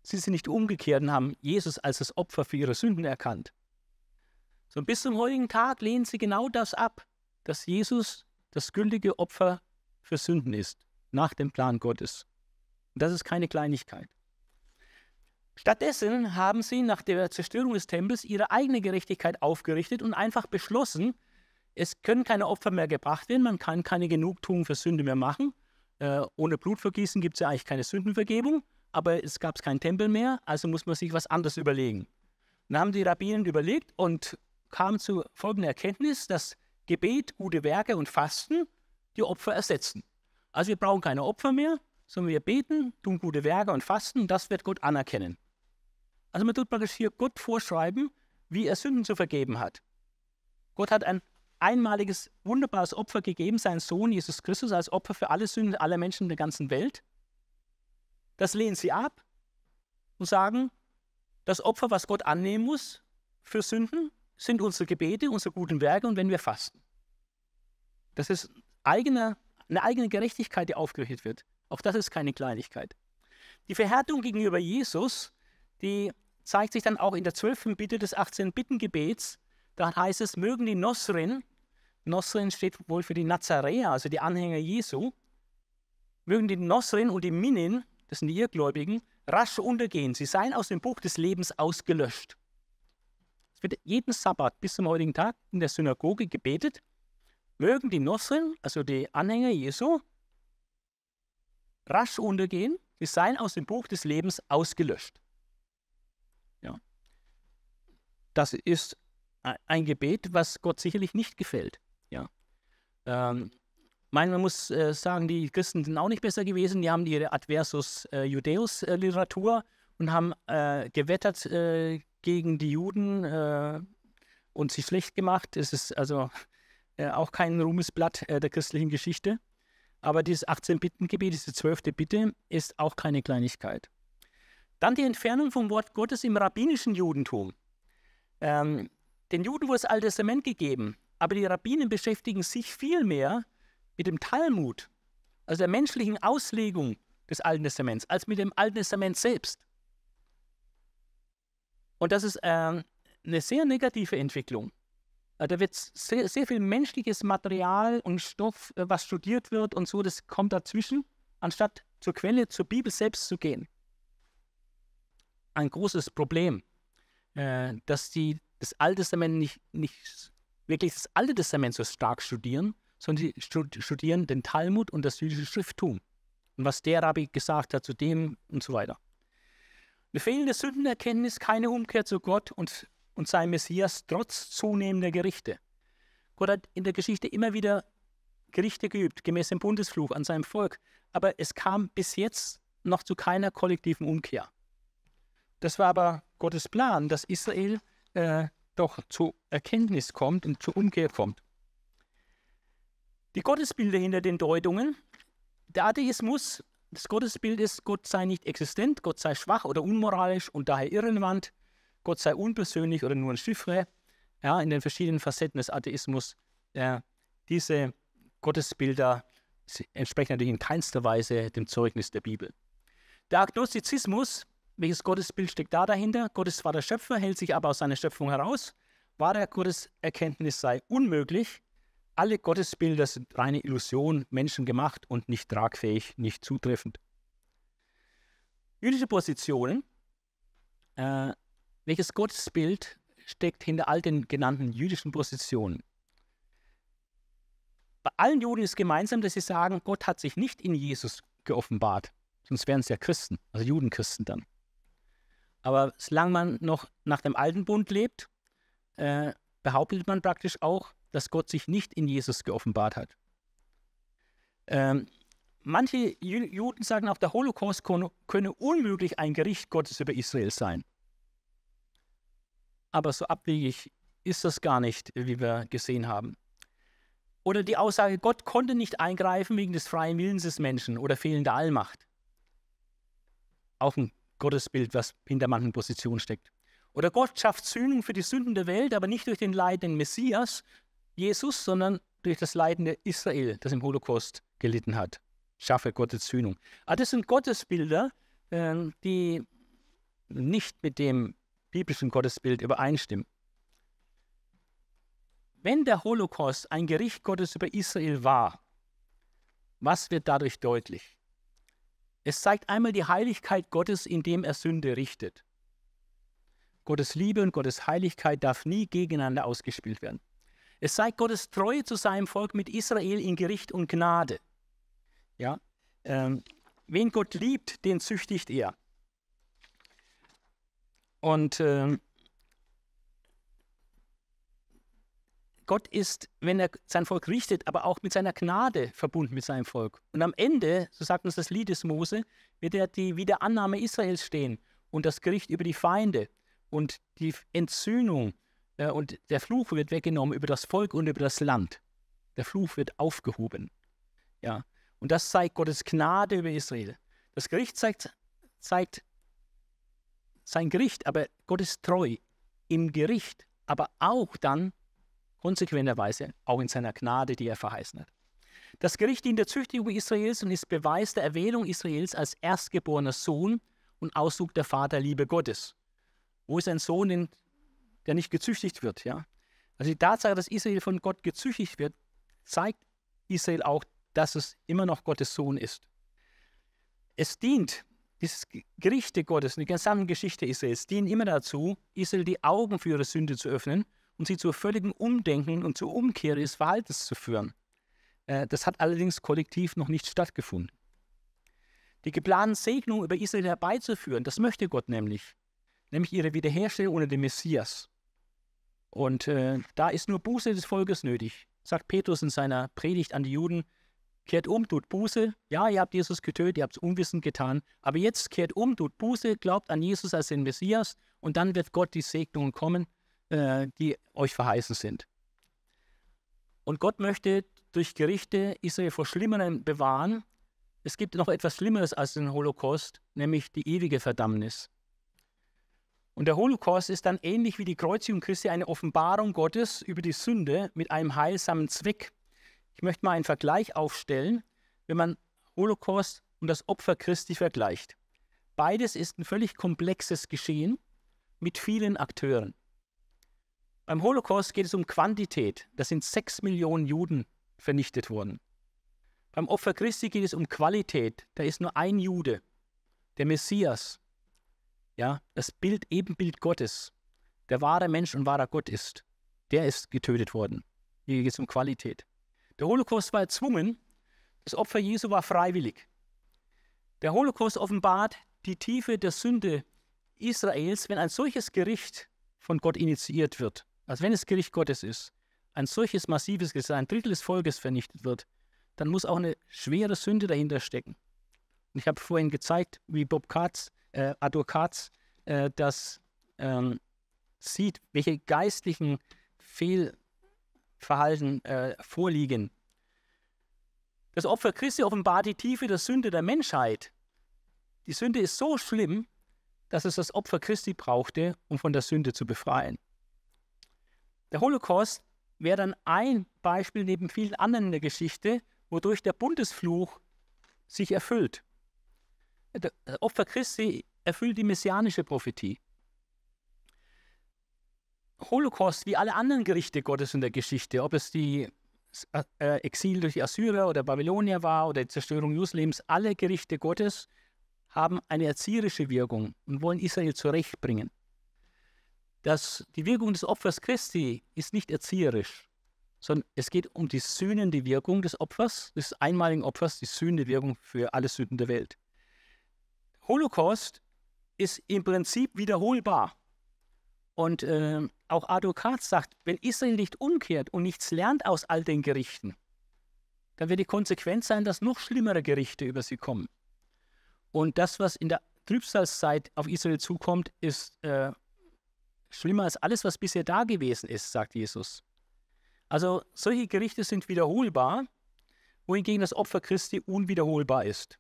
sind sie nicht umgekehrt und haben Jesus als das Opfer für ihre Sünden erkannt. So bis zum heutigen Tag lehnen sie genau das ab dass Jesus das gültige Opfer für Sünden ist, nach dem Plan Gottes. Und das ist keine Kleinigkeit. Stattdessen haben sie nach der Zerstörung des Tempels ihre eigene Gerechtigkeit aufgerichtet und einfach beschlossen, es können keine Opfer mehr gebracht werden, man kann keine Genugtuung für Sünde mehr machen. Äh, ohne Blutvergießen gibt es ja eigentlich keine Sündenvergebung, aber es gab keinen Tempel mehr, also muss man sich was anderes überlegen. Dann haben die Rabbinen überlegt und kamen zu folgender Erkenntnis, dass Gebet, gute Werke und Fasten die Opfer ersetzen. Also wir brauchen keine Opfer mehr, sondern wir beten, tun gute Werke und fasten und das wird Gott anerkennen. Also man tut praktisch hier Gott vorschreiben, wie er Sünden zu vergeben hat. Gott hat ein einmaliges, wunderbares Opfer gegeben, seinen Sohn Jesus Christus als Opfer für alle Sünden aller Menschen in der ganzen Welt. Das lehnen sie ab und sagen, das Opfer, was Gott annehmen muss für Sünden, sind unsere Gebete, unsere guten Werke und wenn wir fasten. Das ist eigene, eine eigene Gerechtigkeit, die aufgerichtet wird. Auch das ist keine Kleinigkeit. Die Verhärtung gegenüber Jesus, die zeigt sich dann auch in der 12. Bitte des 18. Bittengebets. Da heißt es, mögen die Nosrin, Nosrin steht wohl für die Nazaräer, also die Anhänger Jesu, mögen die Nosrin und die Minin, das sind die Irrgläubigen, rasch untergehen. Sie seien aus dem Buch des Lebens ausgelöscht wird jeden Sabbat bis zum heutigen Tag in der Synagoge gebetet. Mögen die Nosseln, also die Anhänger Jesu, rasch untergehen, sie seien aus dem Buch des Lebens ausgelöscht. Ja. Das ist e-, ein Gebet, was Gott sicherlich nicht gefällt. Ja. Ähm, meine, man muss äh, sagen, die Christen sind auch nicht besser gewesen. Die haben ihre Adversus äh, Judeus äh, Literatur und haben äh, gewettert äh, gegen die Juden äh, und sie schlecht gemacht. Es ist also äh, auch kein Ruhmesblatt äh, der christlichen Geschichte. Aber dieses 18-Bitten-Gebet, diese zwölfte Bitte, ist auch keine Kleinigkeit. Dann die Entfernung vom Wort Gottes im rabbinischen Judentum. Ähm, den Juden wurde das Alte Testament gegeben, aber die Rabbinen beschäftigen sich viel mehr mit dem Talmud, also der menschlichen Auslegung des Alten Testaments, als mit dem Alten Testament selbst. Und das ist ähm, eine sehr negative Entwicklung. Äh, da wird sehr, sehr, viel menschliches Material und Stoff, äh, was studiert wird und so, das kommt dazwischen, anstatt zur Quelle, zur Bibel selbst zu gehen. Ein großes Problem, äh, dass die das Alte Testament nicht, nicht wirklich das Alte Testament so stark studieren, sondern sie studieren den Talmud und das jüdische Schrifttum und was der Rabbi gesagt hat zu dem und so weiter. Eine fehlende Sündenerkenntnis, keine Umkehr zu Gott und, und seinem Messias trotz zunehmender Gerichte. Gott hat in der Geschichte immer wieder Gerichte geübt, gemäß dem Bundesfluch an seinem Volk, aber es kam bis jetzt noch zu keiner kollektiven Umkehr. Das war aber Gottes Plan, dass Israel äh, doch zur Erkenntnis kommt und zur Umkehr kommt. Die Gottesbilder hinter den Deutungen. Der Atheismus das Gottesbild ist, Gott sei nicht existent, Gott sei schwach oder unmoralisch und daher irrelevant, Gott sei unpersönlich oder nur ein Chiffre. Ja, in den verschiedenen Facetten des Atheismus, äh, diese Gottesbilder entsprechen natürlich in keinster Weise dem Zeugnis der Bibel. Der Agnostizismus, welches Gottesbild steckt da dahinter? Gottes war der Schöpfer, hält sich aber aus seiner Schöpfung heraus. Wahre Gotteserkenntnis sei unmöglich, alle Gottesbilder sind reine Illusion, menschengemacht und nicht tragfähig, nicht zutreffend. Jüdische Positionen. Äh, welches Gottesbild steckt hinter all den genannten jüdischen Positionen? Bei allen Juden ist gemeinsam, dass sie sagen, Gott hat sich nicht in Jesus geoffenbart. Sonst wären es ja Christen, also Judenchristen dann. Aber solange man noch nach dem alten Bund lebt, äh, behauptet man praktisch auch, dass Gott sich nicht in Jesus geoffenbart hat. Ähm, manche Juden sagen auch, der Holocaust könne unmöglich ein Gericht Gottes über Israel sein. Aber so abwegig ist das gar nicht, wie wir gesehen haben. Oder die Aussage, Gott konnte nicht eingreifen wegen des freien Willens des Menschen oder fehlender Allmacht. Auch ein Gottesbild, was hinter manchen Positionen steckt. Oder Gott schafft Sühnung für die Sünden der Welt, aber nicht durch den leidenden Messias, Jesus, sondern durch das leidende Israel, das im Holocaust gelitten hat. Schaffe Gottes Sühnung. Aber ah, das sind Gottesbilder, ähm, die nicht mit dem biblischen Gottesbild übereinstimmen. Wenn der Holocaust ein Gericht Gottes über Israel war, was wird dadurch deutlich? Es zeigt einmal die Heiligkeit Gottes, indem er Sünde richtet. Gottes Liebe und Gottes Heiligkeit darf nie gegeneinander ausgespielt werden. Es sei Gottes Treue zu seinem Volk mit Israel in Gericht und Gnade. Ja? Ähm, wen Gott liebt, den züchtigt er. Und ähm, Gott ist, wenn er sein Volk richtet, aber auch mit seiner Gnade verbunden mit seinem Volk. Und am Ende, so sagt uns das Lied des Mose, wird er die Wiederannahme Israels stehen und das Gericht über die Feinde und die Entzündung äh, und der Fluch wird weggenommen über das Volk und über das Land. Der Fluch wird aufgehoben. Ja. Und das zeigt Gottes Gnade über Israel. Das Gericht zeigt, zeigt sein Gericht, aber Gott ist treu im Gericht, aber auch dann konsequenterweise auch in seiner Gnade, die er verheißen hat. Das Gericht dient der Züchtigung Israels und ist Beweis der Erwählung Israels als erstgeborener Sohn und Ausdruck der Vaterliebe Gottes. Wo ist ein Sohn, den der nicht gezüchtigt wird. Ja? Also die Tatsache, dass Israel von Gott gezüchtigt wird, zeigt Israel auch, dass es immer noch Gottes Sohn ist. Es dient, dieses Gerichte Gottes, die gesamte Geschichte Israels, dient immer dazu, Israel die Augen für ihre Sünde zu öffnen und sie zu völligen Umdenken und zur Umkehr ihres Verhaltens zu führen. Äh, das hat allerdings kollektiv noch nicht stattgefunden. Die geplanten Segnungen über Israel herbeizuführen, das möchte Gott nämlich, nämlich ihre Wiederherstellung ohne den Messias. Und äh, da ist nur Buße des Volkes nötig, sagt Petrus in seiner Predigt an die Juden. Kehrt um, tut Buße. Ja, ihr habt Jesus getötet, ihr habt es unwissend getan. Aber jetzt kehrt um, tut Buße, glaubt an Jesus als den Messias und dann wird Gott die Segnungen kommen, äh, die euch verheißen sind. Und Gott möchte durch Gerichte Israel vor Schlimmerem bewahren. Es gibt noch etwas Schlimmeres als den Holocaust, nämlich die ewige Verdammnis. Und der Holocaust ist dann ähnlich wie die Kreuzigung Christi eine Offenbarung Gottes über die Sünde mit einem heilsamen Zweck. Ich möchte mal einen Vergleich aufstellen, wenn man Holocaust und das Opfer Christi vergleicht. Beides ist ein völlig komplexes Geschehen mit vielen Akteuren. Beim Holocaust geht es um Quantität. Da sind sechs Millionen Juden vernichtet worden. Beim Opfer Christi geht es um Qualität. Da ist nur ein Jude, der Messias, ja, das Bild, Ebenbild Gottes, der wahre Mensch und wahrer Gott ist, der ist getötet worden. Hier geht es um Qualität. Der Holocaust war erzwungen, das Opfer Jesu war freiwillig. Der Holocaust offenbart die Tiefe der Sünde Israels, wenn ein solches Gericht von Gott initiiert wird, also wenn es Gericht Gottes ist, ein solches massives Gesetz, ein Drittel des Volkes vernichtet wird, dann muss auch eine schwere Sünde dahinter stecken. Und ich habe vorhin gezeigt, wie Bob Katz äh, Advokats äh, das ähm, sieht, welche geistlichen Fehlverhalten äh, vorliegen. Das Opfer Christi offenbart die Tiefe der Sünde der Menschheit. Die Sünde ist so schlimm, dass es das Opfer Christi brauchte, um von der Sünde zu befreien. Der Holocaust wäre dann ein Beispiel neben vielen anderen in der Geschichte, wodurch der Bundesfluch sich erfüllt das äh, Opfer Christi erfüllt die messianische Prophetie. Holocaust, wie alle anderen Gerichte Gottes in der Geschichte, ob es die äh, äh, Exil durch die Assyrer oder Babylonier war oder die Zerstörung Jerusalems, alle Gerichte Gottes haben eine erzieherische Wirkung und wollen Israel zurechtbringen. Das, die Wirkung des Opfers Christi ist nicht erzieherisch, sondern es geht um die sühnende Wirkung des Opfers, des einmaligen Opfers, die sühnende Wirkung für alle Sünden der Welt. Holocaust ist im Prinzip wiederholbar. Und äh, auch Advokat sagt, wenn Israel nicht umkehrt und nichts lernt aus all den Gerichten, dann wird die Konsequenz sein, dass noch schlimmere Gerichte über sie kommen. Und das, was in der Trübsalzeit auf Israel zukommt, ist äh, schlimmer als alles, was bisher da gewesen ist, sagt Jesus. Also solche Gerichte sind wiederholbar, wohingegen das Opfer Christi unwiederholbar ist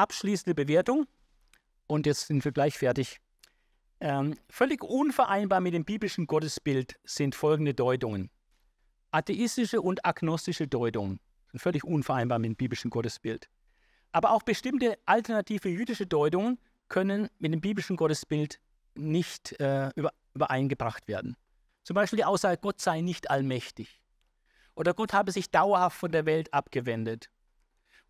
abschließende Bewertung. Und jetzt sind wir gleich fertig. Ähm, völlig unvereinbar mit dem biblischen Gottesbild sind folgende Deutungen. Atheistische und agnostische Deutungen sind völlig unvereinbar mit dem biblischen Gottesbild. Aber auch bestimmte alternative jüdische Deutungen können mit dem biblischen Gottesbild nicht äh, übereingebracht werden. Zum Beispiel die Aussage, Gott sei nicht allmächtig. Oder Gott habe sich dauerhaft von der Welt abgewendet.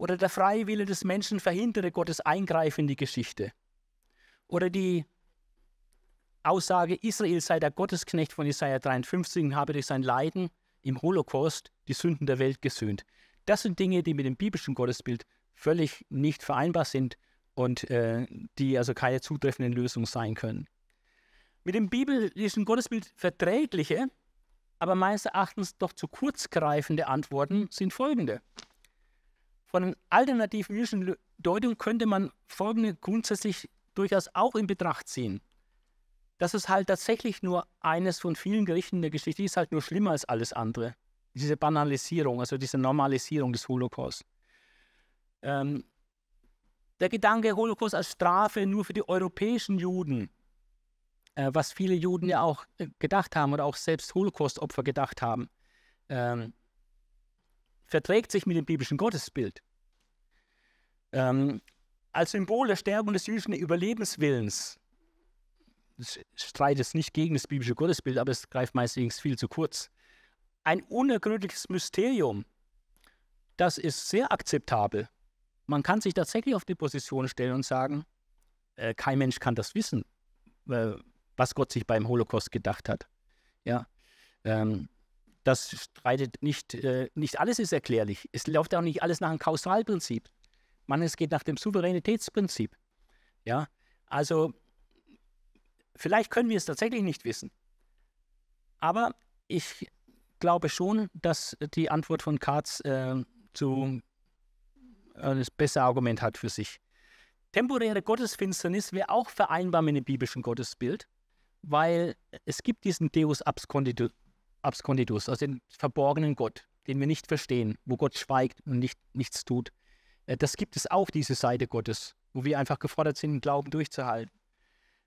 Oder der freie Wille des Menschen verhindere Gottes Eingreifen in die Geschichte. Oder die Aussage, Israel sei der Gottesknecht von Jesaja 53 und habe durch sein Leiden im Holocaust die Sünden der Welt gesöhnt. Das sind Dinge, die mit dem biblischen Gottesbild völlig nicht vereinbar sind und äh, die also keine zutreffenden Lösungen sein können. Mit dem biblischen Gottesbild verträgliche, aber meines Erachtens doch zu kurz greifende Antworten sind folgende. Von den alternativen jüdischen Deutungen könnte man folgende grundsätzlich durchaus auch in Betracht ziehen. Das ist halt tatsächlich nur eines von vielen Gerichten der Geschichte, die ist halt nur schlimmer als alles andere. Diese Banalisierung, also diese Normalisierung des Holocaust. Ähm, der Gedanke, Holocaust als Strafe nur für die europäischen Juden, äh, was viele Juden ja auch äh, gedacht haben oder auch selbst Holocaust-Opfer gedacht haben, ähm, verträgt sich mit dem biblischen Gottesbild. Ähm, als Symbol der Stärkung des jüdischen Überlebenswillens streitet es nicht gegen das biblische Gottesbild, aber es greift meistens viel zu kurz. Ein unergründliches Mysterium, das ist sehr akzeptabel. Man kann sich tatsächlich auf die Position stellen und sagen, äh, kein Mensch kann das wissen, äh, was Gott sich beim Holocaust gedacht hat. Ja. Ähm, das streitet nicht, äh, nicht alles ist erklärlich. Es läuft auch nicht alles nach einem Kausalprinzip. es geht nach dem Souveränitätsprinzip. Ja, also vielleicht können wir es tatsächlich nicht wissen. Aber ich glaube schon, dass die Antwort von Katz äh, zu äh, das bessere Argument hat für sich. Temporäre Gottesfinsternis wäre auch vereinbar mit dem biblischen Gottesbild, weil es gibt diesen Deus absconditus absconditus, also den verborgenen Gott, den wir nicht verstehen, wo Gott schweigt und nicht, nichts tut. Äh, das gibt es auch, diese Seite Gottes, wo wir einfach gefordert sind, Glauben durchzuhalten.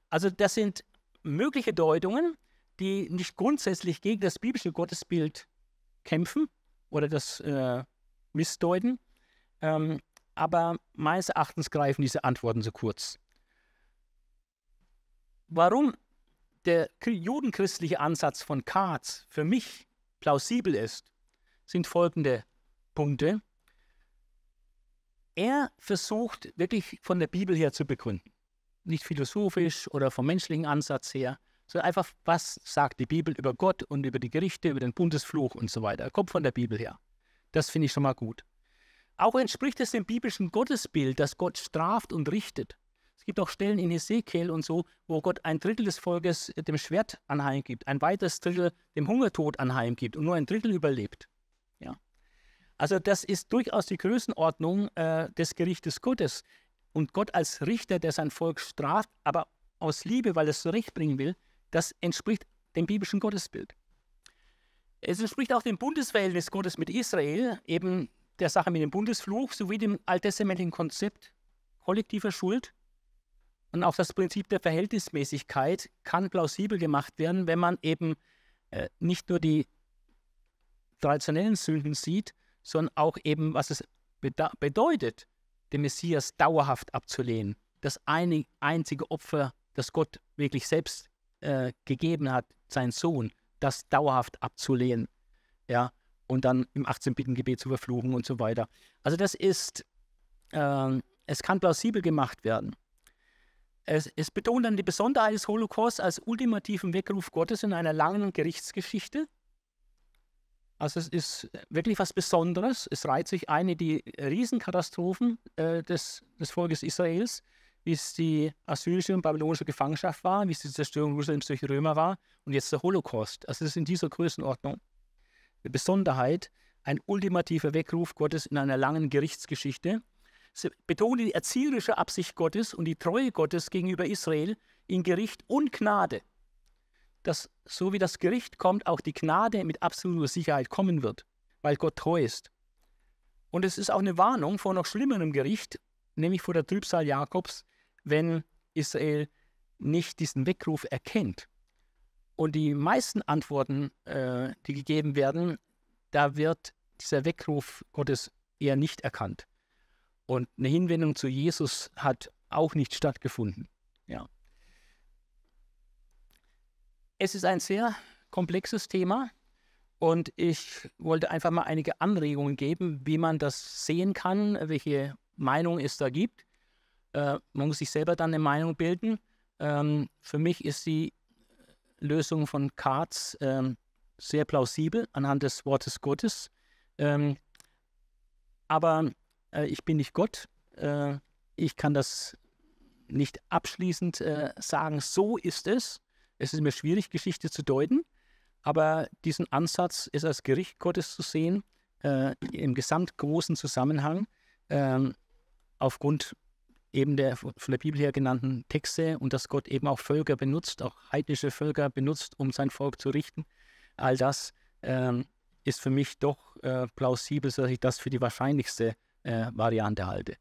Also das sind mögliche Deutungen, die nicht grundsätzlich gegen das biblische Gottesbild kämpfen oder das äh, missdeuten. Ähm, aber meines Erachtens greifen diese Antworten zu so kurz. Warum der judenchristliche Ansatz von Katz für mich plausibel ist, sind folgende Punkte. Er versucht wirklich von der Bibel her zu begründen. Nicht philosophisch oder vom menschlichen Ansatz her, sondern einfach, was sagt die Bibel über Gott und über die Gerichte, über den Bundesfluch und so weiter. Er kommt von der Bibel her. Das finde ich schon mal gut. Auch entspricht es dem biblischen Gottesbild, dass Gott straft und richtet. Es gibt auch Stellen in Ezekiel und so, wo Gott ein Drittel des Volkes äh, dem Schwert anheimgibt, ein weiteres Drittel dem Hungertod anheimgibt und nur ein Drittel überlebt. Ja. Also das ist durchaus die Größenordnung äh, des Gerichtes Gottes. Und Gott als Richter, der sein Volk straft, aber aus Liebe, weil er es zurechtbringen will, das entspricht dem biblischen Gottesbild. Es entspricht auch dem Bundesverhältnis Gottes mit Israel, eben der Sache mit dem Bundesfluch sowie dem alttestamentlichen Konzept kollektiver Schuld und auch das Prinzip der Verhältnismäßigkeit kann plausibel gemacht werden, wenn man eben äh, nicht nur die traditionellen Sünden sieht, sondern auch eben, was es bedeutet, den Messias dauerhaft abzulehnen. Das eine, einzige Opfer, das Gott wirklich selbst äh, gegeben hat, sein Sohn, das dauerhaft abzulehnen. Ja, und dann im 18-Bitten-Gebet zu verfluchen und so weiter. Also das ist, äh, es kann plausibel gemacht werden. Es, es betont dann die Besonderheit des Holocaust als ultimativen Weckruf Gottes in einer langen Gerichtsgeschichte. Also es ist wirklich was Besonderes. Es reiht sich eine die Riesenkatastrophen äh, des, des Volkes Israels, wie es die assyrische und babylonische Gefangenschaft war, wie es die Zerstörung Jerusalems durch die Römer war und jetzt der Holocaust. Also es ist in dieser Größenordnung eine Besonderheit, ein ultimativer Weckruf Gottes in einer langen Gerichtsgeschichte. Sie betonen die erzieherische Absicht Gottes und die Treue Gottes gegenüber Israel in Gericht und Gnade. Dass so wie das Gericht kommt, auch die Gnade mit absoluter Sicherheit kommen wird, weil Gott treu ist. Und es ist auch eine Warnung vor noch schlimmerem Gericht, nämlich vor der Trübsal Jakobs, wenn Israel nicht diesen Weckruf erkennt. Und die meisten Antworten, äh, die gegeben werden, da wird dieser Weckruf Gottes eher nicht erkannt. Und eine Hinwendung zu Jesus hat auch nicht stattgefunden. Ja. Es ist ein sehr komplexes Thema und ich wollte einfach mal einige Anregungen geben, wie man das sehen kann, welche Meinung es da gibt. Äh, man muss sich selber dann eine Meinung bilden. Ähm, für mich ist die Lösung von Katz ähm, sehr plausibel anhand des Wortes Gottes. Ähm, aber äh, ich bin nicht Gott, äh, ich kann das nicht abschließend äh, sagen, so ist es. Es ist mir schwierig, Geschichte zu deuten, aber diesen Ansatz ist als Gericht Gottes zu sehen, äh, im gesamtgroßen Zusammenhang, ähm, aufgrund eben der von der Bibel her genannten Texte und dass Gott eben auch Völker benutzt, auch heidnische Völker benutzt, um sein Volk zu richten. All das ähm, ist für mich doch äh, plausibel, dass ich das für die wahrscheinlichste äh, Variante halte.